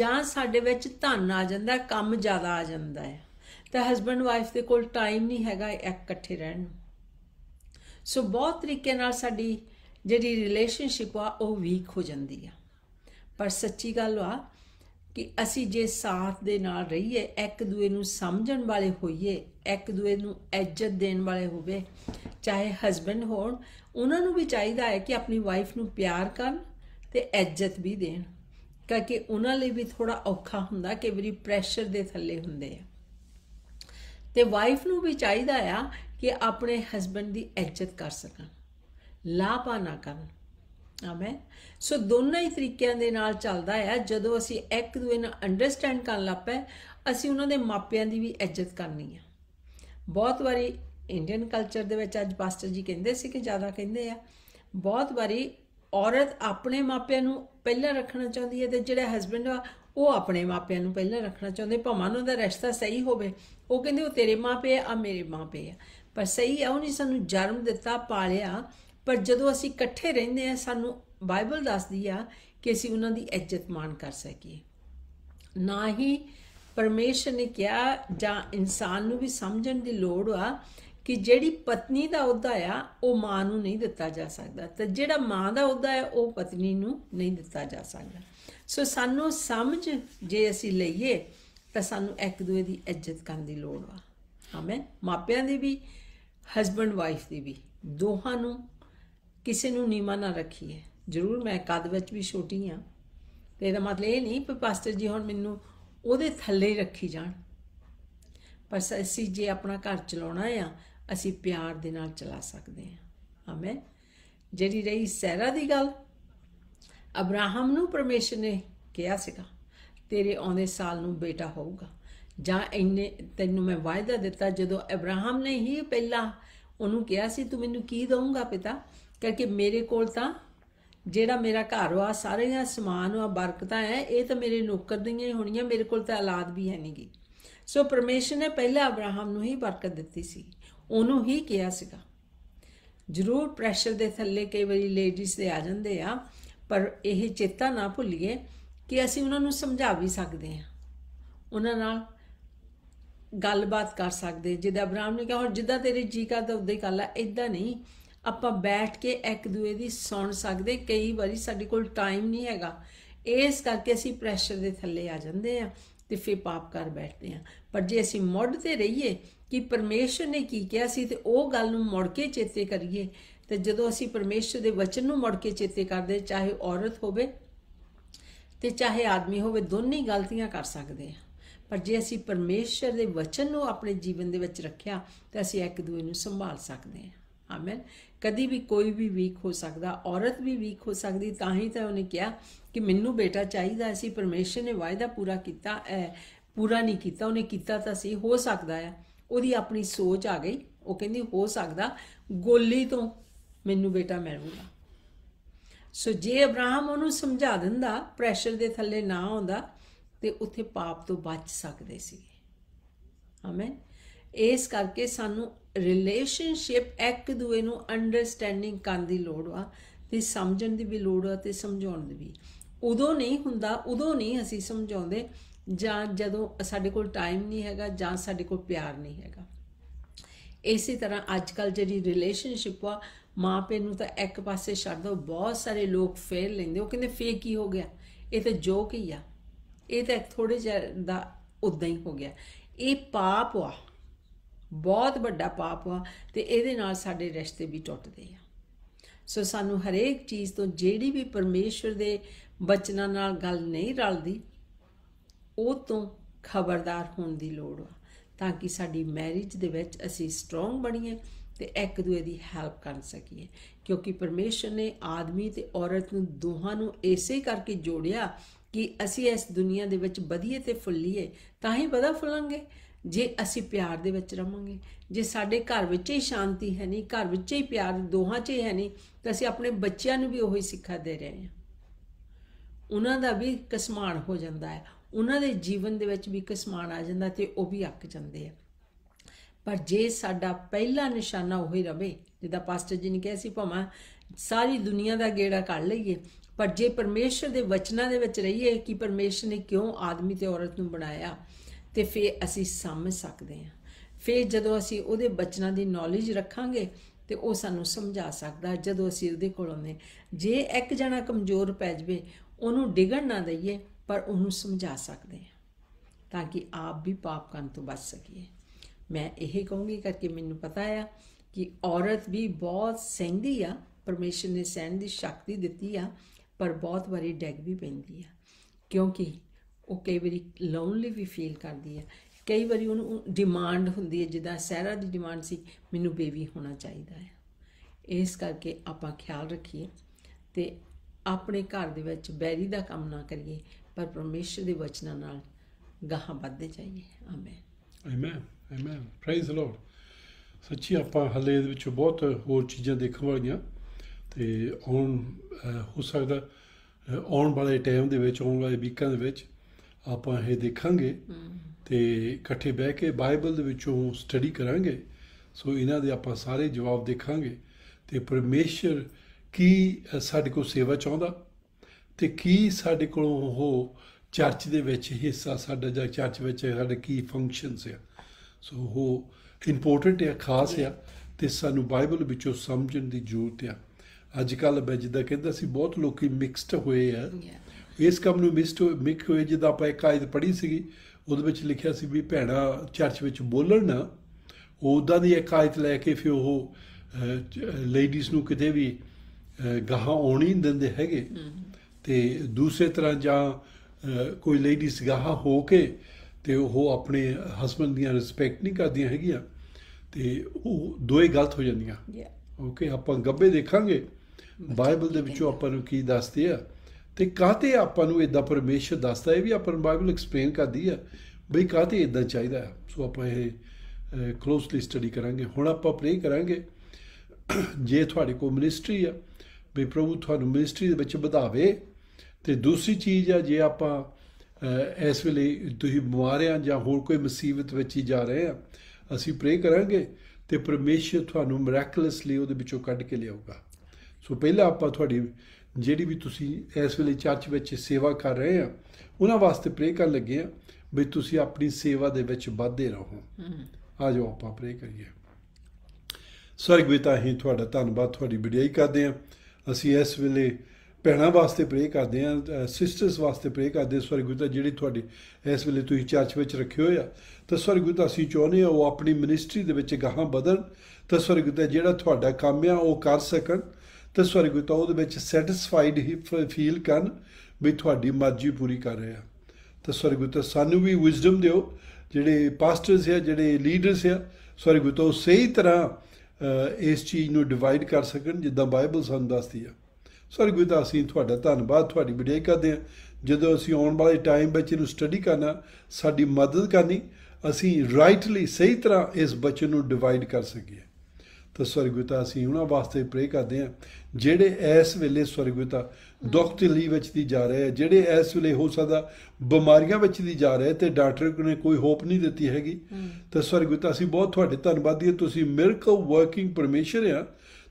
ਜਾਂ ਸਾਡੇ ਵਿੱਚ ਧਨ ਆ ਜਾਂਦਾ ਕੰਮ ਜ਼ਿਆਦਾ ਆ ਜਾਂਦਾ ਹੈ ਤਾਂ ਹਸਬੰਡ ਵਾਈਫ ਦੇ ਕੋਲ ਟਾਈਮ ਨਹੀਂ ਹੈਗਾ ਇਕੱਠੇ ਰਹਿਣ ਨੂੰ ਸੋ ਬਹੁਤ ਤਰੀਕੇ ਨਾਲ ਸਾਡੀ ਜਿਹੜੀ ਰਿਲੇਸ਼ਨਸ਼ਿਪ ਆ ਉਹ ਵੀਕ ਹੋ ਜਾਂਦੀ ਆ ਪਰ ਸੱਚੀ ਗੱਲ ਆ ਕਿ ਅਸੀਂ ਜੇ ਸਾਥ ਦੇ ਨਾਲ ਰਹੀਏ ਇੱਕ ਦੂਏ ਨੂੰ ਸਮਝਣ ਵਾਲੇ ਹੋਈਏ ਇੱਕ ਦੂਏ ਨੂੰ ਇੱਜ਼ਤ ਦੇਣ ਵਾਲੇ ਹੋਵੇ ਚਾਹੇ ਹਸਬੰਡ ਹੋਣ ਉਹਨਾਂ ਨੂੰ ਵੀ ਚਾਹੀਦਾ ਹੈ ਕਿ ਆਪਣੀ ਵਾਈਫ ਨੂੰ ਪਿਆਰ ਕਰਨ ਤੇ ਇੱਜ਼ਤ ਵੀ ਦੇਣ ਕਿਉਂਕਿ ਉਹਨਾਂ ਲਈ ਵੀ ਥੋੜਾ ਔਖਾ ਹੁੰਦਾ ਕਿ ਵੀ ਪ੍ਰੈਸ਼ਰ ਦੇ ਥੱਲੇ ਹੁੰਦੇ ਆ ਤੇ ਵਾਈਫ ਨੂੰ ਵੀ ਚਾਹੀਦਾ ਆ ਕਿ ਆਪਣੇ ਹਸਬੰਡ ਦੀ ਇੱਜ਼ਤ ਕਰ ਸਕਣ ਲਾਪਾ ਨਾ ਕਰਨ ਆਮੇਨ ਸੋ ਦੋਨਾਂ ਹੀ ਤਰੀਕਿਆਂ ਦੇ ਨਾਲ ਚੱਲਦਾ ਆ ਜਦੋਂ ਅਸੀਂ ਇੱਕ ਦੂਏ ਨੂੰ ਅੰਡਰਸਟੈਂਡ ਕਰਨ ਲੱਪੇ ਅਸੀਂ ਉਹਨਾਂ ਦੇ ਮਾਪਿਆਂ ਦੀ ਵੀ ਇੱਜ਼ਤ ਕਰਨੀ ਆ ਬਹੁਤ ਵਾਰੀ ਇੰਡੀਅਨ ਕਲਚਰ ਦੇ ਵਿੱਚ ਅੱਜ ਪਾਸਟਰ ਜੀ ਕਹਿੰਦੇ ਸੀ ਕਿ ਜ਼ਿਆਦਾ ਕਹਿੰਦੇ ਆ ਬਹੁਤ ਵਾਰੀ ਔਰਤ ਆਪਣੇ ਮਾਪਿਆਂ ਨੂੰ ਪਹਿਲਾਂ ਰੱਖਣਾ ਚਾਹੁੰਦੀ ਹੈ ਤੇ ਜਿਹੜਾ ਹਸਬੰਡ ਆ ਉਹ ਆਪਣੇ ਮਾਪਿਆਂ ਨੂੰ ਪਹਿਲਾਂ ਰੱਖਣਾ ਚਾਹੁੰਦੇ ਭਾਵੇਂ ਉਹਨਾਂ ਦਾ ਰਿਸ਼ਤਾ ਸਹੀ ਹੋਵੇ ਉਹ ਕਹਿੰਦੇ ਉਹ ਤੇਰੇ ਮਾਪੇ ਆ ਮੇਰੇ ਮਾਪੇ ਆ ਪਰ ਸਹੀ ਆ ਉਹਨੇ ਸਾਨੂੰ ਜਨਮ ਦਿੱਤਾ ਪਾਲਿਆ ਪਰ ਜਦੋਂ ਅਸੀਂ ਇਕੱਠੇ ਰਹਿੰਦੇ ਆ ਸਾਨੂੰ ਬਾਈਬਲ ਦੱਸਦੀ ਆ ਕਿ ਅਸੀਂ ਉਹਨਾਂ ਦੀ ਇੱਜ਼ਤ ਮਾਣ ਕਰ ਸਕੀਏ ਨਾ ਹੀ ਪਰਮੇਸ਼ਰ ਨੇ ਕਿਹਾ ਜਾਂ ਇਨਸਾਨ ਨੂੰ ਵੀ ਸਮਝਣ ਦੀ ਲੋੜ ਆ ਕਿ ਜਿਹੜੀ ਪਤਨੀ ਦਾ ਉਹਦਾ ਆ ਉਹ ਮਾਂ ਨੂੰ ਨਹੀਂ ਦਿੱਤਾ ਜਾ ਸਕਦਾ ਤੇ ਜਿਹੜਾ ਮਾਂ ਦਾ ਉਹਦਾ ਆ ਉਹ ਪਤਨੀ ਨੂੰ ਨਹੀਂ ਦਿੱਤਾ ਜਾ ਸਕਦਾ ਸੋ ਸਾਨੂੰ ਸਮਝ ਜੇ ਅਸੀਂ ਲਈਏ ਤਾਂ ਸਾਨੂੰ ਇੱਕ ਦੂਏ ਦੀ ਇੱਜ਼ਤ ਕਰਨ ਦੀ ਲੋੜ ਆ ਆਮੇਨ ਮਾਪਿਆਂ ਦੀ ਵੀ ਹਸਬੰਡ ਵਾਈਫ ਦੀ ਵੀ ਦੋਹਾਂ ਨੂੰ ਕਿਸੇ ਨੂੰ ਨੀਮਾ ਨਾ ਰੱਖੀਏ ਜ਼ਰੂਰ ਮੈਂ ਕਦ ਵਿੱਚ ਵੀ ਛੋਟੀ ਆ ਤੇ ਇਹਦਾ ਮਤਲਬ ਇਹ ਨਹੀਂ ਕਿ ਪਾਸਟਰ ਜੀ ਹੁਣ ਮੈਨੂੰ ਉਹਦੇ ਥੱਲੇ ਹੀ ਰੱਖੀ ਜਾਣ ਪਰ ਅਸੀਂ ਜੇ ਆਪਣਾ ਘਰ ਚਲਾਉਣਾ ਆ ਅਸੀਂ ਪਿਆਰ ਦੇ ਨਾਲ ਚਲਾ ਸਕਦੇ ਆ ਆਮੇਨ ਜਿਹੜੀ ਰਹੀ ਸਹਿਰਾ ਦੀ ਗੱਲ ਅਬਰਾਹਮ ਨੂੰ ਪਰਮੇਸ਼ਰ ਨੇ ਕਿਹਾ ਸੀਗਾ ਤੇਰੇ ਆਉਂਦੇ ਸਾਲ ਨੂੰ ਬੇਟਾ ਹੋਊਗਾ ਜਾਂ ਇੰਨੇ ਤੈਨੂੰ ਮੈਂ ਵਾਅਦਾ ਦਿੱਤਾ ਜਦੋਂ ਅਬਰਾਹਮ ਨੇ ਹੀ ਪਹਿਲਾਂ ਉਹਨੂੰ ਕਿਹਾ ਸੀ ਤੂੰ ਮੈਨੂੰ ਕੀ ਦਊਂਗਾ ਪਿਤਾ ਕਿਉਂਕਿ ਮੇਰੇ ਕੋਲ ਤਾਂ ਜਿਹੜਾ ਮੇਰਾ ਘਰ ਵਾ ਸਾਰੇ ਆ ਸਮਾਨ ਆ ਬਰਕਤਾਂ ਹੈ ਇਹ ਤਾਂ ਮੇਰੇ ਨੌਕਰ ਦੀਆਂ ਹੀ ਹੋਣੀਆਂ ਮੇਰੇ ਕੋਲ ਤਾਂ ਔਲਾਦ ਵੀ ਹੈ ਨਹੀਂਗੀ ਸੋ ਪਰਮੇਸ਼ਰ ਨੇ ਪਹਿਲਾਂ ਅਬਰਾਹਮ ਨੂੰ ਹੀ ਬਰਕਤ ਦਿੱਤੀ ਸੀ ਉਹਨੂੰ ਹੀ ਕਿਹਾ ਸੀਗਾ ਜ਼ਰੂਰ ਪ੍ਰੈਸ਼ਰ ਦੇ ਥੱਲੇ ਕਈ ਵਾਰੀ ਲੇਡੀਜ਼ ਦੇ ਆ ਜਾਂਦੇ ਆ ਪਰ ਇਹ ਚੇਤਾ ਨਾ ਭੁੱਲੀਏ ਕਿ ਅਸੀਂ ਉਹਨਾਂ ਨੂੰ ਸਮਝਾ ਵੀ ਸਕਦੇ ਹਾਂ ਉਹਨਾਂ ਨਾਲ ਗੱਲਬਾਤ ਕਰ ਸਕਦੇ ਜਿੱਦਾਂ ਅਬਰਾਮ ਨੇ ਕਿਹਾ ਜਿੱਦਾਂ ਤੇਰੇ ਜੀ ਤਾਂ ਉਦਾਂ ਹੀ ਕਰ ਲੈ ਇਦਾਂ ਨਹੀਂ ਆਪਾਂ ਬੈਠ ਕੇ ਇੱਕ ਦੂਏ ਦੀ ਸੁਣ ਸਕਦੇ ਕਈ ਵਾਰੀ ਸਾਡੇ ਕੋਲ ਟਾਈਮ ਨਹੀਂ ਹੈਗਾ ਇਸ ਕਰਕੇ ਅਸੀਂ ਪ੍ਰੈਸ਼ਰ ਦੇ ਥੱਲੇ ਆ ਜਾਂਦੇ ਆ ਤੇ ਫੇ ਪਾਪ ਕਰ ਬੈਠਦੇ ਆ ਪਰ ਜੇ ਅਸੀਂ ਮੁੱਢ ਤੇ ਰਹੀਏ ਕਿ ਪਰਮੇਸ਼ਰ ਨੇ ਕੀ ਕਿਹਾ ਸੀ ਤੇ ਉਹ ਗੱਲ ਨੂੰ ਮੁੜ ਕੇ ਚੇਤੇ ਕਰੀਏ ਤੇ ਜਦੋਂ ਅਸੀਂ ਪਰਮੇਸ਼ਰ ਦੇ ਵਚਨ ਨੂੰ ਮੁੜ ਕੇ ਚੇਤੇ ਕਰਦੇ ਚਾਹੇ ਔਰਤ ਹੋਵੇ ਤੇ ਚਾਹੇ ਆਦਮੀ ਹੋਵੇ ਦੋਨੇ ਗਲਤੀਆਂ ਕਰ ਸਕਦੇ ਆ ਪਰ ਜੇ ਅਸੀਂ ਪਰਮੇਸ਼ਰ ਦੇ ਵਚਨ ਨੂੰ ਆਪਣੇ ਜੀਵਨ ਦੇ ਵਿੱਚ ਰੱਖਿਆ ਤਾਂ ਅਸੀਂ ਇੱਕ ਦੂਜੇ ਨੂੰ ਸੰਭਾਲ ਸਕਦੇ ਆ ਆਮੇਨ ਕਦੀ ਵੀ ਕੋਈ ਵੀ ਵੀਕ ਹੋ ਸਕਦਾ ਔਰਤ ਵੀ ਵੀਕ ਹੋ ਸਕਦੀ ਤਾਂ ਹੀ ਤਾਂ ਉਹਨੇ ਕਿਹਾ ਕਿ ਮੈਨੂੰ ਬੇਟਾ ਚਾਹੀਦਾ ਸੀ ਪਰਮੇਸ਼ਰ ਨੇ ਵਾਅਦਾ ਪੂਰਾ ਕੀਤਾ ਐ ਪੂਰਾ ਨਹੀਂ ਕੀਤਾ ਉਹਨੇ ਕੀਤਾ ਤਾਂ ਸੀ ਹੋ ਸਕਦਾ ਆ ਉਹਦੀ ਆਪਣੀ ਸੋਚ ਆ ਗਈ ਉਹ ਕਹਿੰਦੀ ਹੋ ਸਕਦਾ ਗੋਲੀ ਤੋਂ ਮੈਨੂੰ ਬੇਟਾ ਮਿਲੂਗਾ ਸੋ ਜੇ ਅਬਰਾਹਮ ਉਹਨੂੰ ਸਮਝਾ ਦਿੰਦਾ ਪ੍ਰੈਸ਼ਰ ਦੇ ਥੱਲੇ ਨਾ ਆਉਂਦਾ ਤੇ ਉੱਥੇ ਪਾਪ ਤੋਂ ਬਚ ਸਕਦੇ ਸੀ ਆਮੇਨ ਇਸ ਕਰਕੇ ਸਾਨੂੰ ਰਿਲੇਸ਼ਨਸ਼ਿਪ ਇੱਕ ਦੂਏ ਨੂੰ ਅੰਡਰਸਟੈਂਡਿੰਗ ਕਰਨ ਦੀ ਲੋੜ ਆ ਤੇ ਸਮਝਣ ਦੀ ਵੀ ਲੋੜ ਆ ਤੇ ਸਮਝਾਉਣ ਦੀ ਵੀ ਉਦੋਂ ਨਹੀਂ ਹੁੰਦਾ ਉਦੋਂ ਨਹੀਂ ਅਸੀਂ ਸਮਝਾਉਂਦੇ ਜਾਂ ਜਦੋਂ ਸਾਡੇ ਕੋਲ ਟਾਈਮ ਨਹੀਂ ਹੈਗਾ ਜਾਂ ਸਾਡੇ ਕੋਲ ਪਿਆਰ ਨਹੀਂ ਹੈਗਾ ਇਸੇ ਤਰ੍ਹਾਂ ਅੱਜ ਕੱਲ ਜਿਹੜੀ ਰਿਲੇਸ਼ਨਸ਼ਿਪ ਆ ਮਾਪੇ ਨੂੰ ਤਾਂ ਇੱਕ ਪਾਸੇ ਛੱਡ ਦੋ ਬਹੁਤ ਸਾਰੇ ਲੋਕ ਫੇਲ ਲੈਂਦੇ ਉਹ ਕਹਿੰਦੇ ਫੇਕ ਹੀ ਹੋ ਗਿਆ ਇਹ ਤਾਂ ਜੋਕ ਹੀ ਆ ਇਹ ਤਾਂ ਥੋੜੇ ਜਿਹਾ ਦਾ ਉਦਾਂ ਹੀ ਹੋ ਗਿਆ ਇਹ ਪਾਪ ਆ ਬਹੁਤ ਵੱਡਾ ਪਾਪ ਆ ਤੇ ਇਹਦੇ ਨਾਲ ਸਾਡੇ ਰਿਸ਼ਤੇ ਵੀ ਟੁੱਟਦੇ ਆ ਸੋ ਸਾਨੂੰ ਹਰੇਕ ਚੀਜ਼ ਤੋਂ ਜਿਹੜੀ ਵੀ ਪਰਮੇਸ਼ਰ ਦੇ ਬਚਨਾਂ ਨਾਲ ਗੱਲ ਨਹੀਂ ਰਲਦੀ ਉਹ ਤੋਂ ਖਬਰਦਾਰ ਹੋਣ ਦੀ ਲੋੜ ਆ ਤਾਂ ਕਿ ਸਾਡੀ ਮੈਰਿਜ ਦੇ ਵਿੱਚ ਅਸੀਂ ਸਟਰੋਂਗ ਬਣੀਏ ਤੇ ਇੱਕ ਦੂਏ ਦੀ ਹੈਲਪ ਕਰ ਸਕੀਏ ਕਿਉਂਕਿ ਪਰਮੇਸ਼ਰ ਨੇ ਆਦਮੀ ਤੇ ਔਰਤ ਨੂੰ ਦੋਹਾਂ ਨੂੰ ਐਸੇ ਕਰਕੇ ਜੋੜਿਆ ਕਿ ਅਸੀਂ ਇਸ ਦੁਨੀਆ ਦੇ ਵਿੱਚ ਵਧੀਏ ਤੇ ਫੁੱਲੀਏ ਤਾਂ ਹੀ ਵਧਾ ਫੁੱਲਾਂਗੇ ਜੇ ਅਸੀਂ ਪਿਆਰ ਦੇ ਵਿੱਚ ਰਵਾਂਗੇ ਜੇ ਸਾਡੇ ਘਰ ਵਿੱਚ ਹੀ ਸ਼ਾਂਤੀ ਹੈ ਨਹੀਂ ਘਰ ਵਿੱਚ ਹੀ ਪਿਆਰ ਦੋਹਾਂ 'ਚ ਹੀ ਹੈ ਨਹੀਂ ਤਾਂ ਅਸੀਂ ਆਪਣੇ ਬੱਚਿਆਂ ਨੂੰ ਵੀ ਉਹੀ ਸਿੱਖਾ ਦੇ ਰਹੇ ਹਾਂ ਉਹਨਾਂ ਦਾ ਵੀ ਕਸਮਾਨ ਹੋ ਜਾਂਦਾ ਹੈ ਉਹਨਾਂ ਦੇ ਜੀਵਨ ਦੇ ਵਿੱਚ ਵੀ ਕਸਮਾਨ ਆ ਜਾਂਦਾ ਤੇ ਉਹ ਵੀ ਅੱਕ ਜਾਂਦੇ ਆ ਪਰ ਜੇ ਸਾਡਾ ਪਹਿਲਾ ਨਿਸ਼ਾਨਾ ਉਹੀ ਰਵੇ ਜਿਹਦਾ ਪਾਸਟਰ ਜੀ ਨੇ ਕਿਹਾ ਸੀ ਭਾਵੇਂ ਸਾਰੀ ਦੁਨੀਆ ਦਾ ਗੇੜਾ ਕੱਢ ਲਈਏ ਪਰ ਜੇ ਪਰਮੇਸ਼ਰ ਦੇ ਵਚਨਾਂ ਦੇ ਵਿੱਚ ਰਹੀਏ ਕਿ ਪਰਮੇਸ਼ਰ ਨੇ ਕਿਉਂ ਆਦਮੀ ਤੇ ਔਰਤ ਨੂੰ ਬਣਾਇਆ ਤੇ ਫਿਰ ਅਸੀਂ ਸਮਝ ਸਕਦੇ ਹਾਂ ਫਿਰ ਜਦੋਂ ਅਸੀਂ ਉਹਦੇ ਬਚਨਾਂ ਦੀ ਨੌਲੇਜ ਰੱਖਾਂਗੇ ਤੇ ਉਹ ਸਾਨੂੰ ਸਮਝਾ ਸਕਦਾ ਜਦੋਂ ਅਸੀਂ ਉਹਦੇ ਕੋਲ ਆਉਂਦੇ ਜੇ ਇੱਕ ਜਣਾ ਕਮਜ਼ੋਰ ਪੈ ਜਵੇ ਉਹਨੂੰ ਡਿਗਣ ਨਾ ਦਈਏ ਪਰ ਉਹਨੂੰ ਸਮਝਾ ਸਕਦੇ ਹਾਂ ਤਾਂ ਕਿ ਆਪ ਵੀ ਪਾਪ ਕਰਨ ਤੋਂ ਬਚ ਸਕੀਏ ਮੈਂ ਇਹ ਕਹੂੰਗੀ ਕਰਕੇ ਮੈਨੂੰ ਪਤਾ ਆ ਕਿ ਔਰਤ ਵੀ ਬਹੁਤ ਸਹਿੰਦੀ ਆ ਪਰਮੇਸ਼ਰ ਨੇ ਸਹਿਣ ਦੀ ਸ਼ਕਤੀ ਦਿੱਤੀ ਆ ਪਰ ਬਹੁਤ ਵਾਰੀ ਡੈਗ ਵੀ ਪੈਂਦੀ ਆ ਕਿਉਂਕਿ ਉਹ ਕਈ ਵਾਰੀ ਲੋਨਲੀ ਵੀ ਫੀਲ ਕਰਦੀ ਆ ਕਈ ਵਾਰੀ ਉਹਨੂੰ ਡਿਮਾਂਡ ਹੁੰਦੀ ਹੈ ਜਿੱਦਾਂ ਸਹਿਰਾ ਦੀ ਡਿਮਾਂਡ ਸੀ ਮੈਨੂੰ ਬੇਬੀ ਹੋਣਾ ਚਾਹੀਦਾ ਹੈ ਇਸ ਕਰਕੇ ਆਪਾਂ ਖਿਆਲ ਰੱਖੀਏ ਤੇ ਆਪਣੇ ਘਰ ਦੇ ਵਿੱਚ ਬੈਰੀ ਦਾ ਕੰਮ ਨਾ ਕਰੀਏ ਪਰ ਪਰਮੇਸ਼ਰ ਦੇ ਵਚਨਾਂ ਨਾਲ ਗਾਹਾਂ ਵੱਧਦੇ ਜਾਈਏ amen amen amen praise the Lord ਸੱਚੀ ਆਪਾਂ ਹਲੇ ਦੇ ਵਿੱਚ ਬਹੁਤ ਹੋਰ ਚੀਜ਼ਾਂ ਦੇਖਣ ਵਾਲੀਆਂ ਤੇ ਆਉਣ ਹੋ ਸਕਦਾ ਆਉਣ ਵਾਲੇ ਟਾਈਮ ਦੇ ਵਿੱਚ ਆਉਣ ਵਾਲੇ ਵੀਕਾਂ ਦੇ ਵਿੱਚ ਆਪਾਂ ਇਹ ਦੇਖਾਂਗੇ ਤੇ ਇਕੱਠੇ ਬਹਿ ਕੇ ਬਾਈਬਲ ਦੇ ਵਿੱਚੋਂ ਸਟੱਡੀ ਕਰਾਂਗੇ ਸੋ ਇਹਨਾਂ ਦੇ ਆਪਾਂ ਸਾਰੇ ਜਵਾਬ ਦੇਖਾਂਗੇ ਤੇ ਪਰਮੇਸ਼ਰ ਕੀ ਸਾਡੇ ਕੋਲ ਸੇਵਾ ਚਾਹੁੰਦਾ ਤੇ ਕੀ ਸਾਡੇ ਕੋਲ ਉਹ ਚਰਚ ਦੇ ਵਿੱਚ ਹਿੱਸਾ ਸਾਡਾ ਜਾਂ ਚਰਚ ਵਿੱਚ ਸਾਡੇ ਕੀ ਫੰਕਸ਼ਨਸ ਆ ਸੋ ਉਹ ਇੰਪੋਰਟੈਂਟ ਹੈ ਖਾਸ ਹੈ ਤੇ ਸਾਨੂੰ ਬਾਈਬਲ ਵਿੱਚੋਂ ਸਮਝਣ ਦੀ ਜ਼ਰੂਰਤ ਹੈ ਅੱਜ ਕੱਲ ਮੈਂ ਜਿੱਦਾਂ ਕਹਿੰਦਾ ਸੀ ਬਹੁਤ ਲੋਕੀ ਮਿਕਸਡ ਹੋਏ ਆ ਇਸ ਕੰਮ ਨੂੰ ਮਿਸਟ ਮਿਕ ਹੋਏ ਜਿੱਦਾਂ ਆਪਾਂ ਇੱਕ ਆਇਤ ਪੜ੍ਹੀ ਸੀਗੀ ਉਹਦੇ ਵਿੱਚ ਲਿਖਿਆ ਸੀ ਵੀ ਭੈਣਾ ਚਰਚ ਵਿੱਚ ਬੋਲਣ ਨਾ ਉਹਦਾ ਦੀ ਇੱਕ ਆਇਤ ਲੈ ਕੇ ਫਿਰ ਉਹ ਲੇਡੀਜ਼ ਨੂੰ ਕਿਤੇ ਵੀ ਗਾਹਾਂ ਆਉਣੀ ਦਿੰਦੇ ਹੈਗੇ ਤੇ ਦੂਸਰੇ ਤਰ੍ਹਾਂ ਜਾਂ ਕੋਈ ਲੇਡੀਜ਼ ਗਾਹਾਂ ਹੋ ਕੇ ਤੇ ਉਹ ਆਪਣੇ ਹਸਬੰਦ ਦੀਆਂ ਰਿਸਪੈਕਟ ਨਹੀਂ ਕਰਦੀਆਂ ਹੈਗੀਆਂ ਤੇ ਉਹ ਦੋਏ ਗਲਤ ਹੋ ਜਾਂਦੀਆਂ ਓਕੇ ਆਪਾਂ ਗੱਬੇ ਦੇਖਾਂਗੇ ਬਾਈਬਲ ਦੇ ਵਿੱਚੋਂ ਆਪਾਂ ਨੂੰ ਕੀ ਦੱਸਦੇ ਆ ਤੇ ਕਾਤੇ ਆਪਾਂ ਨੂੰ ਇਦਾਂ ਪਰਮੇਸ਼ਰ ਦੱਸਦਾ ਹੈ ਵੀ ਆਪਾਂ ਬਾਈਬਲ ਐਕਸਪਲੇਨ ਕਰਦੀ ਆ ਬਈ ਕਾਤੇ ਇਦਾਂ ਚਾਹੀਦਾ ਹੈ ਸੋ ਆਪਾਂ ਇਹ ਕਲੋਸਲੀ ਸਟੱਡੀ ਕਰਾਂਗੇ ਹੁਣ ਆਪਾਂ ਪ੍ਰੇ ਕਰਾਂਗੇ ਜੇ ਤੁਹਾਡੇ ਕੋਲ ਮਿਨਿਸਟਰੀ ਆ ਵੀ ਪ੍ਰਭੂ ਤੁਹਾਨੂੰ ਮਿਨਿਸਟਰੀ ਦੇ ਵਿੱਚ ਵਧਾਵੇ ਤੇ ਦੂਸਰੀ ਚੀਜ਼ ਆ ਜੇ ਆਪਾਂ ਇਸ ਵੇਲੇ ਤੁਸੀਂ ਬਿਮਾਰ ਆ ਜਾਂ ਹੋਰ ਕੋਈ ਮੁਸੀਬਤ ਵਿੱਚ ਹੀ ਜਾ ਰਹੇ ਆ ਅਸੀਂ ਪ੍ਰੇ ਕਰਾਂਗੇ ਤੇ ਪਰਮੇਸ਼ਰ ਤੁਹਾਨੂੰ ਮਿਰੈਕਲਸਲੀ ਉਹਦੇ ਵਿੱਚੋਂ ਕੱਢ ਕੇ ਲਿਆਊਗਾ ਸੋ ਪਹਿਲਾਂ ਆਪਾਂ ਤੁਹਾਡੀ ਜਿਹੜੀ ਵੀ ਤੁਸੀਂ ਇਸ ਵੇਲੇ ਚਰਚ ਵਿੱਚ ਸੇਵਾ ਕਰ ਰਹੇ ਆ ਉਹਨਾਂ ਵਾਸਤੇ ਪ੍ਰੇ ਕਰਨ ਲੱਗੇ ਆ ਵੀ ਤੁਸੀਂ ਆਪਣੀ ਸੇਵਾ ਦੇ ਵਿੱਚ ਵਧਦੇ ਰਹੋ ਆ ਜਾਓ ਆਪਾਂ ਪ੍ਰੇ ਕਰੀਏ ਸਰਗਵਿਤਾ ਹੀ ਤੁਹਾਡਾ ਧੰਨਵਾਦ ਤੁਹਾਡੀ ਵਿਡਿਆਈ ਕਰਦੇ ਆ ਅਸੀਂ ਇਸ ਵੇਲੇ ਭੈਣਾਂ ਵਾਸਤੇ ਪ੍ਰੇ ਕਰਦੇ ਆ ਸਿਸਟਰਸ ਵਾਸਤੇ ਪ੍ਰੇ ਕਰਦੇ ਸਵਰਗੁਤਾ ਜਿਹੜੀ ਤੁਹਾਡੀ ਇਸ ਵੇਲੇ ਤੁਸੀਂ ਚਰਚ ਵਿੱਚ ਰੱਖੇ ਹੋਏ ਆ ਤਾਂ ਸਵਰਗੁਤਾ ਅਸੀਂ ਚਾਹੁੰਦੇ ਆ ਉਹ ਆਪਣੀ ਮਿਨਿਸਟਰੀ ਦੇ ਵਿੱਚ ਗਾਹਾਂ ਵਧਣ ਤਾਂ ਸਵਰਗੁਤਾ ਜਿਹੜਾ ਤੁਹਾਡਾ ਕੰਮ ਆ ਉਹ ਕਰ ਸਕਣ ਤਾਂ ਸਵਰਗੁਤਾ ਉਹਦੇ ਵਿੱਚ ਸੈਟੀਸਫਾਈਡ ਹੀ ਫੀਲ ਕਰਨ ਵੀ ਤੁਹਾਡੀ ਮਰਜ਼ੀ ਪੂਰੀ ਕਰ ਰਿਹਾ ਆ ਤਾਂ ਸਵਰਗੁਤਾ ਸਾਨੂੰ ਵੀ ਵਿਜ਼ਡਮ ਦਿਓ ਜਿਹੜੇ ਪਾਸਟਰਸ ਆ ਜਿਹੜੇ ਲੀਡਰਸ ਆ ਸਵਰਗੁਤਾ ਉਹ ਸਹੀ ਤਰ੍ਹਾਂ ਇਸ ਚੀਜ਼ ਨੂੰ ਡਿਵਾਈਡ ਕਰ ਸਕਣ ਜਿੱਦਾਂ ਬਾਈਬਲ ਸਾਨੂੰ ਦੱਸਦੀ ਆ ਸਵਰਗ ਦਾ ਅਸੀਂ ਤੁਹਾਡਾ ਧੰਨਵਾਦ ਤੁਹਾਡੀ ਵਿਡਿਆਈ ਕਰਦੇ ਹਾਂ ਜਦੋਂ ਅਸੀਂ ਆਉਣ ਵਾਲੇ ਟਾਈਮ ਵਿੱਚ ਇਹਨੂੰ ਸਟੱਡੀ ਕਰਨਾ ਸਾਡੀ ਮਦਦ ਕਰਨੀ ਅਸੀਂ ਰਾਈਟਲੀ ਸਹੀ ਤਰ੍ਹਾਂ ਇਸ ਬਚਨ ਨੂੰ ਡਿਵਾਈਡ ਕਰ ਸਕੀਏ ਤਾਂ ਸਵਰਗਤਾ ਅਸੀਂ ਉਹਨਾਂ ਵਾਸਤੇ ਪ੍ਰੇ ਕਰਦੇ ਹਾਂ ਜਿਹੜੇ ਇਸ ਵੇਲੇ ਸਵਰਗਤਾ ਦੁੱਖ ਤੇ ਲਈ ਵਿੱਚ ਦੀ ਜਾ ਰਹੇ ਹੈ ਜਿਹੜੇ ਇਸ ਵੇਲੇ ਹੋ ਸਕਦਾ ਬਿਮਾਰੀਆਂ ਵਿੱਚ ਦੀ ਜਾ ਰਹੇ ਤੇ ਡਾਕਟਰ ਨੇ ਕੋਈ ਹੋਪ ਨਹੀਂ ਦਿੱਤੀ ਹੈਗੀ ਤਾਂ ਸਵਰਗਤਾ ਅਸੀਂ ਬਹੁਤ ਤੁਹਾਡੇ ਧੰਨਵਾਦੀ ਹਾਂ ਤੁਸੀਂ ਮਿਰਕਲ ਵਰਕਿੰਗ ਪਰਮੇਸ਼ਰ ਆ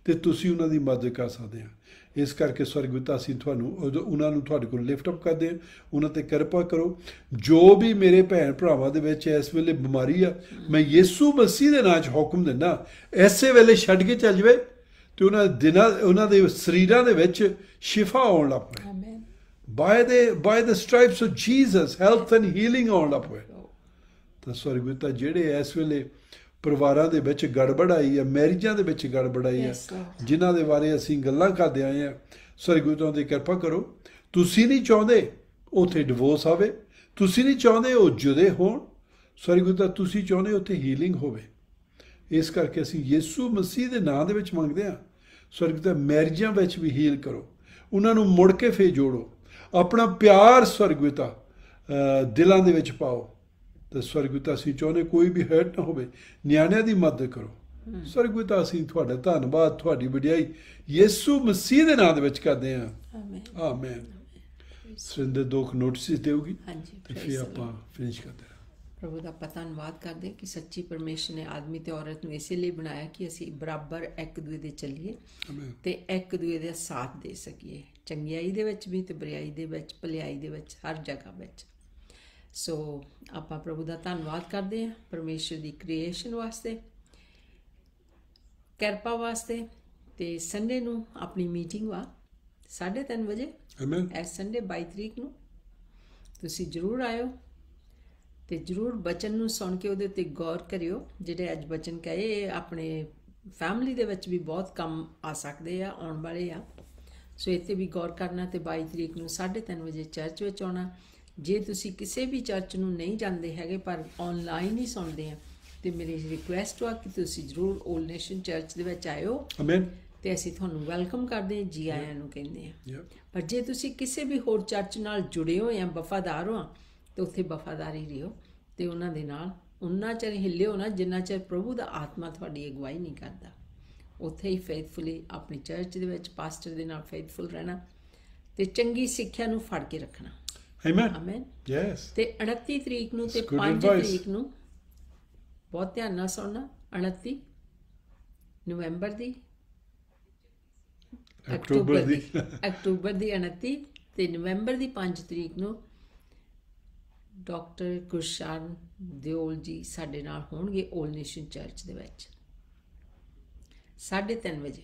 ਤੇ ਤੁਸੀਂ ਉਹਨਾਂ ਦੀ ਮਦਦ ਕਰ ਸਕਦੇ ਆ ਇਸ ਕਰਕੇ ਸਵਰਗਵਿਤਾ ਅਸੀਂ ਤੁਹਾਨੂੰ ਉਹਨਾਂ ਨੂੰ ਤੁਹਾਡੇ ਕੋਲ ਲਿਫਟ ਅਪ ਕਰਦੇ ਹਾਂ ਉਹਨਾਂ ਤੇ ਕਿਰਪਾ ਕਰੋ ਜੋ ਵੀ ਮੇਰੇ ਭੈਣ ਭਰਾਵਾਂ ਦੇ ਵਿੱਚ ਇਸ ਵੇਲੇ ਬਿਮਾਰੀ ਆ ਮੈਂ ਯਿਸੂ ਮਸੀਹ ਦੇ ਨਾਮ 'ਚ ਹੁਕਮ ਦਿੰਦਾ ਐਸੇ ਵੇਲੇ ਛੱਡ ਕੇ ਚੱਲ ਜਵੇ ਤੇ ਉਹਨਾਂ ਦਿਨਾਂ ਉਹਨਾਂ ਦੇ ਸਰੀਰਾਂ ਦੇ ਵਿੱਚ ਸ਼ਿਫਾ ਆਉਣ ਲੱਗ ਪਏ amen by the by the stripes of Jesus health and healing ਆਉਣ ਲੱਗ ਪਏ ਤਾਂ ਸਵਰਗਵਿਤਾ ਜਿਹੜੇ ਇਸ ਵੇਲੇ ਪਰਿਵਾਰਾਂ ਦੇ ਵਿੱਚ ਗੜਬੜ ਆਈ ਹੈ ਮੈਰਿਜਾਂ ਦੇ ਵਿੱਚ ਗੜਬੜ ਆਈ ਹੈ ਜਿਨ੍ਹਾਂ ਦੇ ਬਾਰੇ ਅਸੀਂ ਗੱਲਾਂ ਕਰਦੇ ਆਏ ਹਾਂ ਸਰਗੁਰੂ ਦੀ ਕਿਰਪਾ ਕਰੋ ਤੁਸੀਂ ਨਹੀਂ ਚਾਹੁੰਦੇ ਉਥੇ ਡਿਵੋਰਸ ਆਵੇ ਤੁਸੀਂ ਨਹੀਂ ਚਾਹੁੰਦੇ ਉਹ ਜੁਦੇ ਹੋਣ ਸਰਗੁਰੂ ਤੁਸੀਂ ਚਾਹੁੰਦੇ ਉਥੇ ਹੀਲਿੰਗ ਹੋਵੇ ਇਸ ਕਰਕੇ ਅਸੀਂ ਯਿਸੂ ਮਸੀਹ ਦੇ ਨਾਮ ਦੇ ਵਿੱਚ ਮੰਗਦੇ ਹਾਂ ਤਾਂ ਮੈਰਿਜਾਂ ਵਿੱਚ ਵੀ ਹੀਲ ਕਰੋ ਉਹਨਾਂ ਨੂੰ ਮੁੜ ਕੇ ਫੇਰ ਜੋੜੋ ਆਪਣਾ ਪਿਆਰ ਤਾਂ ਦਿਲਾਂ ਦੇ ਵਿੱਚ ਪਾਓ ਤੇ ਸਵਰਗਤਾ ਚਾਹੁੰਦੇ ਕੋਈ ਵੀ ਹੈਟ ਨਾ ਹੋਵੇ ਨਿਆਣਿਆਂ ਦੀ ਮਦਦ ਕਰੋ ਸਵਰਗਤਾ ਅਸੀਂ ਤੁਹਾਡਾ ਧੰਨਵਾਦ ਤੁਹਾਡੀ ਵਡਿਆਈ ਯਿਸੂ ਮਸੀਹ ਦੇ ਨਾਮ ਦੇ ਵਿੱਚ ਕਰਦੇ ਆ ਆਮੇਨ ਆਮੇਨ ਸਿੰਦੇ ਦੋਖ ਨੋਟਿਸ ਦੇਉਗੀ ਹਾਂਜੀ ਤੇ ਫਿਰ ਆਪਾਂ ਫਿਨਿਸ਼ ਕਰਦੇ ਆ ਪ੍ਰਭੂ ਦਾ ਪਤਾ ਨਵਾਦ ਕਰਦੇ ਕਿ ਸੱਚੀ ਪਰਮੇਸ਼ਰ ਨੇ ਆਦਮੀ ਤੇ ਔਰਤ ਨੂੰ ਇਸੇ ਲਈ ਬਣਾਇਆ ਕਿ ਅਸੀਂ ਬਰਾਬਰ ਇੱਕ ਦੂਜੇ ਦੇ ਚੱਲੀਏ ਤੇ ਇੱਕ ਦੂਜੇ ਦਾ ਸਾਥ ਦੇ ਸਕੀਏ ਚੰਗਿਆਈ ਦੇ ਵਿੱਚ ਵੀ ਤੇ ਬੁਰਾਈ ਦੇ ਵਿੱਚ ਭਲਾਈ ਦੇ ਵਿੱਚ ਹਰ ਜਗ੍ਹਾ ਵਿੱਚ ਸੋ ਆਪਾਂ ਪ੍ਰਭੂ ਦਾ ਧੰਨਵਾਦ ਕਰਦੇ ਹਾਂ ਪਰਮੇਸ਼ਰ ਦੀ ਕ੍ਰੀਏਸ਼ਨ ਵਾਸਤੇ ਕਿਰਪਾ ਵਾਸਤੇ ਤੇ ਸੰਡੇ ਨੂੰ ਆਪਣੀ ਮੀਟਿੰਗ ਵਾ 3:30 ਵਜੇ ਆਮੇਨ ਐ ਸੰਡੇ 22 ਤਰੀਕ ਨੂੰ ਤੁਸੀਂ ਜਰੂਰ ਆਇਓ ਤੇ ਜਰੂਰ ਬਚਨ ਨੂੰ ਸੁਣ ਕੇ ਉਹਦੇ ਤੇ ਗੌਰ ਕਰਿਓ ਜਿਹੜੇ ਅੱਜ ਬਚਨ ਕਹੇ ਆਪਣੇ ਫੈਮਿਲੀ ਦੇ ਵਿੱਚ ਵੀ ਬਹੁਤ ਕੰਮ ਆ ਸਕਦੇ ਆ ਆਉਣ ਵਾਲੇ ਆ ਸੋ ਇੱਥੇ ਵੀ ਗੌਰ ਕਰਨਾ ਤੇ 22 ਤਰੀਕ ਨੂੰ 3:30 ਵਜੇ ਚਰਚ ਵਿੱਚ ਆਉਣਾ ਜੇ ਤੁਸੀਂ ਕਿਸੇ ਵੀ ਚਰਚ ਨੂੰ ਨਹੀਂ ਜਾਂਦੇ ਹੈਗੇ ਪਰ ਆਨਲਾਈਨ ਹੀ ਸੁਣਦੇ ਆ ਤੇ ਮੇਰੀ ਰਿਕੁਐਸਟ ਵਾ ਕਿ ਤੁਸੀਂ ਜਰੂਰ 올 ਨੇਸ਼ਨ ਚਰਚ ਦੇ ਵਿੱਚ ਆਇਓ ਆਮੇਨ ਤੇ ਅਸੀਂ ਤੁਹਾਨੂੰ ਵੈਲਕਮ ਕਰਦੇ ਹਾਂ ਜੀ ਆਇਆਂ ਨੂੰ ਕਹਿੰਦੇ ਆ ਪਰ ਜੇ ਤੁਸੀਂ ਕਿਸੇ ਵੀ ਹੋਰ ਚਰਚ ਨਾਲ ਜੁੜੇ ਹੋ ਜਾਂ ਵਫਾਦਾਰ ਹੋ ਤਾਂ ਉੱਥੇ ਵਫਾਦਾਰੀ ਰਿਓ ਤੇ ਉਹਨਾਂ ਦੇ ਨਾਲ ਉਨਾ ਚਿਰ ਹਿੱਲਿਓ ਨਾ ਜਿੰਨਾ ਚਿਰ ਪ੍ਰਭੂ ਦਾ ਆਤਮਾ ਤੁਹਾਡੀ ਅਗਵਾਈ ਨਹੀਂ ਕਰਦਾ ਉੱਥੇ ਹੀ ਫੇਥਫੁਲੀ ਆਪਣੀ ਚਰਚ ਦੇ ਵਿੱਚ ਪਾਸਟਰ ਦੇ ਨਾਲ ਫੇਥਫੁਲ ਰਹਿਣਾ ਤੇ ਚੰਗੀ ਸਿੱਖਿਆ ਨੂੰ ਫੜ ਕੇ ਰੱਖਣਾ ਆਮੇਨ ਆਮੇਨ ਯੈਸ ਤੇ 29 ਤਰੀਕ ਨੂੰ ਤੇ 5 ਤਰੀਕ ਨੂੰ ਬਹੁਤ ਧਿਆਨ ਨਾਲ ਸੁਣਨਾ 29 ਨਵੰਬਰ ਦੀ ਅਕਤੂਬਰ ਦੀ ਅਕਤੂਬਰ ਦੀ 29 ਤੇ ਨਵੰਬਰ ਦੀ 5 ਤਰੀਕ ਨੂੰ ਡਾਕਟਰ ਗੁਰਸ਼ਰਨ ਦਿਓਲ ਜੀ ਸਾਡੇ ਨਾਲ ਹੋਣਗੇ 올 ਨੇਸ਼ਨ ਚਰਚ ਦੇ ਵਿੱਚ 3:30 ਵਜੇ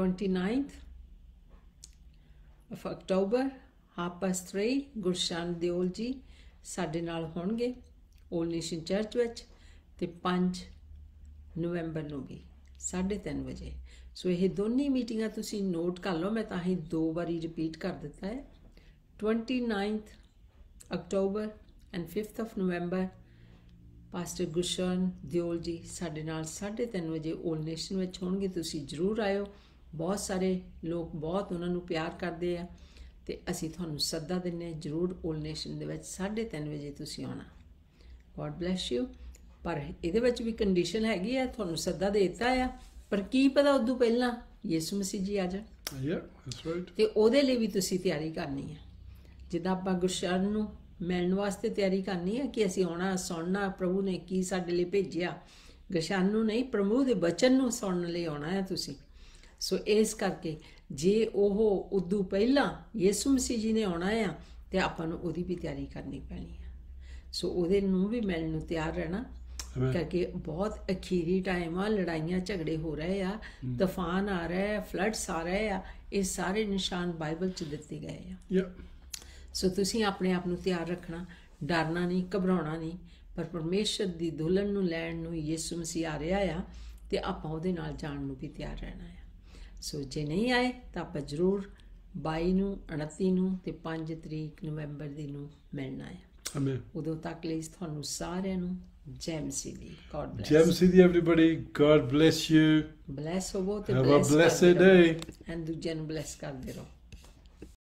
29th of October ਹਾਪਸਤਰੀ Gurshan Deol ji ਸਾਡੇ ਨਾਲ ਹੋਣਗੇ 올 ਨੇਸ਼ਨ ਚਰਚ ਵਿੱਚ ਤੇ 5 ਨਵੰਬਰ ਨੂੰ ਵੀ 3:30 ਵਜੇ ਸੋ ਇਹ ਦੋਨੀ ਮੀਟਿੰਗਾਂ ਤੁਸੀਂ ਨੋਟ ਕਰ ਲਓ ਮੈਂ ਤਾਂ ਹੀ ਦੋ ਵਾਰੀ ਰਿਪੀਟ ਕਰ ਦਿੱਤਾ ਹੈ 29th October and 5th of November pastor Gushan Deol ji ਸਾਡੇ ਨਾਲ 3:30 ਵਜੇ 올 ਨੇਸ਼ਨ ਵਿੱਚ ਹੋਣਗੇ ਤੁਸੀਂ ਜਰੂਰ ਆਇਓ ਬਹੁਤ ਸਾਰੇ ਲੋਕ ਬਹੁਤ ਉਹਨਾਂ ਨੂੰ ਪਿਆਰ ਕਰਦੇ ਆ ਤੇ ਅਸੀਂ ਤੁਹਾਨੂੰ ਸੱਦਾ ਦਿੰਨੇ ਆ ਜਰੂਰ 올 ਨੇਸ਼ਨ ਦੇ ਵਿੱਚ 3:30 ਵਜੇ ਤੁਸੀਂ ਆਉਣਾ ਗੋਡ ਬlesਸ ਯੂ ਪਰ ਇਹਦੇ ਵਿੱਚ ਵੀ ਕੰਡੀਸ਼ਨ ਹੈਗੀ ਆ ਤੁਹਾਨੂੰ ਸੱਦਾ ਦੇ ਦਿੱਤਾ ਆ ਪਰ ਕੀ ਪਤਾ ਉਦੋਂ ਪਹਿਲਾਂ ਯਿਸੂ ਮਸੀਹ ਜੀ ਆ ਜਾ ਯਾ ਦੈਟਸ ਰਾਈਟ ਤੇ ਉਹਦੇ ਲਈ ਵੀ ਤੁਸੀਂ ਤਿਆਰੀ ਕਰਨੀ ਆ ਜਿੱਦਾਂ ਆਪਾਂ ਗੁਰਸ਼ਰਨ ਨੂੰ ਮਿਲਣ ਵਾਸਤੇ ਤਿਆਰੀ ਕਰਨੀ ਆ ਕਿ ਅਸੀਂ ਆਉਣਾ ਸੁਣਨਾ ਪ੍ਰਭੂ ਨੇ ਕੀ ਸਾਡੇ ਲਈ ਭੇਜਿਆ ਗਸ਼ਾਨ ਨੂੰ ਨਹੀਂ ਪ੍ਰਮੂਹ ਦੇ ਬਚਨ ਨੂੰ ਸੁਣਨ ਲਈ ਆਉਣਾ ਹੈ ਤੁਸੀਂ ਸੋ ਇਸ ਕਰਕੇ ਜੇ ਉਹ ਉਦੋਂ ਪਹਿਲਾਂ ਯਿਸੂ ਮਸੀਹ ਜੀ ਨੇ ਆਉਣਾ ਆ ਤੇ ਆਪਾਂ ਨੂੰ ਉਹਦੀ ਵੀ ਤਿਆਰੀ ਕਰਨੀ ਪੈਣੀ ਆ ਸੋ ਉਹਦੇ ਨੂੰ ਵੀ ਮਿਲਣ ਨੂੰ ਤਿਆਰ ਰਹਿਣਾ ਕਿਉਂਕਿ ਬਹੁਤ ਅਖੀਰੀ ਟਾਈਮ ਆ ਲੜਾਈਆਂ ਝਗੜੇ ਹੋ ਰਹੇ ਆ ਤੂਫਾਨ ਆ ਰਿਹਾ ਫਲੱਡਸ ਆ ਰਹੇ ਆ ਇਹ ਸਾਰੇ ਨਿਸ਼ਾਨ ਬਾਈਬਲ ਚ ਦਿੱਤੇ ਗਏ ਆ ਸੋ ਤੁਸੀਂ ਆਪਣੇ ਆਪ ਨੂੰ ਤਿਆਰ ਰੱਖਣਾ ਡਰਨਾ ਨਹੀਂ ਘਬਰਾਉਣਾ ਨਹੀਂ ਪਰ ਪਰਮੇਸ਼ਰ ਦੀ ਦੁਲਨ ਨੂੰ ਲੈਣ ਨੂੰ ਯਿਸੂ ਮਸੀਹ ਆ ਰਿਹਾ ਆ ਤੇ ਆਪਾਂ ਉਹਦੇ ਨਾਲ ਜਾਣ ਨੂੰ ਵੀ ਤਿਆਰ ਰਹਿਣਾ ਸੋ ਜੇ ਨਹੀਂ ਆਏ ਤਾਂ ਆਪਾਂ ਜ਼ਰੂਰ 22 ਨੂੰ 29 ਨੂੰ ਤੇ 5 ਤਰੀਕ ਨਵੰਬਰ ਦੀ ਨੂੰ ਮਿਲਣਾ ਹੈ ਅਮੇ ਉਦੋਂ ਤੱਕ ਲਈ ਤੁਹਾਨੂੰ ਸਾਰਿਆਂ ਨੂੰ ਜੈਮ ਦੀ ਗੋਡ ਬlesਸ ਜੈਮ ਦੀ everybody God bless you bless ਹੋਵੋ ਤੇ ਬlesਸ ਹੈਵ ਡੇ ਐਂਡ ਦੂਜਿਆਂ ਨੂੰ ਬlesਸ ਕਰਦੇ ਰਹੋ